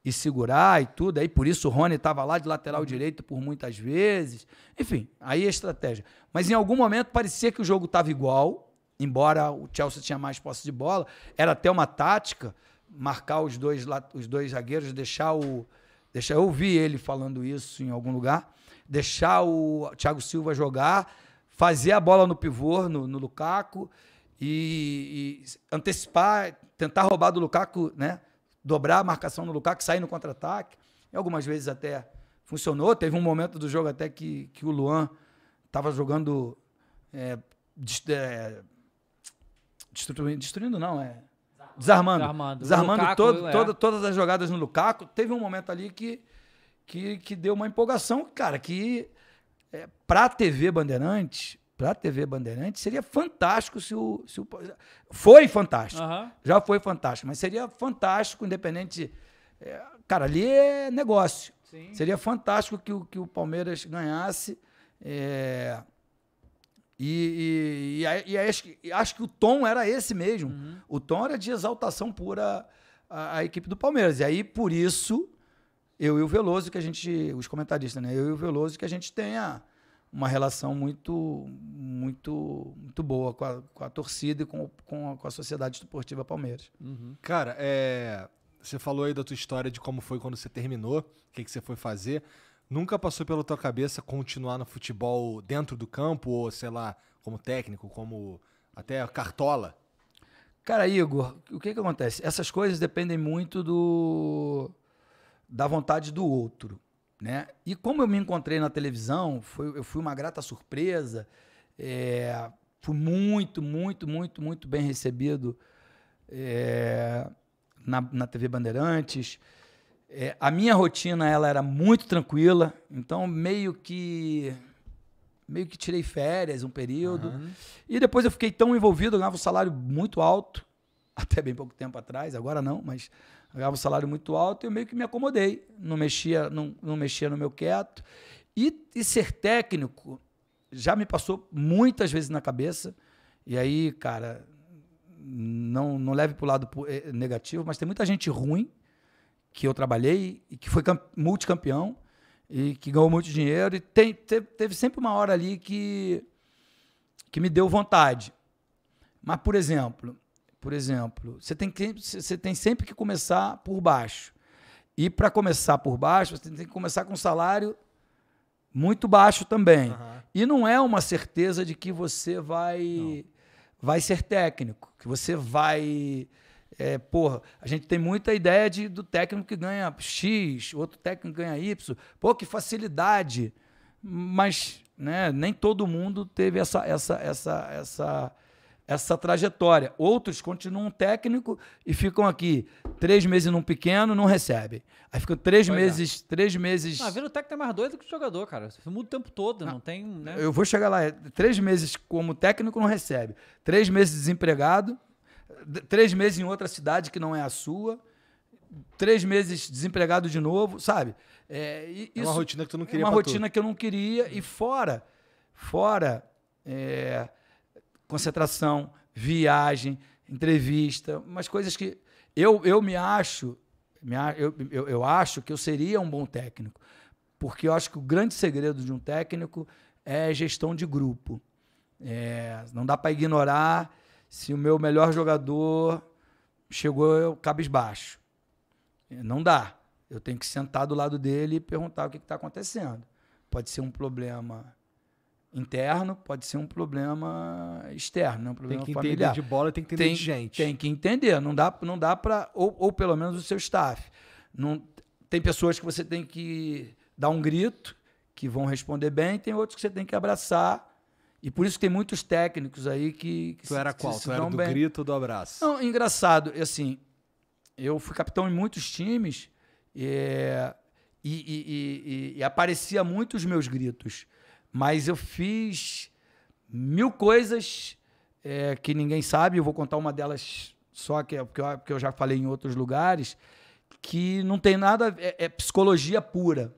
e segurar e tudo, aí por isso o Rony estava lá de lateral direito por muitas vezes. Enfim, aí a estratégia. Mas em algum momento parecia que o jogo estava igual, embora o Chelsea tinha mais posse de bola, era até uma tática marcar os dois, os dois zagueiros, deixar o, deixar eu ouvir ele falando isso em algum lugar, deixar o Thiago Silva jogar, fazer a bola no pivô, no, no Lukaku, e, e, antecipar, tentar roubar do Lukaku, né? dobrar a marcação no Lukaku, sair no contra-ataque. E algumas vezes até funcionou. Teve um momento do jogo até que, que o Luan estava jogando. É, é, destruindo, destruindo, não, é desarmando. Desarmando, desarmando Lukaku, todo, é. todo, todas as jogadas no Lukaku. Teve um momento ali que, que, que deu uma empolgação, cara, que é, a TV Bandeirantes, pra TV Bandeirantes, seria fantástico se o. Se o foi fantástico. Uhum. Já foi fantástico, mas seria fantástico, independente. É, cara, ali é negócio. Sim. Seria fantástico que o, que o Palmeiras ganhasse. É, e, e, e, e acho, que, acho, que, o tom era esse mesmo. Uhum. O tom era de exaltação pura à, à, equipe do Palmeiras. E aí, por isso, eu e o Veloso, que a gente. Os comentaristas, né? Eu e o Veloso, que a gente tenha uma relação muito muito muito boa com a, com a torcida e com, com, a, com a Sociedade Esportiva Palmeiras. Uhum. Cara, é, você falou aí da tua história de como foi quando você terminou, o que, que você foi fazer. Nunca passou pela tua cabeça continuar no futebol dentro do campo, ou sei lá, como técnico, como até cartola? Cara, Igor, o que que acontece? Essas coisas dependem muito do da vontade do outro, né? E como eu me encontrei na televisão, foi, eu fui uma grata surpresa. É, fui muito, muito, muito, muito bem recebido é, na, na TV Bandeirantes. É, a minha rotina ela era muito tranquila, então meio que meio que tirei férias um período. Uhum. E depois eu fiquei tão envolvido, eu ganhava um salário muito alto, até bem pouco tempo atrás, agora não, mas eu ganhava um salário muito alto e eu meio que me acomodei. Não mexia, não, não mexia no meu quieto. E, e ser técnico já me passou muitas vezes na cabeça. E aí, cara, não, não leve para o lado eh, negativo, mas tem muita gente ruim que eu trabalhei e que foi multicampeão e que ganhou muito dinheiro. E tem, teve, teve, sempre uma hora ali que, que me deu vontade. Mas, por exemplo, por exemplo, você tem, que, você tem sempre que começar por baixo. E para começar por baixo, você tem que começar com um salário muito baixo também. Uhum. E não é uma certeza de que você vai, não. vai ser técnico, que você vai é, porra, a gente tem muita ideia de, do técnico que ganha X, outro técnico ganha Y. Pô, que facilidade. Mas né, nem todo mundo teve essa, essa, essa, essa, essa trajetória. Outros continuam técnico e ficam aqui três meses num pequeno, não recebem. Aí ficam três é. meses, três meses. Não, a ah, vida do técnico é mais doido que o jogador, cara. Você muda o tempo todo, não, não ah, tem. Né? Eu vou chegar lá. É, três meses como técnico não recebe. Três meses desempregado, três meses em outra cidade que não é a sua, três meses desempregado de novo, sabe? É, é uma rotina que tu não é queria. É uma rotina tu. que eu não queria e fora, fora é, concentração, viagem, entrevista, umas coisas que eu, eu me acho, me, eu, eu, eu acho que eu seria um bom técnico, porque eu acho que o grande segredo de um técnico é gestão de grupo. É, não dá para ignorar se o meu melhor jogador chegou cabisbaixo. Não dá. Eu tenho que sentar do lado dele e perguntar o que está acontecendo. Pode ser um problema interno, pode ser um problema externo, né? um problema familiar. Tem que familiar. entender de bola, tem que entender tem, de gente. Tem que entender, não dá, não dá para ou, ou pelo menos o seu staff. Não, tem pessoas que você tem que dar um grito que vão responder bem, tem outros que você tem que abraçar e por isso tem muitos técnicos aí que. que tu se, era qual? Se tu era do bem. grito ou do abraço? Não, engraçado, assim, eu fui capitão em muitos times é, e, e, e, e, aparecia muito os meus gritos. Mas eu fiz mil coisas é, que ninguém sabe, eu vou contar uma delas só, que, é, porque, eu, porque eu já falei em outros lugares, que não tem nada. é, é psicologia pura.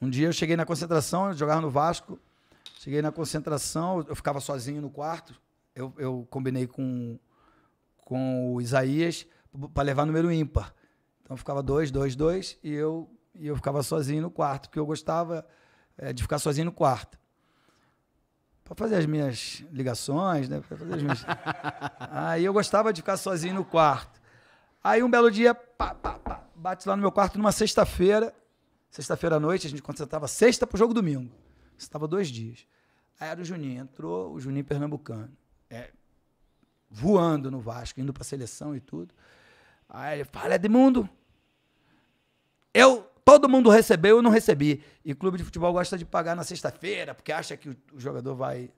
Um dia eu cheguei na concentração, eu jogava no Vasco, Cheguei na concentração, eu ficava sozinho no quarto. Eu, eu combinei com, com o Isaías para levar número ímpar. Então ficava dois, dois, dois, e eu, e eu ficava sozinho no quarto, porque eu gostava é, de ficar sozinho no quarto. Para fazer as minhas ligações, né? Pra fazer as minhas... Aí eu gostava de ficar sozinho no quarto. Aí um belo dia, pá, pá, pá, bate lá no meu quarto numa sexta-feira, sexta-feira à noite, a gente concentrava sexta pro jogo domingo. Estava dois dias. Aí era o Juninho, entrou o Juninho Pernambucano. É, voando no Vasco, indo para a seleção e tudo. Aí ele fala, Edmundo, eu, todo mundo recebeu, eu não recebi. E clube de futebol gosta de pagar na sexta-feira, porque acha que o, o, jogador vai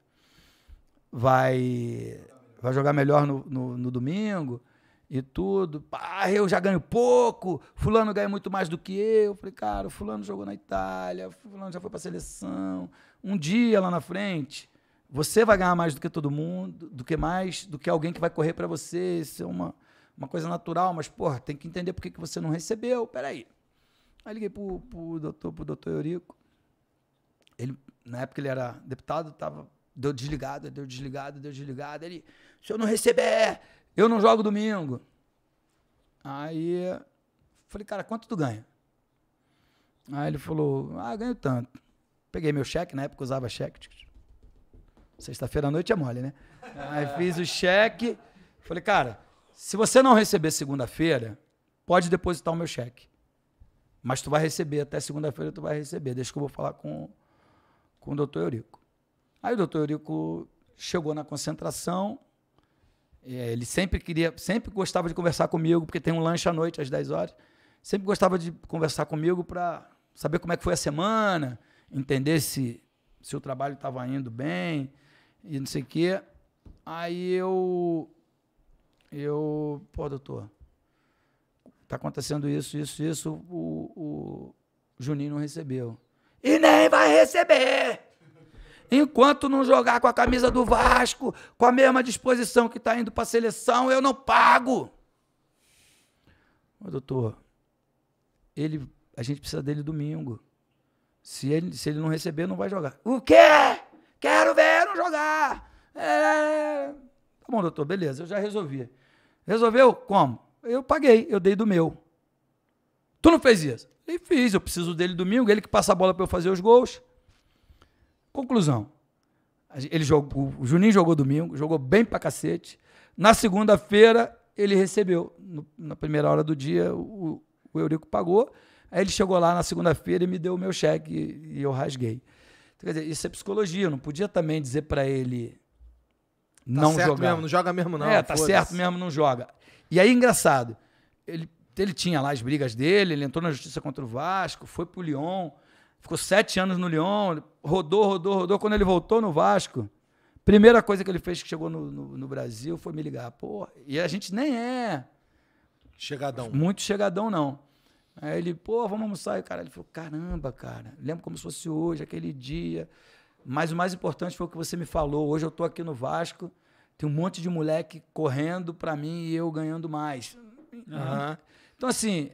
vai vai jogar melhor no, no, no domingo e tudo. Ah, eu já ganho pouco, fulano ganha muito mais do que eu. eu falei, cara, fulano jogou na Itália, fulano já foi para a seleção. Um dia lá na frente, você vai ganhar mais do que todo mundo, do que mais, do que alguém que vai correr para você. Isso é uma, uma coisa natural, mas, porra, tem que entender por que, que você não recebeu. Peraí. Aí liguei pro, pro doutor, pro doutor Eurico. Ele, na época ele era deputado, tava, deu desligado, deu desligado, deu desligado. Ele, se eu não receber, eu não jogo domingo. Aí falei, cara, quanto tu ganha? Aí ele falou, ah, ganho tanto. Peguei meu cheque, na época usava cheque. Sexta-feira à noite é mole, né? Aí fiz o cheque. Falei, cara, se você não receber segunda-feira, pode depositar o meu cheque. Mas tu vai receber, até segunda-feira tu vai receber. Deixa que eu vou falar com, com o doutor Eurico. Aí o doutor Eurico chegou na concentração, é, ele sempre queria, sempre gostava de conversar comigo, porque tem um lanche à noite às 10 horas. Sempre gostava de conversar comigo para saber como é que foi a semana, entender se, se o trabalho estava indo bem e não sei o quê. Aí eu. Eu. Pô, doutor, tá acontecendo isso, isso, isso. O, o Juninho não recebeu. E nem vai receber! Enquanto não jogar com a camisa do Vasco, com a mesma disposição que está indo para a seleção, eu não pago. Mas, doutor, ele, a gente precisa dele domingo. Se ele, se ele não receber, não vai jogar. O quê? Quero ver não jogar. É... Tá bom, doutor, beleza, eu já resolvi. Resolveu? Como? Eu paguei, eu dei do meu. Tu não fez isso? E fiz, eu preciso dele domingo, ele que passa a bola para eu fazer os gols. Conclusão. Ele jogou, o Juninho jogou domingo, jogou bem pra cacete. Na segunda-feira, ele recebeu, no, na primeira hora do dia, o, o Eurico pagou. Aí ele chegou lá na segunda-feira e me deu o meu cheque e, e eu rasguei. Então, quer dizer, isso é psicologia. Eu não podia também dizer para ele tá não certo jogar. Mesmo, não joga mesmo, não. É, tá certo mesmo, não joga. E aí, engraçado, ele, ele tinha lá as brigas dele, ele entrou na justiça contra o Vasco, foi pro Lyon. Ficou sete anos no Lyon, rodou, rodou, rodou. Quando ele voltou no Vasco, primeira coisa que ele fez que chegou no, no, no Brasil foi me ligar. Pô, e a gente nem é. Chegadão. Muito chegadão, não. Aí ele, pô, vamos almoçar. E o cara ele falou: caramba, cara, lembro como se fosse hoje, aquele dia. Mas o mais importante foi o que você me falou. Hoje eu tô aqui no Vasco, tem um monte de moleque correndo para mim e eu ganhando mais. Uhum. Então, assim,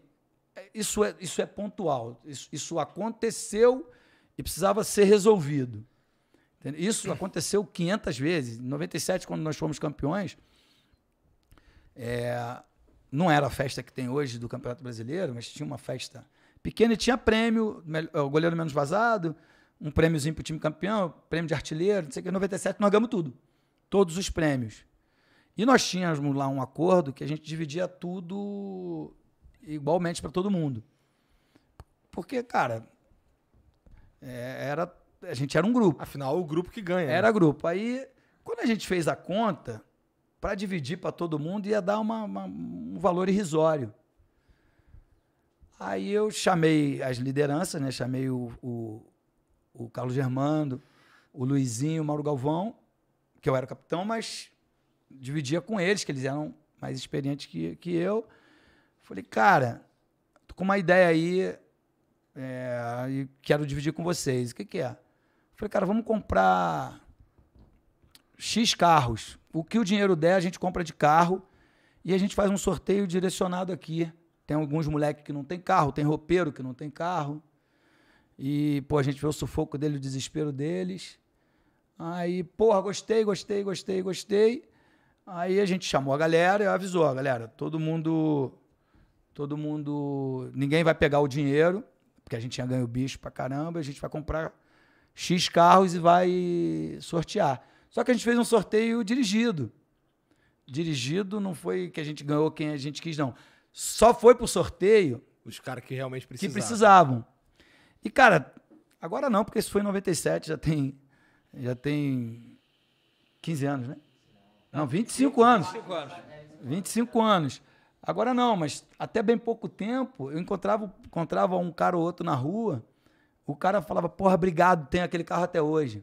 é, isso é, isso é pontual. Isso, isso aconteceu e precisava ser resolvido. Isso aconteceu 500 vezes. Em 97, quando nós fomos campeões, é, não era a festa que tem hoje do Campeonato Brasileiro, mas tinha uma festa pequena e tinha prêmio, é, o goleiro menos vazado, um prêmiozinho para o time campeão, prêmio de artilheiro, não sei o que. Em 97, nós ganhamos tudo. Todos os prêmios. E nós tínhamos lá um acordo que a gente dividia tudo igualmente para todo mundo. Porque, cara, é, era, a gente era um grupo. Afinal, o grupo que ganha. Né? Era né? grupo. Aí, quando a gente fez a conta, para dividir para todo mundo, ia dar uma, uma, um valor irrisório. Aí eu chamei as lideranças, né? Chamei o, o, o Carlos Germando, o Luizinho, o Mauro Galvão, que eu era capitão, mas dividia com eles, que eles eram mais experientes que, que eu. Falei, cara, tô com uma ideia aí é, e quero dividir com vocês. O que, que é? Falei, cara, vamos comprar X carros. O que o dinheiro der, a gente compra de carro e a gente faz um sorteio direcionado aqui. Tem alguns moleques que não tem carro, tem roupeiro que não tem carro. E, pô, a gente vê o sufoco dele, o desespero deles. Aí, porra, gostei, gostei, gostei, gostei. Aí a gente chamou a galera e avisou, galera, todo mundo Todo mundo. Ninguém vai pegar o dinheiro, porque a gente já ganha o bicho pra caramba, a gente vai comprar X carros e vai sortear. Só que a gente fez um sorteio dirigido. Dirigido não foi que a gente ganhou quem a gente quis, não. Só foi pro sorteio. Os caras que realmente precisavam. Que precisavam. E, cara, agora não, porque isso foi em 97, já tem. Já tem 15 anos, né? Não, 25 anos. 25 anos. 25 anos. Agora não, mas até bem pouco tempo eu encontrava, encontrava um cara ou outro na rua, o cara falava, porra, obrigado, tem aquele carro até hoje.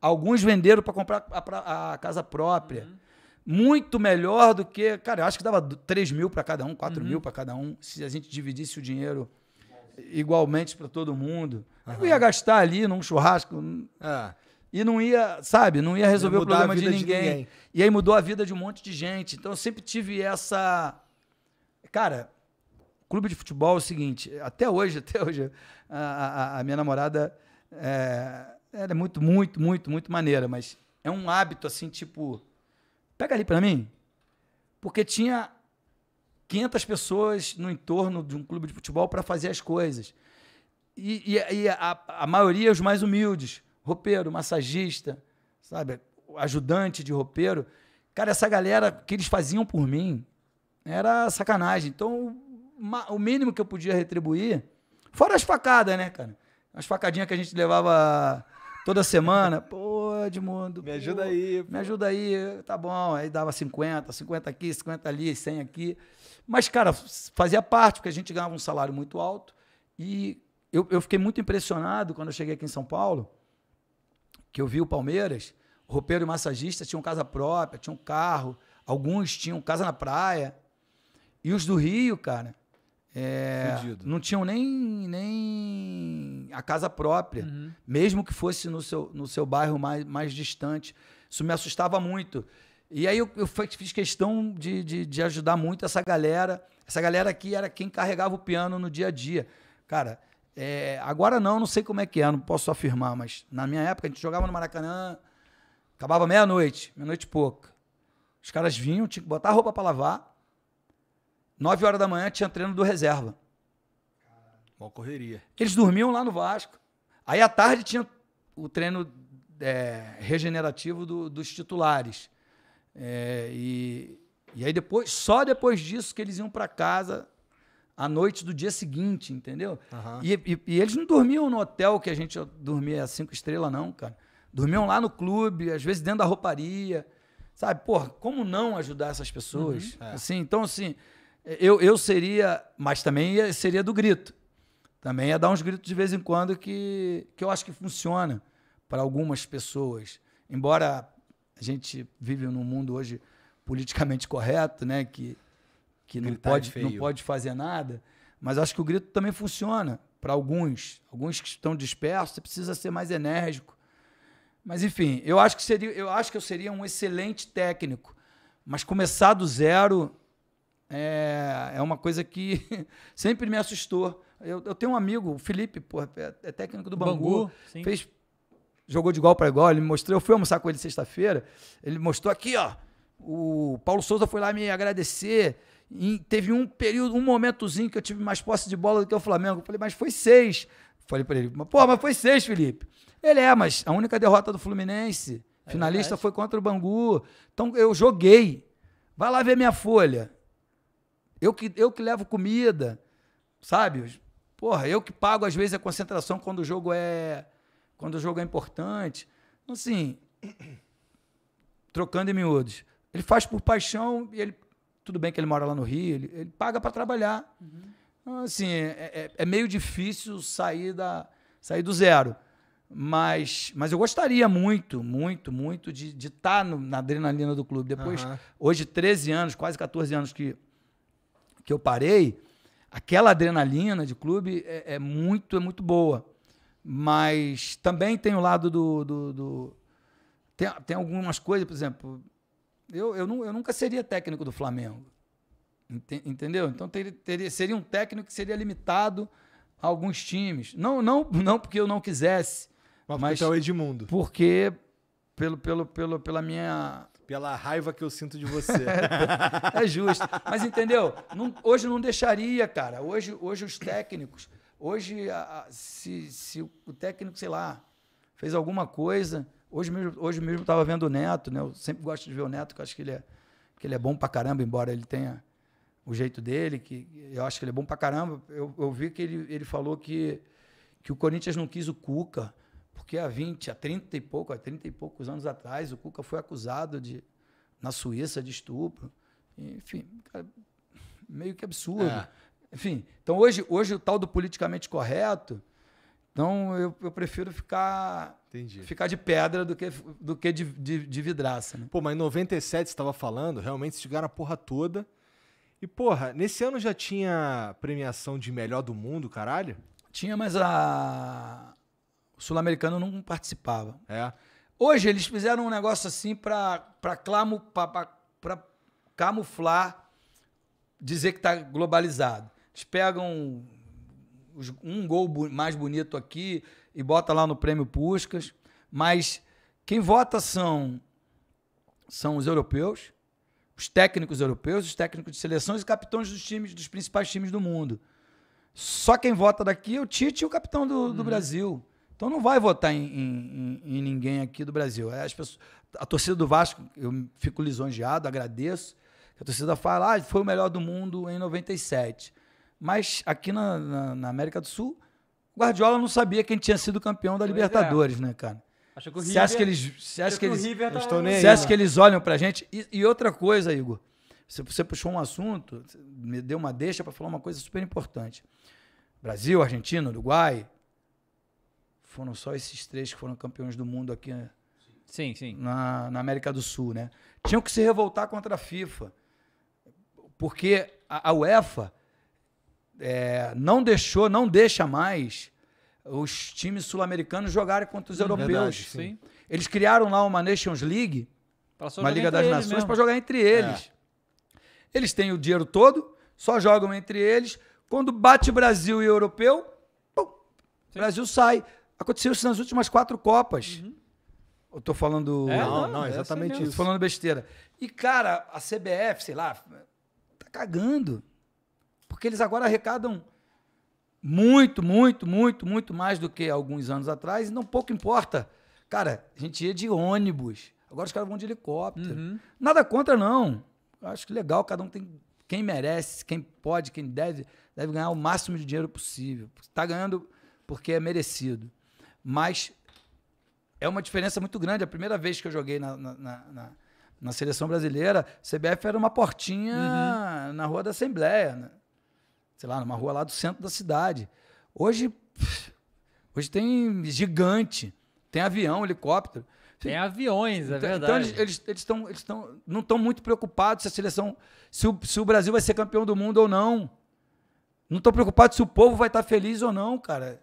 Alguns venderam para comprar a, pra, a, casa própria. Uhum. Muito melhor do que. Cara, eu acho que dava 3 mil para cada um, 4 uhum. mil para cada um, se a gente dividisse o dinheiro igualmente para todo mundo. Uhum. Eu ia gastar ali num churrasco. É. E não ia, sabe, não ia resolver o problema de ninguém. de ninguém. E aí mudou a vida de um monte de gente. Então eu sempre tive essa Cara, clube de futebol é o seguinte, até hoje, até hoje, a, a, a minha namorada é, ela é muito, muito, muito, muito maneira, mas é um hábito assim, tipo, pega ali para mim, porque tinha 500 pessoas no entorno de um clube de futebol para fazer as coisas. E, e, e a, a, maioria é os mais humildes, roupeiro, massagista, sabe, ajudante de roupeiro. Cara, essa galera que eles faziam por mim, era sacanagem. Então, o mínimo que eu podia retribuir, fora as facadas, né, cara? As facadinhas que a gente levava toda semana. Pô, Edmundo. Me ajuda pô, aí. Pô. Me ajuda aí. Tá bom. Aí dava 50, 50 aqui, 50 ali, 100 aqui. Mas, cara, fazia parte, porque a gente ganhava um salário muito alto. E eu, eu fiquei muito impressionado quando eu cheguei aqui em São Paulo, que eu vi o Palmeiras, o roupeiro e massagista tinham casa própria, tinham carro, alguns tinham casa na praia. E os do Rio, cara, é, não tinham nem, nem a casa própria, uhum. mesmo que fosse no seu, no seu bairro mais, mais distante. Isso me assustava muito. E aí eu, eu fiz questão de, de, de, ajudar muito essa galera. Essa galera aqui era quem carregava o piano no dia a dia. Cara, é, agora não, não sei como é que é, não posso afirmar, mas na minha época a gente jogava no Maracanã, acabava meia-noite, meia-noite e Os caras vinham, tinha que botar a roupa para lavar, 9 horas da manhã tinha treino do reserva. Uma correria. Eles dormiam lá no Vasco. Aí à tarde tinha o treino é, regenerativo do, dos titulares. É, e, e aí depois, só depois disso que eles iam para casa à noite do dia seguinte, entendeu? Uhum. E, e, e, eles não dormiam no hotel que a gente dormia cinco estrelas, não, cara. Dormiam lá no clube, às vezes dentro da rouparia. Sabe, porra, como não ajudar essas pessoas? Uhum. É. Assim, então, assim, eu, eu seria, mas também seria do grito. Também é dar uns gritos de vez em quando que, que eu acho que funciona para algumas pessoas. Embora a gente vive num mundo hoje politicamente correto, né? Que, que não é pode, é não pode fazer nada. Mas acho que o grito também funciona para alguns. Alguns que estão dispersos, você precisa ser mais enérgico. Mas enfim, eu acho que seria, eu acho que eu seria um excelente técnico. Mas começar do zero é, é uma coisa que sempre me assustou. Eu, eu, tenho um amigo, o Felipe, porra, é, é técnico do Bangu, Bangu fez, jogou de igual para igual, ele me mostrou, eu fui almoçar com ele sexta-feira, ele mostrou aqui, ó, o Paulo Souza foi lá me agradecer, teve um período, um momentozinho que eu tive mais posse de bola do que o Flamengo, eu falei, mas foi seis, falei para ele, pô, mas foi seis, Felipe. Ele é, mas a única derrota do Fluminense, é finalista, é foi contra o Bangu, então eu joguei, vai lá ver minha folha, eu que, eu que levo comida, sabe? Porra, eu que pago às vezes a concentração quando o jogo é quando o jogo é importante. Assim, trocando em miúdos. Ele faz por paixão e ele tudo bem que ele mora lá no Rio, ele, ele paga para trabalhar. Uhum. Então, assim, é, é, é, meio difícil sair da sair do zero. Mas, mas eu gostaria muito, muito, muito de estar de tá na adrenalina do clube. Depois, uhum. hoje, 13 anos, quase 14 anos que que eu parei, aquela adrenalina de clube é, é muito, é muito boa. Mas também tem o lado do. do, do tem, tem algumas coisas, por exemplo, eu, eu, eu nunca seria técnico do Flamengo. Entendeu? Então teria, seria um técnico que seria limitado a alguns times. Não, não, não porque eu não quisesse. Mas, mas porque é o Edmundo. Porque pelo, pelo, pelo, pela minha pela raiva que eu sinto de você. é justo. Mas entendeu? Não, hoje não deixaria, cara. Hoje, hoje os técnicos. Hoje, a, a, se, se o técnico, sei lá, fez alguma coisa. Hoje mesmo, hoje mesmo estava vendo o Neto, né? Eu sempre gosto de ver o Neto, que eu acho que ele é, que ele é bom pra caramba, embora ele tenha o jeito dele, que eu acho que ele é bom pra caramba. Eu, eu vi que ele, ele falou que, que o Corinthians não quis o Cuca. Porque há 20, há 30 e pouco, há 30 e poucos anos atrás, o Cuca foi acusado de na Suíça de estupro. Enfim, cara, meio que absurdo. É. Enfim, então hoje, hoje o tal do politicamente correto, então eu, eu prefiro ficar Entendi. ficar de pedra do que, do que de, de, de vidraça. Né? Pô, mas em 97 você estava falando, realmente chegaram a porra toda. E, porra, nesse ano já tinha premiação de melhor do mundo, caralho? Tinha, mas a, o sul-americano não participava. É. Hoje eles fizeram um negócio assim para clamo, camuflar, dizer que está globalizado. Eles pegam um gol mais bonito aqui e bota lá no prêmio Puscas, mas quem vota são são os europeus, os técnicos europeus, os técnicos de seleções e capitães dos times dos principais times do mundo. Só quem vota daqui é o Tite e o capitão do, do uhum. Brasil. Então não vai votar em, em, em ninguém aqui do Brasil. É, pessoas, a torcida do Vasco, eu fico lisonjeado, agradeço. A torcida fala, ah, foi o melhor do mundo em 97. Mas aqui na, na, na América do Sul, Guardiola não sabia quem tinha sido campeão da pois é. Libertadores, é. né, cara? Acho que o River, você acha que eles, acha que eles, tá... acha né? que eles olham pra gente? E, e outra coisa, Igor, você, você puxou um assunto, me deu uma deixa para falar uma coisa super importante. Brasil, Argentina, Uruguai, foram só esses três que foram campeões do mundo aqui né? sim, sim. Na, na América do Sul, né? Tinham que se revoltar contra a FIFA. Porque a, a UEFA é, não deixou, não deixa mais os times sul-americanos jogarem contra os europeus. Verdade, sim. Eles criaram lá uma Nations League, uma Liga das Nações, para jogar entre eles. É. Eles têm o dinheiro todo, só jogam entre eles. Quando bate Brasil e europeu, pum, Brasil sai. Aconteceu isso nas últimas quatro Copas. Uhum. Eu tô falando. É, não, não, exatamente isso. Tô falando besteira. E, cara, a CBF, sei lá, tá cagando. Porque eles agora arrecadam muito, muito, muito, muito mais do que alguns anos atrás, e não pouco importa. Cara, a gente ia de ônibus. Agora os caras vão de helicóptero. Uhum. Nada contra, não. Eu acho que legal, cada um tem quem merece, quem pode, quem deve, deve ganhar o máximo de dinheiro possível. Está ganhando porque é merecido mas é uma diferença muito grande. A primeira vez que eu joguei na, na, na, na seleção brasileira, CBF era uma portinha uhum. na Rua da Assembleia, né? sei lá, numa rua lá do centro da cidade. Hoje, hoje tem gigante, tem avião, helicóptero. Tem aviões, é então, verdade. Então eles, eles, tão, eles tão, não estão muito preocupados se a seleção. Se o, se o Brasil vai ser campeão do mundo ou não. Não estão preocupados se o povo vai estar tá feliz ou não, cara.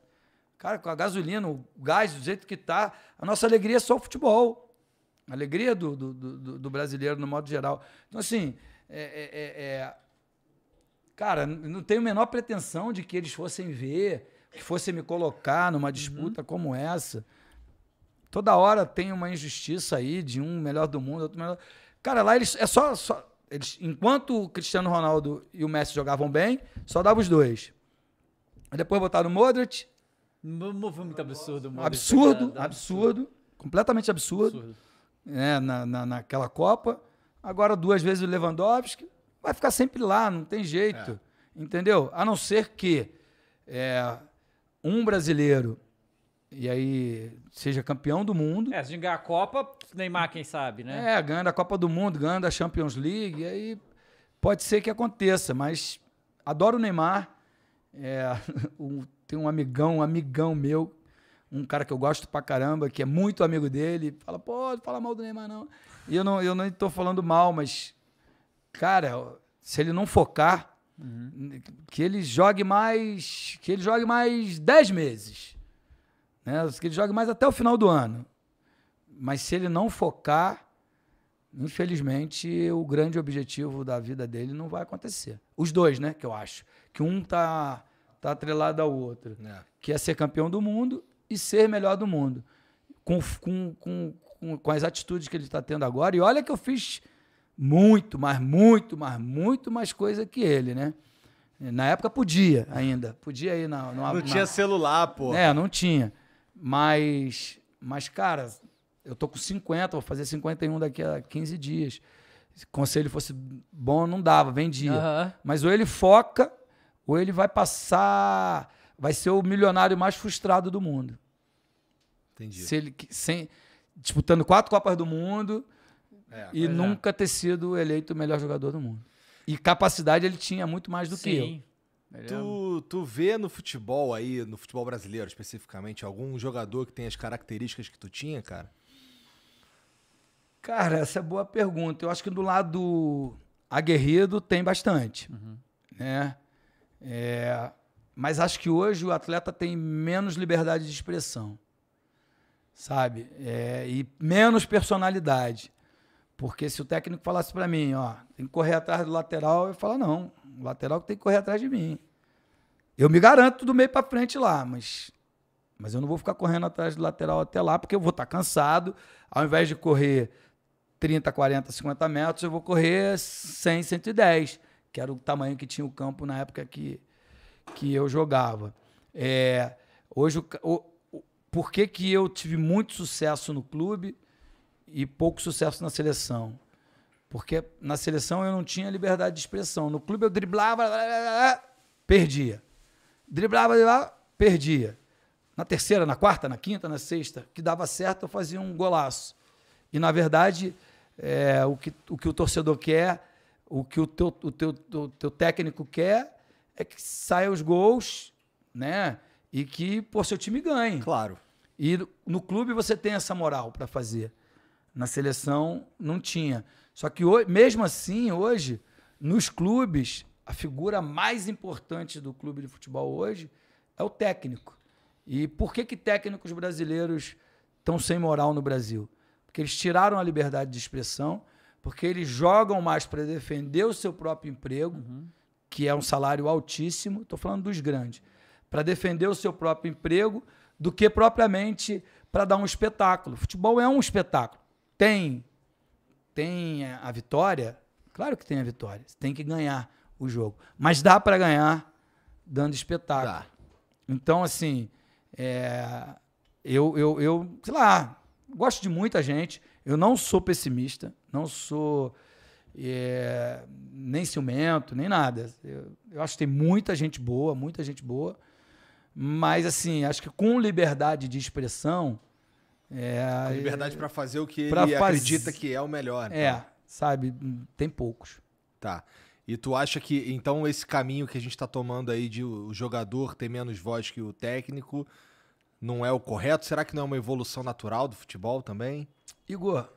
Cara, com a gasolina, o gás, do jeito que tá, a nossa alegria é só o futebol. A alegria do, do, do, do brasileiro, no modo geral. Então, assim, é, é, é, é cara, não tenho a menor pretensão de que eles fossem ver, que fossem me colocar numa uhum. disputa uhum. como essa. Toda hora tem uma injustiça aí de um melhor do mundo, outro melhor. Cara, lá eles é só, só eles, enquanto o Cristiano Ronaldo e o Messi jogavam bem, só dava os dois. Depois botaram o Modric, Movimento muito absurdo. Absurdo, absurdo, é absurdo, absurdo. Completamente absurdo. absurdo. É, na, na, naquela Copa. Agora duas vezes o Lewandowski. Vai ficar sempre lá, não tem jeito. É. Entendeu? A não ser que é, um brasileiro e aí seja campeão do mundo. É, se ganhar a Copa, Neymar, quem sabe, né? É, ganhando a Copa do Mundo, ganhando a Champions League, aí pode ser que aconteça, mas adoro o Neymar. É, o tem um amigão, um amigão meu, um cara que eu gosto pra caramba, que é muito amigo dele, fala, pô, não fala mal do Neymar, não. E eu não, eu não tô falando mal, mas, cara, se ele não focar, uhum. que ele jogue mais. Que ele jogue mais 10 meses. Né? Que ele jogue mais até o final do ano. Mas se ele não focar, infelizmente, o grande objetivo da vida dele não vai acontecer. Os dois, né? Que eu acho. Que um tá tá atrelado ao outro. É. Que é ser campeão do mundo e ser melhor do mundo. Com, com, com, com, com as atitudes que ele está tendo agora. E olha que eu fiz muito, mas muito, mas muito mais coisa que ele, né? Na época podia ainda. Podia ir na. na não na, tinha celular, pô. É, não tinha. Mas, mas, cara, eu tô com 50, vou fazer 51 daqui a 15 dias. Se conselho fosse bom, não dava, vendia. Uhum. Mas ou ele foca ou ele vai passar, vai ser o milionário mais frustrado do mundo. Entendi. Se ele, sem, disputando quatro Copas do Mundo é, e é. nunca é. ter sido eleito o melhor jogador do mundo. E capacidade ele tinha muito mais do Sim. que eu. Tu, é tu vê no futebol aí, no futebol brasileiro especificamente, algum jogador que tem as características que tu tinha, cara? Cara, essa é boa pergunta. Eu acho que do lado aguerrido tem bastante, uhum. né? É, mas acho que hoje o atleta tem menos liberdade de expressão, sabe? É, e menos personalidade. Porque se o técnico falasse para mim, ó, tem que correr atrás do lateral, eu falo, não, o lateral que tem que correr atrás de mim. Eu me garanto do meio para frente lá, mas, mas eu não vou ficar correndo atrás do lateral até lá, porque eu vou estar tá cansado. Ao invés de correr 30, 40, 50 metros, eu vou correr 100, 110 que era o tamanho que tinha o campo na época que, que eu jogava. É, hoje, o, o, por que, que eu tive muito sucesso no clube e pouco sucesso na seleção? Porque na seleção eu não tinha liberdade de expressão. No clube eu driblava, perdia. Driblava, driblava, perdia. Na terceira, na quarta, na quinta, na sexta, que dava certo, eu fazia um golaço. E, na verdade, é, o, que, o que o torcedor quer o que o teu, o teu, o teu técnico quer é que saia os gols, né? E que pô, seu time ganhe. Claro. E no clube você tem essa moral para fazer. Na seleção não tinha. Só que hoje, mesmo assim, hoje, nos clubes, a figura mais importante do clube de futebol hoje é o técnico. E por que, que técnicos brasileiros estão sem moral no Brasil? Porque eles tiraram a liberdade de expressão porque eles jogam mais para defender o seu próprio emprego, uhum. que é um salário altíssimo, estou falando dos grandes, para defender o seu próprio emprego do que propriamente para dar um espetáculo. Futebol é um espetáculo. Tem tem a vitória, claro que tem a vitória, você tem que ganhar o jogo, mas dá para ganhar dando espetáculo. Dá. Então assim, é, eu, eu, eu, sei lá, gosto de muita gente. Eu não sou pessimista não sou é, nem ciumento, nem nada. Eu, eu, acho que tem muita gente boa, muita gente boa. Mas, assim, acho que com liberdade de expressão. É, com liberdade para fazer o que ele faz... acredita que é o melhor. É, tá? sabe? Tem poucos. Tá. E tu acha que, então, esse caminho que a gente está tomando aí de o jogador ter menos voz que o técnico não é o correto? Será que não é uma evolução natural do futebol também? Igor,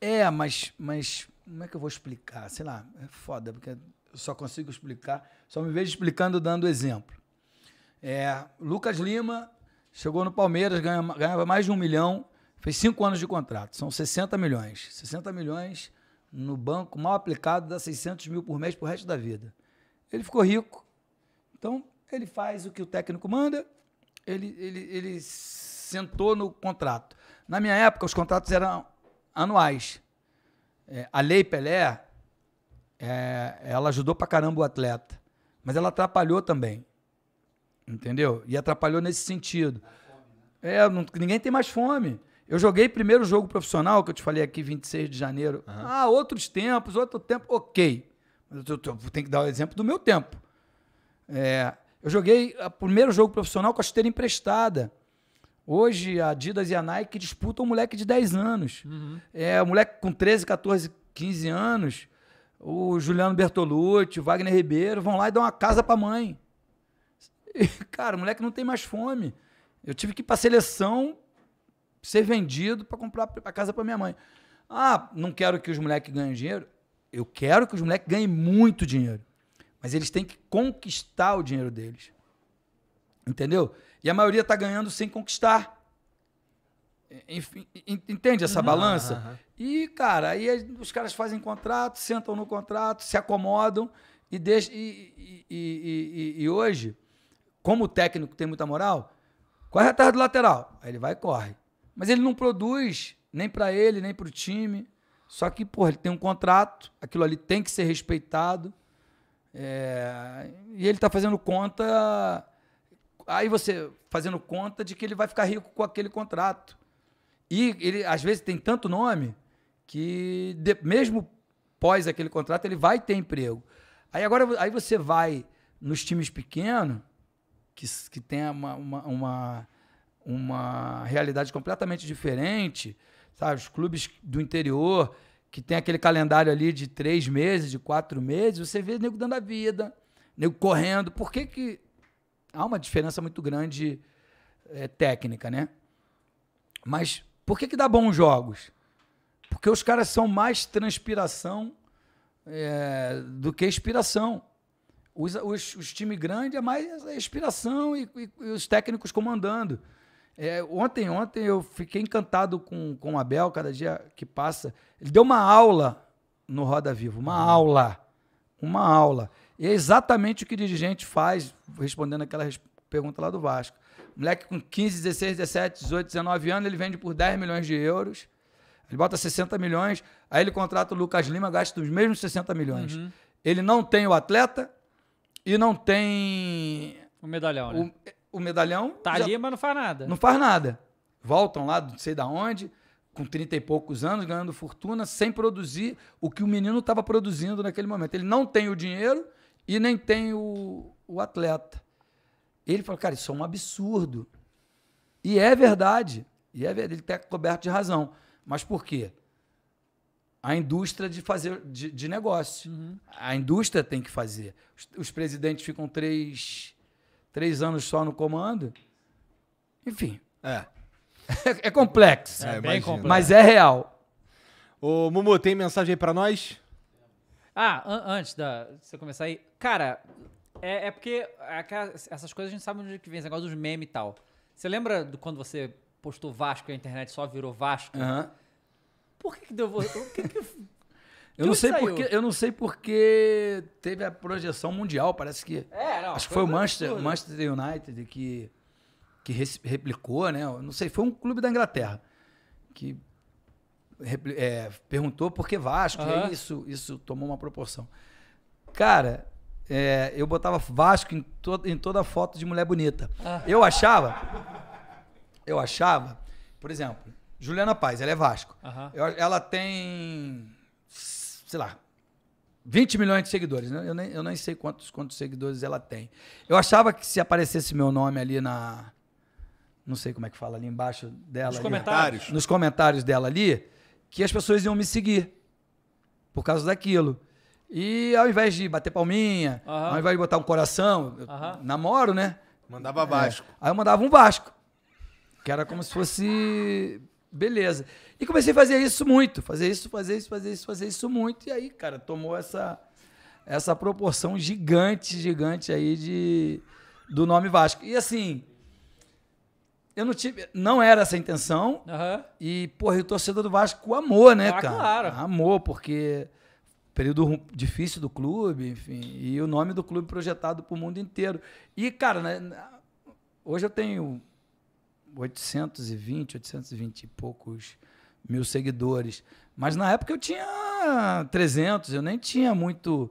é, mas, mas como é que eu vou explicar? Sei lá, é foda, porque eu só consigo explicar, só me vejo explicando dando exemplo. É, Lucas Lima chegou no Palmeiras, ganhava, ganhava mais de um milhão, fez cinco anos de contrato, são 60 milhões. 60 milhões no banco mal aplicado dá 600 mil por mês pro resto da vida. Ele ficou rico, então ele faz o que o técnico manda, ele, ele, ele sentou no contrato. Na minha época, os contratos eram anuais. É, a Lei Pelé, é, ela ajudou pra caramba o atleta, mas ela atrapalhou também. Entendeu? E atrapalhou nesse sentido. É, não, ninguém tem mais fome. Eu joguei primeiro jogo profissional, que eu te falei aqui, 26 de janeiro. Uhum. Ah, outros tempos, outro tempo, ok. Mas eu, eu, tenho que dar o exemplo do meu tempo. É, eu joguei o primeiro jogo profissional com a chuteira emprestada. Hoje, a Adidas e a Nike disputam um moleque de 10 anos. Uhum. É, um moleque com 13, 14, 15 anos, o Juliano Bertolucci, o Wagner Ribeiro, vão lá e dão uma casa pra mãe. E, cara, o moleque não tem mais fome. Eu tive que ir pra seleção ser vendido para comprar a casa pra minha mãe. Ah, não quero que os moleques ganhem dinheiro. Eu quero que os moleques ganhem muito dinheiro. Mas eles têm que conquistar o dinheiro deles. Entendeu? E a maioria está ganhando sem conquistar. Enfim, entende essa uhum. balança? E, cara, aí os caras fazem contrato, sentam no contrato, se acomodam e deixam. E, e, e, e, hoje, como o técnico tem muita moral, corre atrás do lateral. Aí ele vai e corre. Mas ele não produz nem para ele, nem para o time. Só que, porra, ele tem um contrato, aquilo ali tem que ser respeitado. É... e ele está fazendo conta aí você fazendo conta de que ele vai ficar rico com aquele contrato. E ele, às vezes, tem tanto nome que, de, mesmo pós aquele contrato, ele vai ter emprego. Aí agora aí você vai nos times pequenos, que, que tem uma, uma, uma, uma realidade completamente diferente, sabe? Os clubes do interior, que tem aquele calendário ali de três meses, de quatro meses, você vê nego dando a vida, nego correndo. Por que, que há uma diferença muito grande é, técnica, né? Mas por que, que dá bons jogos? Porque os caras são mais transpiração é, do que inspiração. Os, os, os times grandes é mais inspiração e, e, e os técnicos comandando. É, ontem, ontem eu fiquei encantado com, com o Abel, cada dia que passa. Ele deu uma aula no Roda Viva, uma uhum. aula. Uma aula. E é exatamente o que o dirigente faz, respondendo aquela res pergunta lá do Vasco. Moleque com 15, 16, 17, 18, 19 anos, ele vende por 10 milhões de euros. Ele bota 60 milhões, aí ele contrata o Lucas Lima, gasta os mesmos 60 milhões. Uhum. Ele não tem o atleta e não tem. O medalhão, né? o, né? O, medalhão. Tá já, ali, mas não faz nada. Não faz nada. Voltam lá, não sei da onde, com 30 e poucos anos, ganhando fortuna, sem produzir o que o menino estava produzindo naquele momento. Ele não tem o dinheiro e nem tem o, o atleta. Ele falou, cara, isso é um absurdo. E é verdade. E é verdade. Ele está coberto de razão. Mas por quê? A indústria de fazer de, de negócio. Uhum. A indústria tem que fazer. Os, os, presidentes ficam três, três anos só no comando. Enfim. É. É, é complexo. É, é bem complexo. Mas é real. Ô, Mumu, tem mensagem aí para nós? Ah, an antes da você começar aí. Cara, é, é porque essas coisas a gente sabe onde é que vem, esse negócio dos memes e tal. Você lembra do quando você postou Vasco e a internet só virou Vasco? Uhum. Por que, que deu. Por que que... Eu não, sei porque, eu não sei porque teve a projeção mundial, parece que. É, não, acho que foi, o Manchester, Manchester United que, que replicou, né? Eu não sei, foi um clube da Inglaterra que é, perguntou por que Vasco, uhum. e aí isso, isso tomou uma proporção. Cara, é, eu botava Vasco em, to em toda foto de mulher bonita. Ah. Eu achava, eu achava, por exemplo, Juliana Paz, ela é Vasco. Uhum. Eu, ela tem, sei lá, 20 milhões de seguidores. Né? Eu, nem, eu nem sei quantos, quantos seguidores ela tem. Eu achava que se aparecesse meu nome ali na. Não sei como é que fala ali embaixo dela. Nos ali, comentários. Nos comentários dela ali que as pessoas iam me seguir por causa daquilo. E ao invés de bater palminha, uhum. ao invés de botar um coração, uhum. namoro, né? Mandava Vasco. É, aí eu mandava um Vasco. Que era como se fosse. Beleza. E comecei a fazer isso muito. Fazer isso, fazer isso, fazer isso, fazer isso muito. E aí, cara, tomou essa, essa proporção gigante, gigante aí de, do nome Vasco. E assim, eu não tive. Não era essa a intenção. Uhum. E, porra, e o torcedor do Vasco amou, né, ah, cara? Claro. Amou, porque. Período difícil do clube, enfim. E o nome do clube projetado pro mundo inteiro. E, cara, né, hoje eu tenho 820, 820 e poucos mil seguidores. Mas na época eu tinha 300, eu nem tinha muito.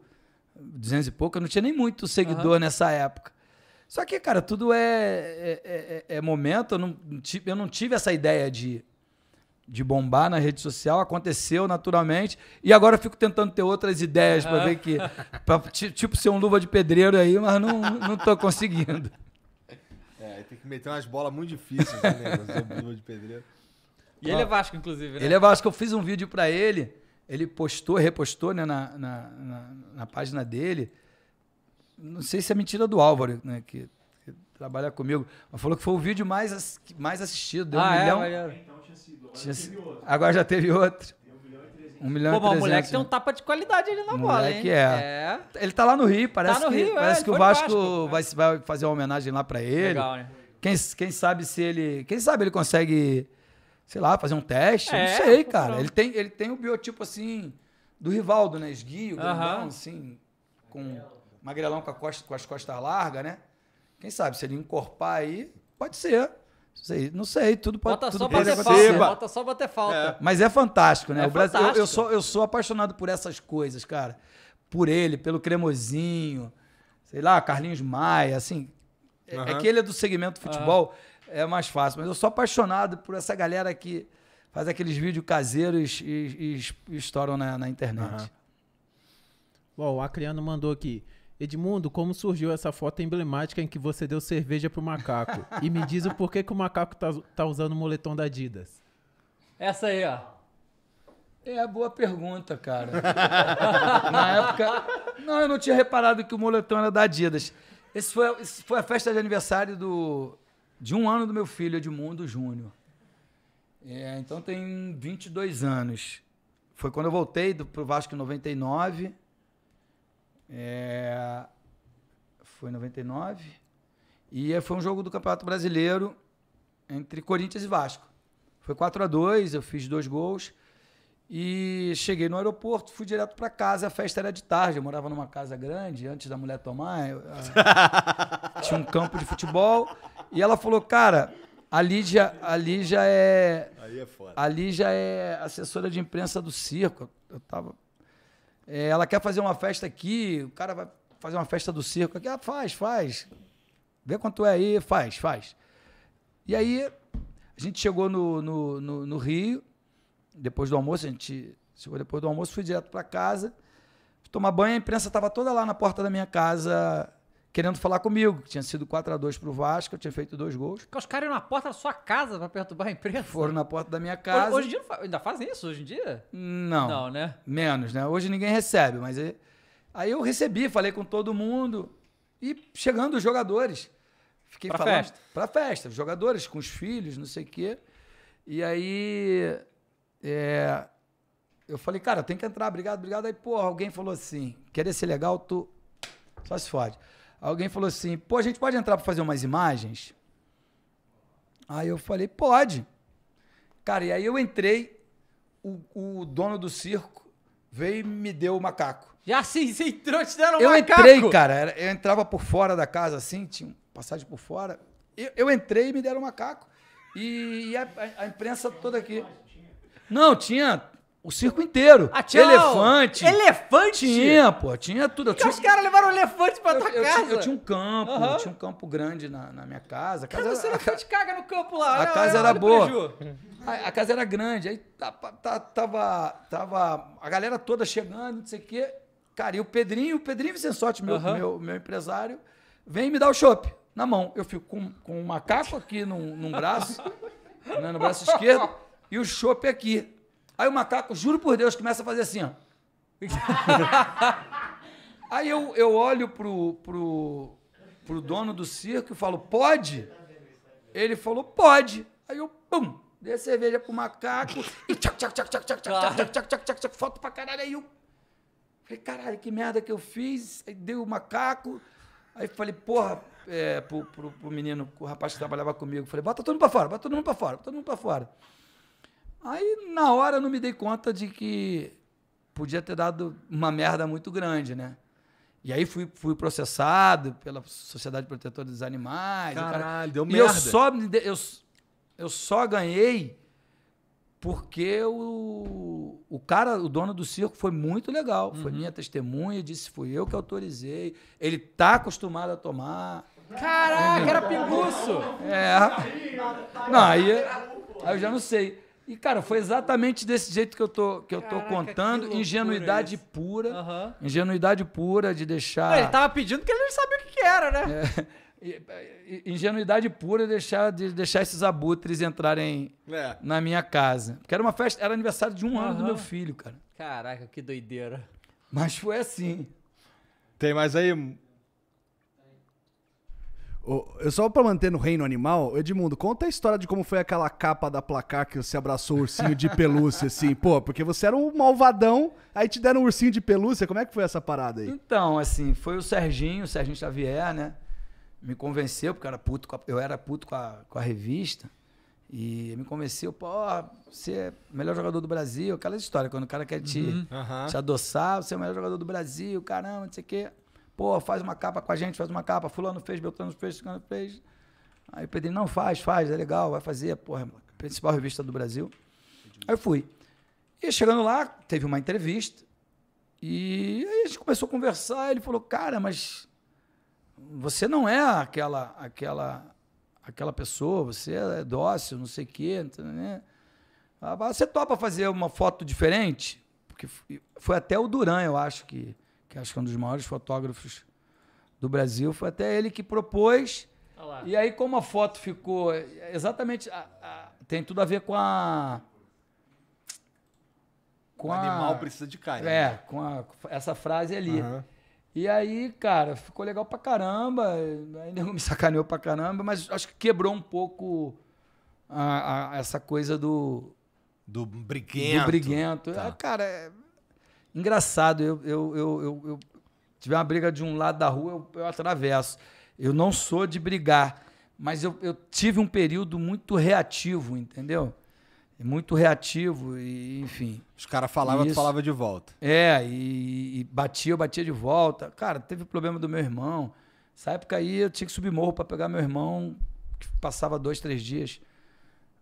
200 e pouco, eu não tinha nem muito seguidor uhum. nessa época. Só que, cara, tudo é, é, é, é momento. Eu não, eu não tive essa ideia de de bombar na rede social, aconteceu naturalmente. E agora eu fico tentando ter outras ideias para ver que. Pra, tipo ser um luva de pedreiro aí, mas não, não tô conseguindo. É, tem que meter umas bolas muito difíceis, né? luva de pedreiro. E ele é Vasco, inclusive, né? Ele é Vasco, eu fiz um vídeo para ele, ele postou, repostou né, na, na, na, na página dele não sei se é mentira do Álvaro, né? Que, que trabalha comigo. Mas falou que foi o vídeo mais, mais assistido. Deu ah, um é, milhão. Era... Então tinha sido. Agora, tinha já, teve outro. agora já teve outro. Um milhão Pô, e Pô, o moleque tem um né? tapa de qualidade ali na moleque bola, hein? É. é. Ele tá lá no Rio, parece tá no que, Rio, parece é, que o Vasco, Vasco. Né? Vai, vai, fazer uma homenagem lá para ele. Legal, né? Quem, quem sabe se ele. Quem sabe ele consegue, sei lá, fazer um teste? É, não sei, cara. Ele tem, ele tem o biotipo assim do Rivaldo, né? Esguio, uh -huh. grandão, assim, com magrelão com, costa, com as costas largas, né? Quem sabe, se ele encorpar aí, pode ser. Sei, não sei, tudo pode bota tudo só bater acontecer. falta, bota só bater falta. É. Mas é fantástico, né? É o Brasil, eu, eu, sou, eu sou apaixonado por essas coisas, cara. Por ele, pelo Cremosinho, sei lá, Carlinhos Maia, assim. Uhum. É, é que ele é do segmento futebol, uhum. é mais fácil. Mas eu sou apaixonado por essa galera que faz aqueles vídeos caseiros e, e, e estouram na, na internet. Uhum. Bom, o Acriano mandou aqui. Edmundo, como surgiu essa foto emblemática em que você deu cerveja pro macaco? E me diz o porquê que o macaco tá, tá usando o moletom da Adidas. Essa aí, ó. É a boa pergunta, cara. Na época. Não, eu não tinha reparado que o moletom era da Adidas. Esse foi, esse foi a festa de aniversário do, de um ano do meu filho, Edmundo Júnior. É, então tem 22 anos. Foi quando eu voltei do, pro Vasco em 99. É, foi 99. E foi um jogo do Campeonato Brasileiro entre Corinthians e Vasco. Foi 4 a 2 eu fiz dois gols. E cheguei no aeroporto, fui direto para casa, a festa era de tarde, eu morava numa casa grande, antes da mulher tomar, eu, eu, tinha um campo de futebol, e ela falou, cara, a Lígia, a Lígia é, Aí é foda. a Lígia é assessora de imprensa do circo, eu tava é, ela quer fazer uma festa aqui, o cara vai fazer uma festa do circo aqui. Ah, faz, faz. Vê quanto é aí, faz, faz. E aí, a gente chegou no, no, no, no Rio, depois do almoço, a gente chegou depois do almoço, fui direto para casa, fui tomar banho, a imprensa estava toda lá na porta da minha casa querendo falar comigo. Tinha sido 4 a 2 pro Vasco, eu tinha feito dois gols. Os caras iam na porta da sua casa para perturbar a empresa Foram na porta da minha casa. Hoje, em dia ainda fazem isso hoje em dia? Não. Não, né? Menos, né? Hoje ninguém recebe, mas aí, eu recebi, falei com todo mundo e chegando os jogadores. Fiquei pra falando, festa. Pra festa, os jogadores com os filhos, não sei o quê. E aí é, eu falei, cara, tem que entrar, obrigado, obrigado. Aí, porra, alguém falou assim: querer ser legal, tu só se fode alguém falou assim: pô, a gente pode entrar para fazer umas imagens? Aí eu falei: pode. Cara, e aí eu entrei, o, o dono do circo veio e me deu o macaco. Já sim, você entrou, te deram o eu macaco? Eu entrei, cara. Eu entrava por fora da casa assim, tinha passagem por fora. Eu, eu entrei e me deram o macaco. E, e a, a, imprensa toda aqui. Não, tinha o circo inteiro. Ah, tchau. Elefante. Elefante? Tinha, pô, tinha tudo. Tinha... Os caras levaram um elefante pra eu, tua eu, casa. Eu, eu, tinha um campo, uhum. tinha um campo grande na, na minha casa. A casa cara, era, você não ca... caga no campo lá. A casa era boa. A, a, casa era grande. Aí tava, tá, tá, tava, tava a galera toda chegando, não sei o quê. Cara, e o Pedrinho, o Pedrinho Vicensotti, meu, uhum. meu, meu empresário, vem me dar o chopp na mão. Eu fico com, com um macaco aqui num, num braço, né, no braço esquerdo, e o chopp aqui. Aí o macaco, juro por Deus, começa a fazer assim, ó. Aí eu, eu olho pro, pro, pro dono do circo e falo, pode? Ele falou, pode. Aí eu, pum, dei a cerveja pro macaco e tchac, tchac, tchac, tchac, tchac, tchac, tchac, tchac, tchac, tchac, tchac, foto pra caralho. Aí eu falei, caralho, que merda que eu fiz. Aí dei o macaco. Aí falei, porra, é, pro, pro, pro menino, o rapaz que trabalhava comigo, falei, bota todo mundo pra fora, bota todo mundo pra fora, bota todo mundo pra fora. Aí, na hora, não me dei conta de que podia ter dado uma merda muito grande, né? E aí fui, fui processado pela Sociedade Protetora dos Animais. Caralho, cara... deu merda. E eu só, eu, eu só ganhei porque o, o cara, o dono do circo, foi muito legal. Uhum. Foi minha testemunha, disse fui eu que autorizei. Ele tá acostumado a tomar. Caraca, era pinguço! É. Não, aí, aí eu já não sei. E, cara, foi exatamente desse jeito que eu tô, que eu tô contando. Ingenuidade pura. Uhum. Ingenuidade pura de deixar. Ele tava pedindo que ele não sabia o que, era, né? É, ingenuidade pura de deixar, de deixar esses abutres entrarem é. na minha casa. Porque era uma festa, era aniversário de um uhum. ano do meu filho, cara. Caraca, que doideira. Mas foi assim. Tem mais aí, só pra manter no reino animal, Edmundo, conta a história de como foi aquela capa da placar que você abraçou o ursinho de pelúcia, assim, pô, porque você era um malvadão, aí te deram um ursinho de pelúcia, como é que foi essa parada aí? Então, assim, foi o Serginho, o Serginho Xavier, né? Me convenceu, porque eu era puto com a, eu era puto com a, com a revista, e me convenceu, pô, você é o melhor jogador do Brasil, aquela história, quando o cara quer te, uhum. te adoçar, você é o melhor jogador do Brasil, caramba, não sei o quê. Pô, faz uma capa com a gente, faz uma capa. Fulano fez, Beltrano fez, Ciclano fez. Aí o Pedrinho, não, faz, faz, é legal, vai fazer. Porra, é principal revista do Brasil. Aí eu fui. E chegando lá, teve uma entrevista. E aí a gente começou a conversar. Ele falou, cara, mas você não é aquela, aquela, aquela pessoa, você é dócil, não sei o quê. Né? Ah, você topa fazer uma foto diferente? Porque foi até o Duran, eu acho que que acho que é um dos maiores fotógrafos do Brasil. Foi até ele que propôs. e aí, como a foto ficou exatamente. A, a, tem tudo a ver com a. Com o a, animal precisa de carne É, né? com, a, com essa frase ali. Uhum. E aí, cara, ficou legal pra caramba. Ainda me sacaneou pra caramba, mas acho que quebrou um pouco a, essa coisa do. Do briguento. Do briguento. Tá. Ah, cara, é, Engraçado, eu, eu, eu, eu, eu tiver uma briga de um lado da rua, eu, eu atravesso. Eu não sou de brigar, mas eu, eu tive um período muito reativo, entendeu? muito reativo e enfim. Os caras falavam, tu falava de volta. É, e, e, batia, eu batia de volta. Cara, teve o problema do meu irmão. Essa época aí eu tinha que subir morro para pegar meu irmão, que passava dois, três dias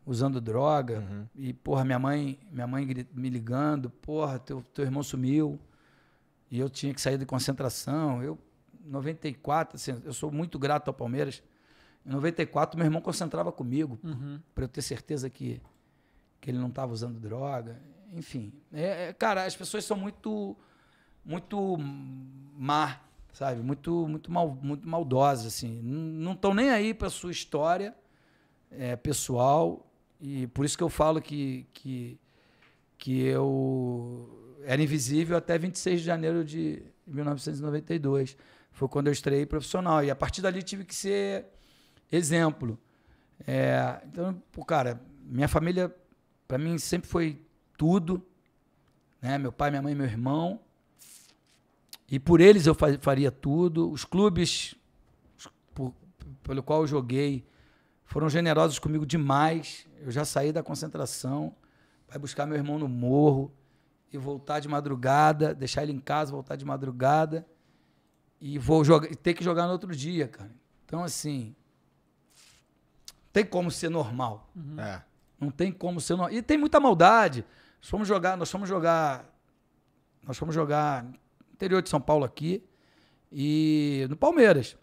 usando droga. Uhum. E, porra, minha mãe, minha mãe me ligando, porra, teu, teu irmão sumiu. E eu tinha que sair de concentração. Eu, 94, assim, eu sou muito grato ao Palmeiras. Em 94, meu irmão concentrava comigo, uhum. para eu ter certeza que, que ele não estava usando droga. Enfim, é, é, cara, as pessoas são muito, muito má, sabe? Muito, muito, mal, muito maldosas, assim. Não estão nem aí para sua história é, pessoal e por isso que eu falo que, que, que eu era invisível até 26 de janeiro de 1992. Foi quando eu estreiei profissional. E a partir dali tive que ser exemplo. É, então, pô, cara, minha família, para mim, sempre foi tudo. Né? Meu pai, minha mãe, meu irmão. E por eles eu faria tudo. Os clubes por, pelo qual eu joguei foram generosos comigo demais. Eu já saí da concentração vai buscar meu irmão no morro e voltar de madrugada, deixar ele em casa, voltar de madrugada e vou jogar, ter que jogar no outro dia, cara. Então assim, tem como ser normal. Uhum. É. Não tem como ser normal. E tem muita maldade. Nós fomos jogar, nós fomos jogar, nós fomos jogar interior de São Paulo aqui e no Palmeiras.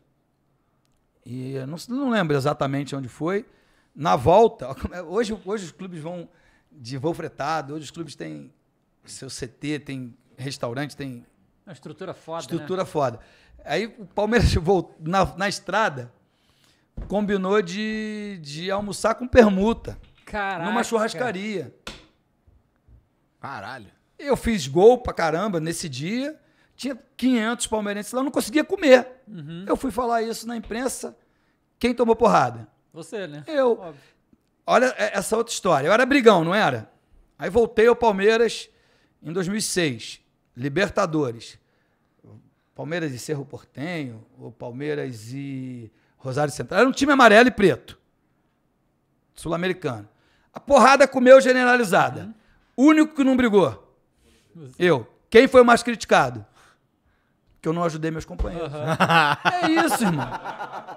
E não, não lembro exatamente onde foi. Na volta, é, hoje, hoje os clubes vão de voo fretado, hoje os clubes têm seu CT, tem restaurante, tem. Uma estrutura foda. Né? Estrutura né? foda. Aí o Palmeiras voltou na, na estrada, combinou de, de almoçar com permuta. Caraca. Numa churrascaria. Caralho. Eu fiz gol pra caramba nesse dia. Tinha 500 palmeirenses lá, não conseguia comer. Uhum. Eu fui falar isso na imprensa. Quem tomou porrada? Você, né? Eu. Óbvio. Olha é, essa outra história. Eu era brigão, não era? Aí voltei ao Palmeiras em 2006. Libertadores. Palmeiras e Cerro Portenho, ou Palmeiras e Rosário Central. Era um time amarelo e preto. Sul-americano. A porrada comeu generalizada. Uhum. Único que não brigou. Você. Eu. Quem foi o mais criticado? que eu não ajudei meus companheiros. Uhum. É isso, irmão.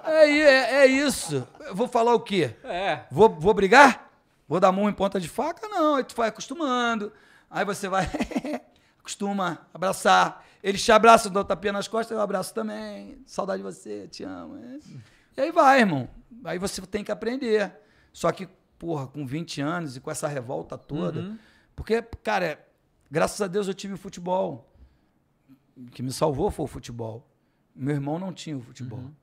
É, é, é isso. Eu vou falar o quê? É. Vou, vou brigar? Vou dar mão em ponta de faca? Não. Aí tu vai acostumando. Aí você vai. acostuma abraçar. Ele te abraçam, dão tapinha nas costas, eu abraço também. Saudade de você, te amo. É. E aí vai, irmão. Aí você tem que aprender. Só que, porra, com 20 anos e com essa revolta toda. Uhum. Porque, cara, graças a Deus eu tive futebol que me salvou foi o futebol. Meu irmão não tinha o futebol. Uhum.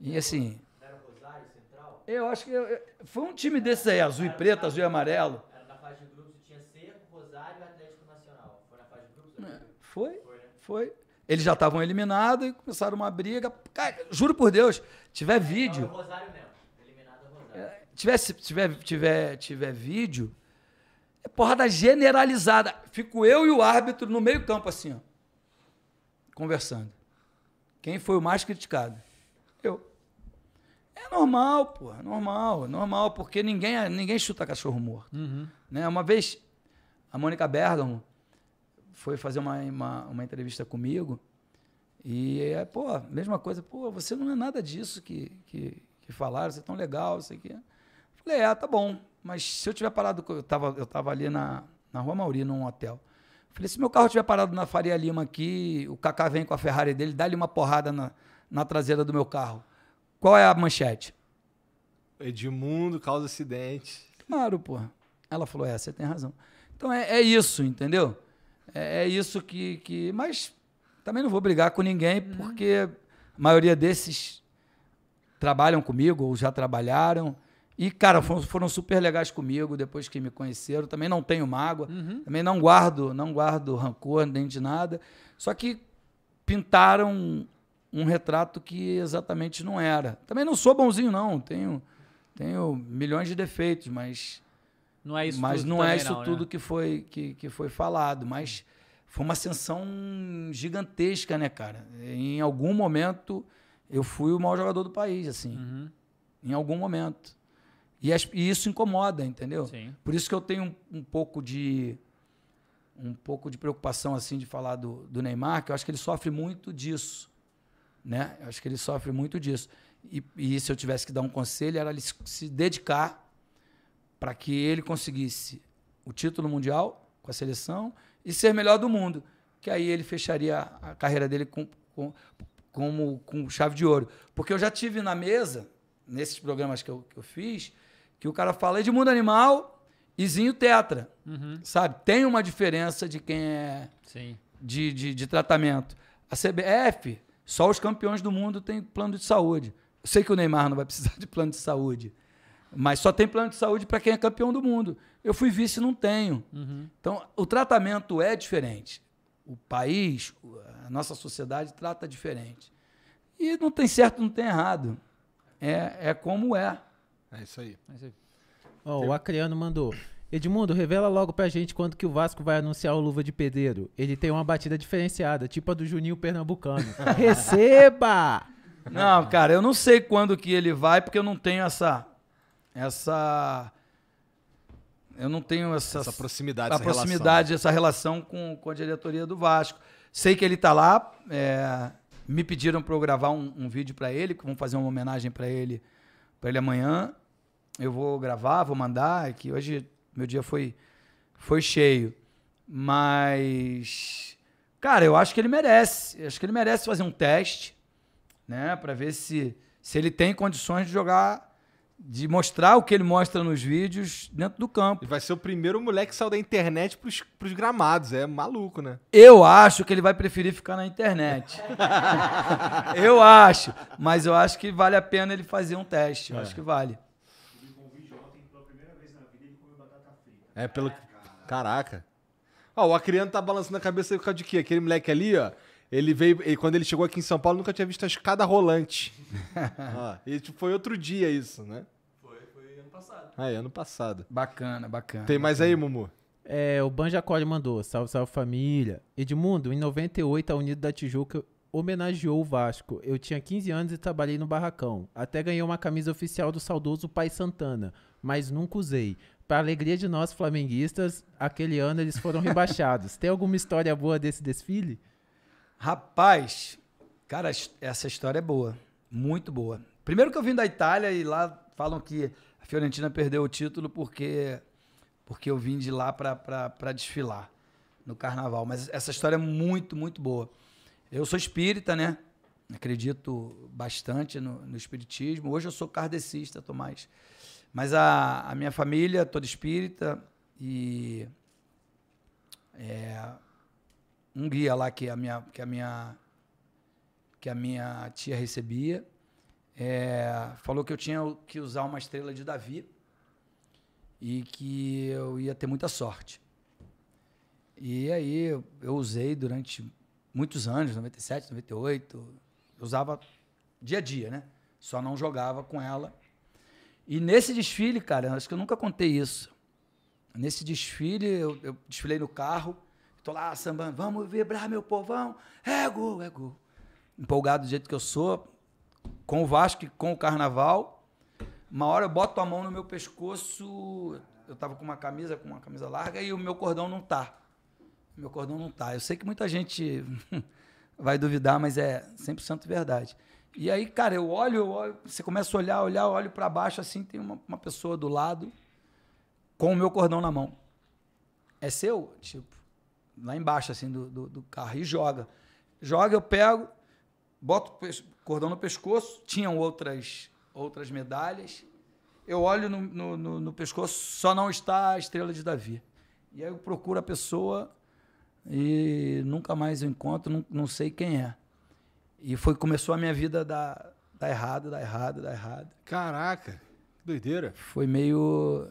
E assim. Era Rosário Central? Eu acho que eu, foi um time desses aí, azul e preto, azul e amarelo. Era na fase de grupos, tinha Cerro, Rosário e Atlético Nacional. Foi na fase de grupos? Né? Foi, foi, né? foi. Eles já estavam eliminados e começaram uma briga. Cara, juro por Deus, tiver é, então é vídeo. Não, é Rosário mesmo. Eliminado é o Rosário. É, tiver, tiver, tiver, tiver vídeo, é porrada generalizada. Fico eu e o árbitro no meio campo assim, ó conversando. Quem foi o mais criticado? Eu. É normal, pô, é normal, é normal, porque ninguém, ninguém chuta cachorro morto. Uhum. Né? Uma vez, a Mônica Bergamo foi fazer uma, uma, uma entrevista comigo e, é, pô, mesma coisa, pô, você não é nada disso que, que, que falaram, você é tão legal, isso aqui. Falei, é, tá bom, mas se eu tiver parado, eu tava, eu tava ali na, na Rua Mauri, num hotel. Falei, se meu carro estiver parado na Faria Lima aqui, o Kaká vem com a Ferrari dele, dá-lhe uma porrada na, na traseira do meu carro. Qual é a manchete? Edmundo causa acidente. Claro, porra. Ela falou, é, você tem razão. Então é, é isso, entendeu? É, é, isso que, que. Mas também não vou brigar com ninguém, porque a maioria desses trabalham comigo ou já trabalharam. E, cara, foram, foram, super legais comigo depois que me conheceram. Também não tenho mágoa, uhum. também não guardo, não guardo rancor nem de nada. Só que pintaram um, um retrato que exatamente não era. Também não sou bonzinho, não. Tenho, tenho milhões de defeitos, mas. Não é isso mas tudo. não é isso não, tudo né? que, foi, que, que foi falado. Mas foi uma ascensão gigantesca, né, cara? Em algum momento eu fui o maior jogador do país, assim. Uhum. Em algum momento. E, as, e isso incomoda, entendeu? Sim. Por isso que eu tenho um, um, pouco de um pouco de preocupação assim de falar do, do Neymar, que eu acho que ele sofre muito disso, né? Eu acho que ele sofre muito disso. E, e se eu tivesse que dar um conselho era ele se dedicar para que ele conseguisse o título mundial com a seleção e ser melhor do mundo, que aí ele fecharia a carreira dele com, com, com chave de ouro. Porque eu já tive na mesa, nesses programas que eu, que eu fiz, que o cara fala é de mundo Animal e Zinho Tetra. Uhum. Sabe? Tem uma diferença de quem é de, de, de, tratamento. A CBF, só os campeões do mundo têm plano de saúde. Eu sei que o Neymar não vai precisar de plano de saúde. Mas só tem plano de saúde para quem é campeão do mundo. Eu fui vice e não tenho. Uhum. Então, o tratamento é diferente. O país, a nossa sociedade trata diferente. E não tem certo, não tem errado. É, é como é. É isso aí. É isso aí. Oh, O acreano mandou. Edmundo, revela logo pra gente quando que o Vasco vai anunciar o Luva de Pedreiro. Ele tem uma batida diferenciada, tipo a do Juninho Pernambucano. Receba! Não, cara, eu não sei quando que ele vai, porque eu não tenho essa. Essa. Eu não tenho essa. Essa proximidade, essa proximidade, relação. essa relação com, com a diretoria do Vasco. Sei que ele tá lá. É, me pediram pra eu gravar um, um vídeo para ele, que vão fazer uma homenagem para ele para ele amanhã. Eu vou gravar, vou mandar, é que hoje meu dia foi foi cheio. Mas cara, eu acho que ele merece. acho que ele merece fazer um teste, né, para ver se se ele tem condições de jogar de mostrar o que ele mostra nos vídeos dentro do campo. Ele vai ser o primeiro moleque que saiu da internet pros, pros gramados, é maluco, né? Eu acho que ele vai preferir ficar na internet. eu acho, mas eu acho que vale a pena ele fazer um teste, eu é. acho que vale. É, pelo... Caraca. Ó, o Acriano tá balançando a cabeça aí por causa de quê? Aquele moleque ali, ó, ele veio, e quando ele chegou aqui em São Paulo, nunca tinha visto a escada rolante. ah, e tipo, foi outro dia isso, né? Foi, foi ano passado. Ah, é, ano passado. Bacana, bacana. Tem mais bacana. aí, Mumu? É, o Banjacode mandou, salve, salve família. Edmundo, em 98, a Unido da Tijuca homenageou o Vasco. Eu tinha 15 anos e trabalhei no barracão. Até ganhei uma camisa oficial do saudoso Pai Santana, mas nunca usei. Para alegria de nós flamenguistas, aquele ano eles foram rebaixados. Tem alguma história boa desse desfile? Rapaz, cara, essa história é boa. Muito boa. Primeiro que eu vim da Itália e lá falam que a Fiorentina perdeu o título porque, porque eu vim de lá para desfilar no carnaval. Mas essa história é muito, muito boa. Eu sou espírita, né? Acredito bastante no, no espiritismo. Hoje eu sou kardecista, Tomás. Mas a, a minha família é toda espírita e. É, um guia lá que a minha que a minha que a minha tia recebia é, falou que eu tinha que usar uma estrela de Davi e que eu ia ter muita sorte. E aí eu, usei durante muitos anos, 97, 98, eu usava dia a dia, né? Só não jogava com ela. E nesse desfile, cara, acho que eu nunca contei isso. Nesse desfile, eu, eu desfilei no carro Tô lá sambando, vamos vibrar, meu povão. É gol, é gol. Empolgado do jeito que eu sou, com o Vasco e com o Carnaval. Uma hora eu boto a mão no meu pescoço, eu tava com uma camisa, com uma camisa larga, e o meu cordão não tá. Meu cordão não tá. Eu sei que muita gente vai duvidar, mas é 100% verdade. E aí, cara, eu olho, eu olho, você começa a olhar, olhar, olho para baixo, assim, tem uma, uma pessoa do lado com o meu cordão na mão. É seu? Tipo, lá embaixo assim do, do, do carro e joga. Joga, eu pego, boto o cordão no pescoço, tinham outras, outras medalhas. Eu olho no, no, no, no pescoço, só não está a estrela de Davi. E aí eu procuro a pessoa e nunca mais eu encontro, não, não sei quem é. E foi começou a minha vida da, da errada, da errada, da errada. Caraca, que doideira. Foi meio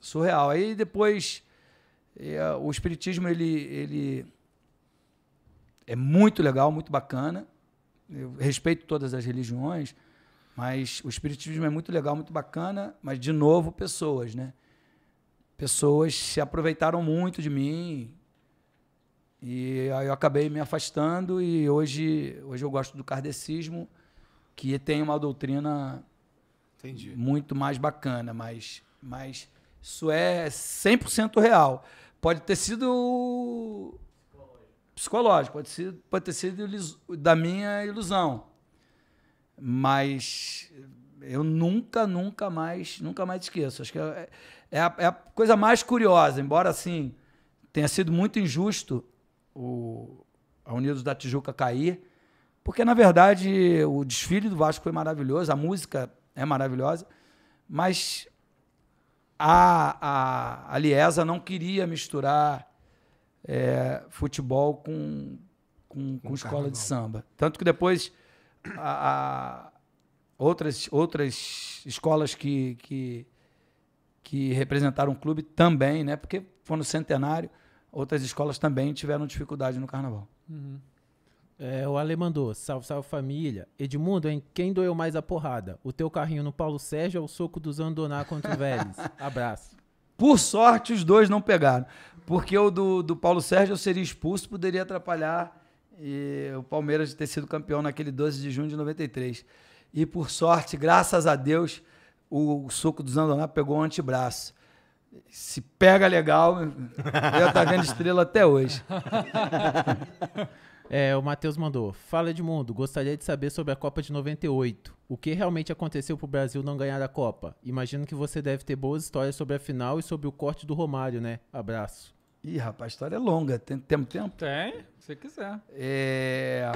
surreal. Aí depois e, uh, o espiritismo ele, ele é muito legal, muito bacana. Eu respeito todas as religiões, mas o espiritismo é muito legal, muito bacana. Mas de novo, pessoas, né? Pessoas se aproveitaram muito de mim e aí eu acabei me afastando e hoje, hoje eu gosto do kardecismo, que tem uma doutrina Entendi. muito mais bacana, mas, mas isso é 100% real. Pode ter sido psicológico, pode, ser, pode ter sido da minha ilusão. Mas eu nunca, nunca mais, nunca mais esqueço. Acho que é, é, é, a, é a, coisa mais curiosa, embora assim tenha sido muito injusto o, a Unidos da Tijuca cair, porque na verdade o desfile do Vasco foi maravilhoso, a música é maravilhosa, mas a, a, a Liesa não queria misturar é, futebol com, com, com um escola carnaval. de samba. Tanto que depois a, a outras, outras escolas que, que, que representaram o clube também, né? porque foi no centenário, outras escolas também tiveram dificuldade no carnaval. Uhum. É, o Ale mandou, salve, salve família. Edmundo, quem doeu mais a porrada? O teu carrinho no Paulo Sérgio ou o soco do Zandoná contra o Vélez? Abraço. Por sorte, os dois não pegaram. Porque o do, do Paulo Sérgio eu seria expulso, poderia atrapalhar e, o Palmeiras de ter sido campeão naquele 12 de junho de 93. E por sorte, graças a Deus, o, o soco do Zandoná pegou o antebraço se pega legal, eu tá vendo estrela até hoje. É, o Matheus mandou. Fala Edmundo, gostaria de saber sobre a Copa de 98. O que realmente aconteceu para o Brasil não ganhar a Copa? Imagino que você deve ter boas histórias sobre a final e sobre o corte do Romário, né? Abraço. Ih, rapaz, a história é longa. Tem, temos tempo? Tem, se quiser. É...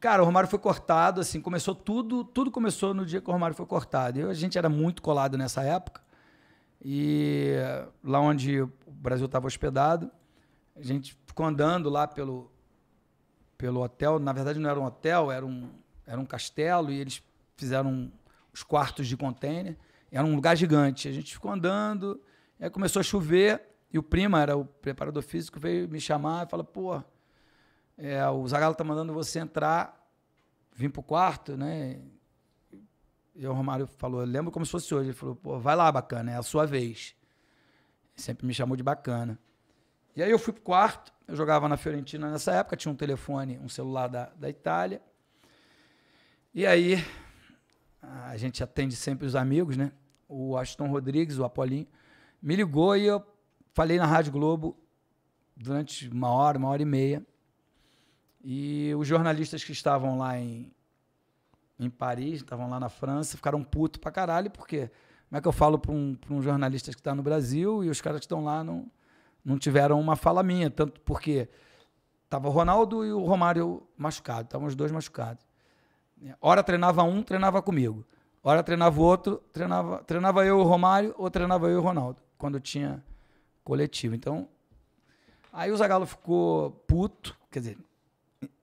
Cara, o Romário foi cortado, assim, começou tudo, tudo começou no dia que o Romário foi cortado. Eu, a gente era muito colado nessa época. E lá onde o Brasil estava hospedado, a gente ficou andando lá pelo, pelo hotel. Na verdade, não era um hotel, era um, era um castelo e eles fizeram os quartos de container. Era um lugar gigante. A gente ficou andando, aí começou a chover e o prima, era o preparador físico, veio me chamar e falou: pô, é, o Zagalo tá mandando você entrar, vim pro quarto, né? E o Romário falou: eu lembro como se fosse hoje. Ele falou: pô, vai lá, bacana, é a sua vez. Sempre me chamou de bacana. E aí eu fui pro quarto eu jogava na Fiorentina nessa época, tinha um telefone, um celular da, da Itália. E aí, a gente atende sempre os amigos, né? O Aston Rodrigues, o Apolinho, me ligou e eu falei na Rádio Globo durante uma hora, uma hora e meia. E os jornalistas que estavam lá em, em Paris, estavam lá na França, ficaram puto pra caralho, porque como é que eu falo pra um, pra um jornalista que está no Brasil e os caras que estão lá não, não tiveram uma fala minha, tanto porque tava o Ronaldo e o Romário machucados, estavam os dois machucados. Hora treinava um, treinava comigo. Hora treinava o outro, treinava, treinava eu o Romário ou treinava eu o Ronaldo, quando tinha coletivo. Então, aí o Zagallo ficou puto, quer dizer,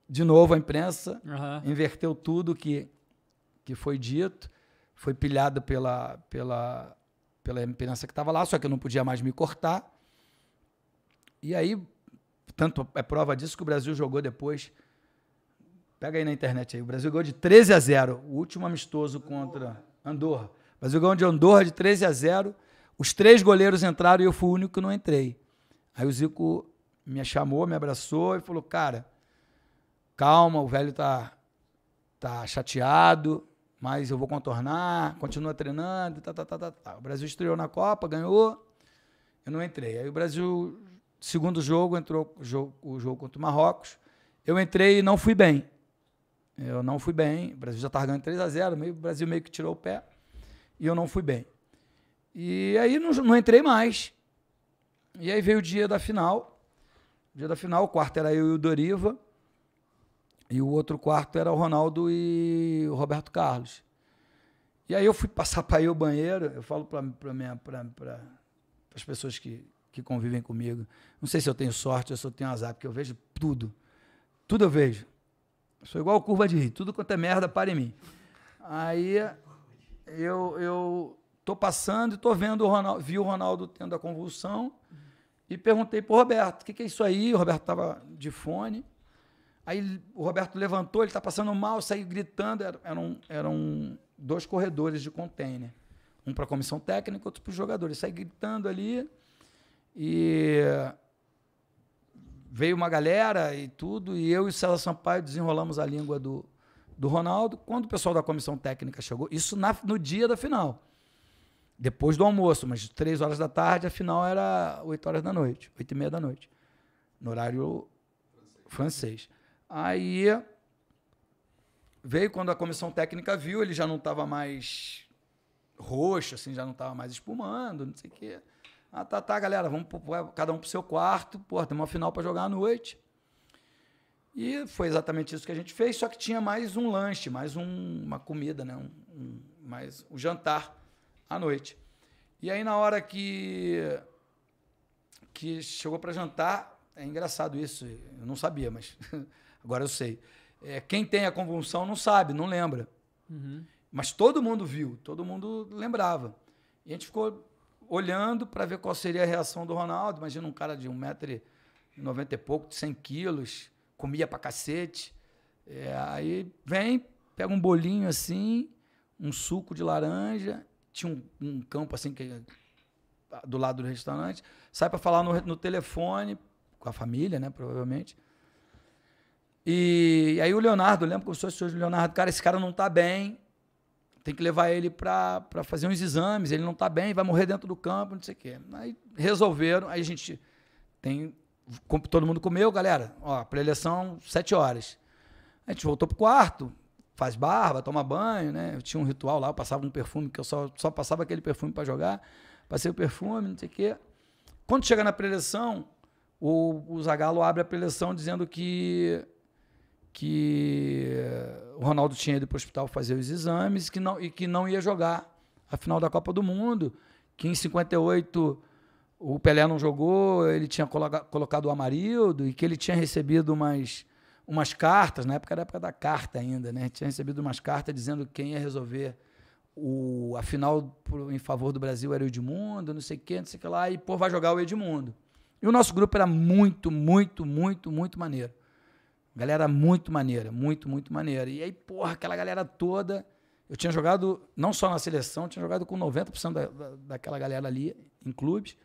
de novo a imprensa uhum. inverteu tudo que, que foi dito, foi pilhado pela, pela, pela imprensa que estava lá, só que eu não podia mais me cortar. E aí, tanto é prova disso que o Brasil jogou depois. Pega aí na internet aí. O Brasil ganhou de 13 a 0. O último amistoso contra Andorra. O Brasil ganhou de Andorra de 13 a 0. Os três goleiros entraram e eu fui o único que não entrei. Aí o Zico me chamou, me abraçou e falou: Cara, calma, o velho tá, tá chateado, mas eu vou contornar, continua treinando. Tá, tá, tá, tá, tá. O Brasil estreou na Copa, ganhou. Eu não entrei. Aí o Brasil segundo jogo, entrou o jogo, o jogo contra o Marrocos. Eu entrei e não fui bem. Eu não fui bem. O Brasil já estava ganhando 3 a 0 meio, O Brasil meio que tirou o pé. E eu não fui bem. E aí não, não entrei mais. E aí veio o dia da final. O dia da final, o quarto era eu e o Doriva. E o outro quarto era o Ronaldo e o Roberto Carlos. E aí eu fui passar para ir o banheiro. Eu falo para pra, pra, pra, as pessoas que, que convivem comigo. Não sei se eu tenho sorte ou se eu tenho azar, porque eu vejo tudo. Tudo eu vejo. sou igual curva de rio. Tudo quanto é merda, para em mim. Aí eu, eu tô passando e tô vendo o Ronaldo, vi o Ronaldo tendo a convulsão e perguntei para o Roberto, o que, que é isso aí? O Roberto estava de fone. Aí o Roberto levantou, ele está passando mal, saiu gritando. Eram, eram dois corredores de container. Um para a comissão técnica, outro para os jogadores. Saí gritando ali. E veio uma galera e tudo, e eu e o César Sampaio desenrolamos a língua do, do Ronaldo. Quando o pessoal da comissão técnica chegou, isso na, no dia da final. Depois do almoço, mas três horas da tarde, a final era oito horas da noite, oito e meia da noite. No horário francês. francês. Aí veio quando a comissão técnica viu, ele já não estava mais roxo, assim, já não estava mais espumando, não sei o quê. Ah, tá, tá, galera, vamos pro, cada um pro seu quarto. Pô, tem uma final para jogar à noite. E foi exatamente isso que a gente fez, só que tinha mais um lanche, mais um, uma comida, né? Um, um, mais um jantar à noite. E aí na hora que que chegou para jantar, é engraçado isso, eu não sabia, mas agora eu sei. É, quem tem a convulsão não sabe, não lembra. Uhum. Mas todo mundo viu, todo mundo lembrava. E a gente ficou olhando para ver qual seria a reação do Ronaldo. Imagina um cara de 1,90m e pouco, de 100 quilos, comia pra cacete. É, aí vem, pega um bolinho assim, um suco de laranja, tinha um, um campo assim que, ah, do lado do restaurante, sai para falar no, no telefone, com a família, né, provavelmente. E, e aí o Leonardo, lembro que eu sou o Leonardo, cara, esse cara não tá bem, tem que levar ele para fazer uns exames, ele não está bem, vai morrer dentro do campo, não sei o quê. Aí resolveram, aí a gente tem. Todo mundo comeu, galera. Ó, pré-eleição, sete horas. A gente voltou pro quarto, faz barba, toma banho, né? Eu tinha um ritual lá, eu passava um perfume, que eu só, só passava aquele perfume para jogar. Passei o perfume, não sei o quê. Quando chega na preleção, o, o abre a preleção dizendo que que o Ronaldo tinha ido para o hospital fazer os exames que não, e que não ia jogar a final da Copa do Mundo, que em 58 o Pelé não jogou, ele tinha colocado o Amarildo e que ele tinha recebido umas, umas cartas, na época era época da carta ainda, né? Tinha recebido umas cartas dizendo quem ia resolver o, a final em favor do Brasil era o Edmundo, não sei o que, não sei o que lá, e pô, vai jogar o Edmundo. E o nosso grupo era muito, muito, muito, muito maneiro. Galera muito maneira, muito, muito maneira. E aí, porra, aquela galera toda. Eu tinha jogado, não só na seleção, tinha jogado com 90% da, da, daquela galera ali, em clubes.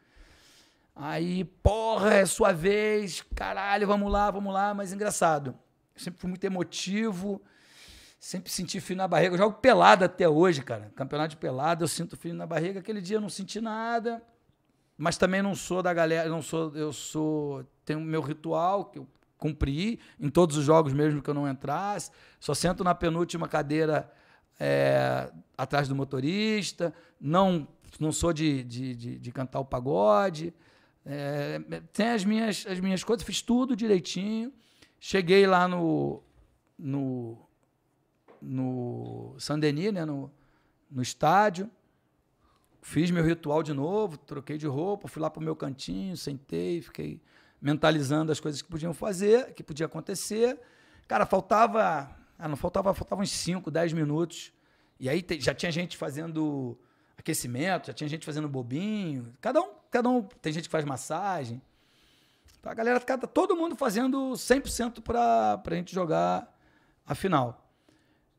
Aí, porra, é sua vez, caralho, vamos lá, vamos lá. Mas engraçado, eu sempre fui muito emotivo, sempre senti frio na barriga. Eu jogo pelado até hoje, cara. Campeonato de pelado, eu sinto frio na barriga. Aquele dia eu não senti nada, mas também não sou da galera, não sou, eu sou, tenho meu ritual, que eu cumpri em todos os jogos mesmo que eu não entrasse. Só sento na penúltima cadeira é, atrás do motorista. Não, não sou de, de, de, de cantar o pagode. É, é, tem as minhas, as minhas coisas, fiz tudo direitinho. Cheguei lá no, no, no Saint-Denis, né, no, no estádio. Fiz meu ritual de novo, troquei de roupa, fui lá pro meu cantinho, sentei, fiquei mentalizando as coisas que podiam fazer, que podia acontecer. Cara, faltava. Ah, não faltava, faltava uns 5, 10 minutos. E aí te, já tinha gente fazendo aquecimento, já tinha gente fazendo bobinho. Cada um, cada um. Tem gente que faz massagem. Então, a galera, cada, todo mundo fazendo 100% para a gente jogar a final.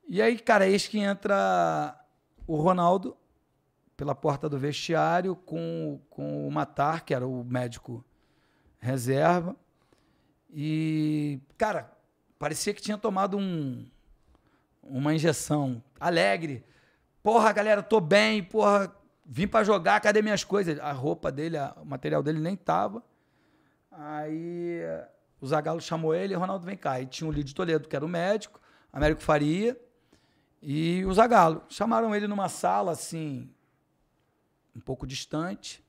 E aí, cara, eis que entra o Ronaldo pela porta do vestiário com, com o Matar, que era o médico reserva. E, cara, parecia que tinha tomado um, uma injeção. Alegre. Porra, galera, tô bem, porra, vim para jogar, cadê minhas coisas? A roupa dele, a, o material dele nem tava. Aí o Zagallo chamou ele, Ronaldo vem cá. E tinha o Lídio Toledo, que era o médico, Américo Faria e o Zagallo. Chamaram ele numa sala assim, um pouco distante.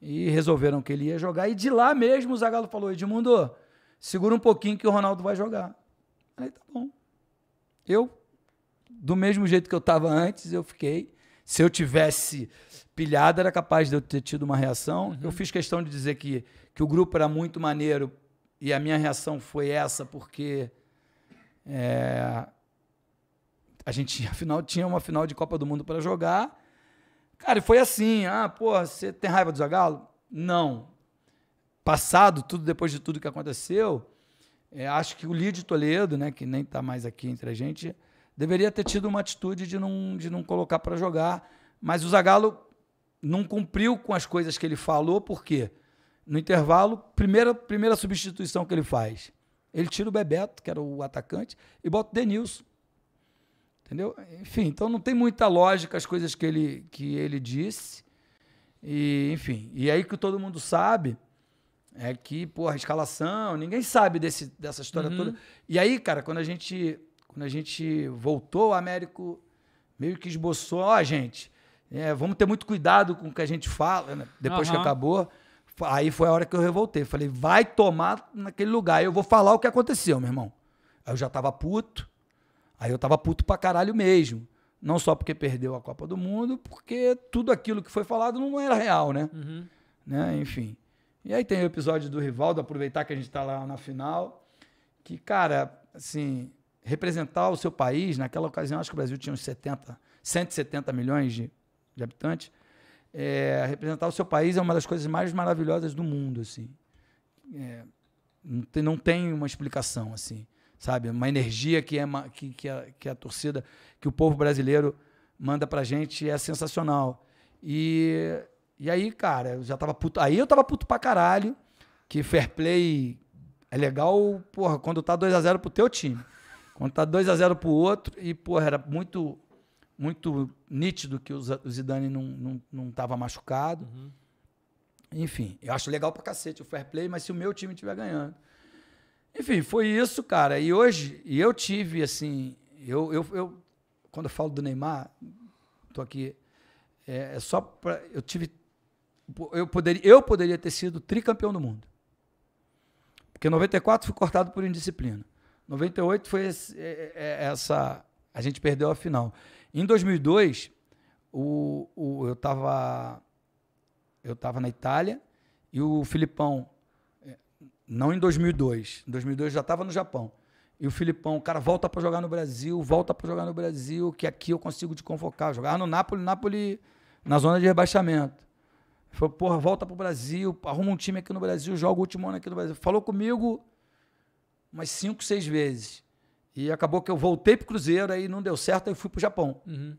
E resolveram que ele ia jogar. E de lá mesmo o Zagallo falou: Edmundo, segura um pouquinho que o Ronaldo vai jogar. Aí tá bom. Eu, do mesmo jeito que eu estava antes, eu fiquei. Se eu tivesse pilhado, era capaz de eu ter tido uma reação. Uhum. Eu fiz questão de dizer que, que o grupo era muito maneiro e a minha reação foi essa, porque é, a gente, afinal, tinha uma final de Copa do Mundo para jogar Cara, foi assim. Ah, pô, você tem raiva do Zagallo? Não. Passado, tudo depois de tudo que aconteceu, é, acho que o Lídio Toledo, né, que nem está mais aqui entre a gente, deveria ter tido uma atitude de não, de não colocar para jogar. Mas o Zagallo não cumpriu com as coisas que ele falou, porque No intervalo, primeira, primeira substituição que ele faz, ele tira o Bebeto, que era o atacante, e bota o Denilson. Entendeu? Enfim, então não tem muita lógica as coisas que ele, que ele disse. E, enfim, e aí que todo mundo sabe é que, porra, escalação, ninguém sabe desse, dessa história uhum. toda. E aí, cara, quando a gente quando a gente voltou, o Américo meio que esboçou, ó, oh, gente, é, vamos ter muito cuidado com o que a gente fala, né? depois uhum. que acabou. Aí foi a hora que eu revoltei. Falei, vai tomar naquele lugar. Eu vou falar o que aconteceu, meu irmão. Aí eu já tava puto. Aí eu tava puto pra caralho mesmo. Não só porque perdeu a Copa do Mundo, porque tudo aquilo que foi falado não era real, né? Uhum. né? Enfim. E aí tem o episódio do Rivaldo, aproveitar que a gente tá lá na final, que, cara, assim, representar o seu país, naquela ocasião, acho que o Brasil tinha uns 70, 170 milhões de, de habitantes, é, representar o seu país é uma das coisas mais maravilhosas do mundo, assim. É, não, tem, não tem uma explicação, assim sabe? Uma energia que, é, que, que, a, é, que é a torcida, que o povo brasileiro manda pra gente é sensacional. E, e aí, cara, eu já tava puto. Aí eu tava puto pra caralho, que fair play é legal, porra, quando tá 2 a 0 pro teu time. Quando tá 2 a 0 pro outro, e, porra, era muito muito nítido que o Zidane não, não, não tava machucado. Uhum. Enfim, eu acho legal pra cacete o fair play, mas se o meu time estiver ganhando. Enfim, foi isso, cara. E hoje, e eu tive, assim, eu, eu, eu quando eu falo do Neymar, tô aqui, é, é só para eu tive, eu poderia, eu poderia ter sido tricampeão do mundo. Porque 94 fui cortado por indisciplina. 98 foi esse, é, é, é, essa, a gente perdeu a final. Em 2002, o, o, eu tava eu tava na Itália e o Filipão não em 2002. Em 2002 eu já estava no Japão. E o Filipão, o cara volta para jogar no Brasil, volta para jogar no Brasil, que aqui eu consigo te convocar. Jogar no Napoli, Napoli na zona de rebaixamento. Falou, porra, volta para o Brasil, arruma um time aqui no Brasil, joga o último ano aqui no Brasil. Falou comigo umas cinco, seis vezes. E acabou que eu voltei para o Cruzeiro, aí não deu certo, aí fui para o Japão. Uhum.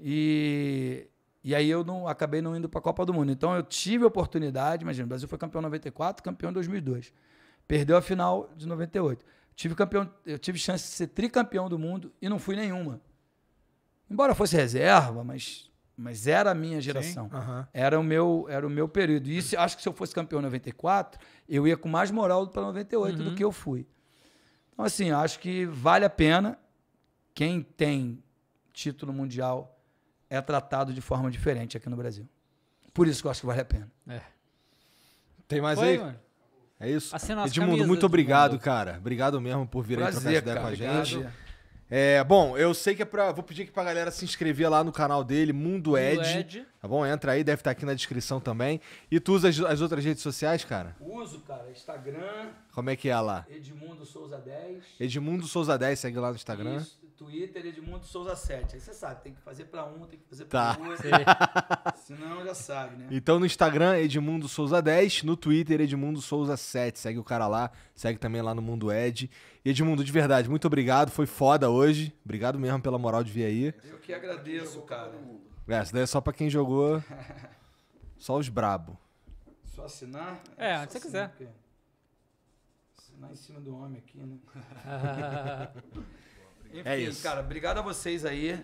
E e aí eu não acabei não indo para a Copa do Mundo. Então eu tive a oportunidade, imagina, o Brasil foi campeão em 94, campeão em 2002. Perdeu a final de 98. Tive campeão, eu tive chance de ser tricampeão do mundo e não fui nenhuma. Embora fosse reserva, mas mas era a minha geração. Era o meu era o meu período. E acho que se eu fosse campeão em 94, eu ia com mais moral para 98 uhum. do que eu fui. Então assim, acho que vale a pena quem tem título mundial é tratado de forma diferente aqui no Brasil. Por isso que eu acho que vale a pena. É. Tem mais Foi, aí? Mano. É isso. Edmundo, muito obrigado, cara. Obrigado mesmo por vir Prazer, aí trocar essa ideia com a gente. É, bom, eu sei que é pra. Vou pedir aqui pra galera se inscrever lá no canal dele, Mundo, Mundo Ed, Ed. Tá bom? Entra aí, deve estar tá aqui na descrição também. E tu usa as, as outras redes sociais, cara? Uso, cara. Instagram. Como é que é lá? Edmundo Souza 10. Edmundo Souza 10, segue lá no Instagram. Isso. Twitter Edmundo Souza 7. Aí você sabe, tem que fazer para um, tem que fazer para tá. duas. senão já sabe, né? Então no Instagram, Edmundo Souza 10. No Twitter, Edmundo Souza 7. Segue o cara lá, segue também lá no Mundo Ed. Edmundo, de verdade, muito obrigado. Foi foda hoje. Obrigado mesmo pela moral de vir aí. Eu que agradeço, cara. É, isso daí é só pra quem jogou. só os brabo. Só assinar? É, se você quiser. Assinar em cima do homem aqui, né? Enfim, é isso. cara, obrigado a vocês aí.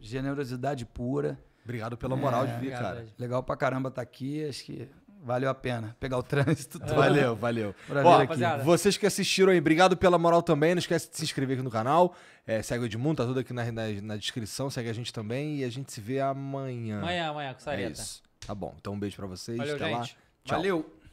Generosidade pura. Obrigado pela moral é, de vir, cara. Legal pra caramba estar tá aqui. Acho que valeu a pena pegar o trânsito todo. Valeu, valeu. Ó, vocês que assistiram aí, obrigado pela moral também. Não esquece de se inscrever aqui no canal. É, segue o Edmundo, tá tudo aqui na, na, na, descrição. Segue a gente também e a gente se vê amanhã. Amanhã, amanhã, com Sareta. É isso. Tá bom, então um beijo pra vocês. Valeu, Até gente. lá. Tchau. Valeu.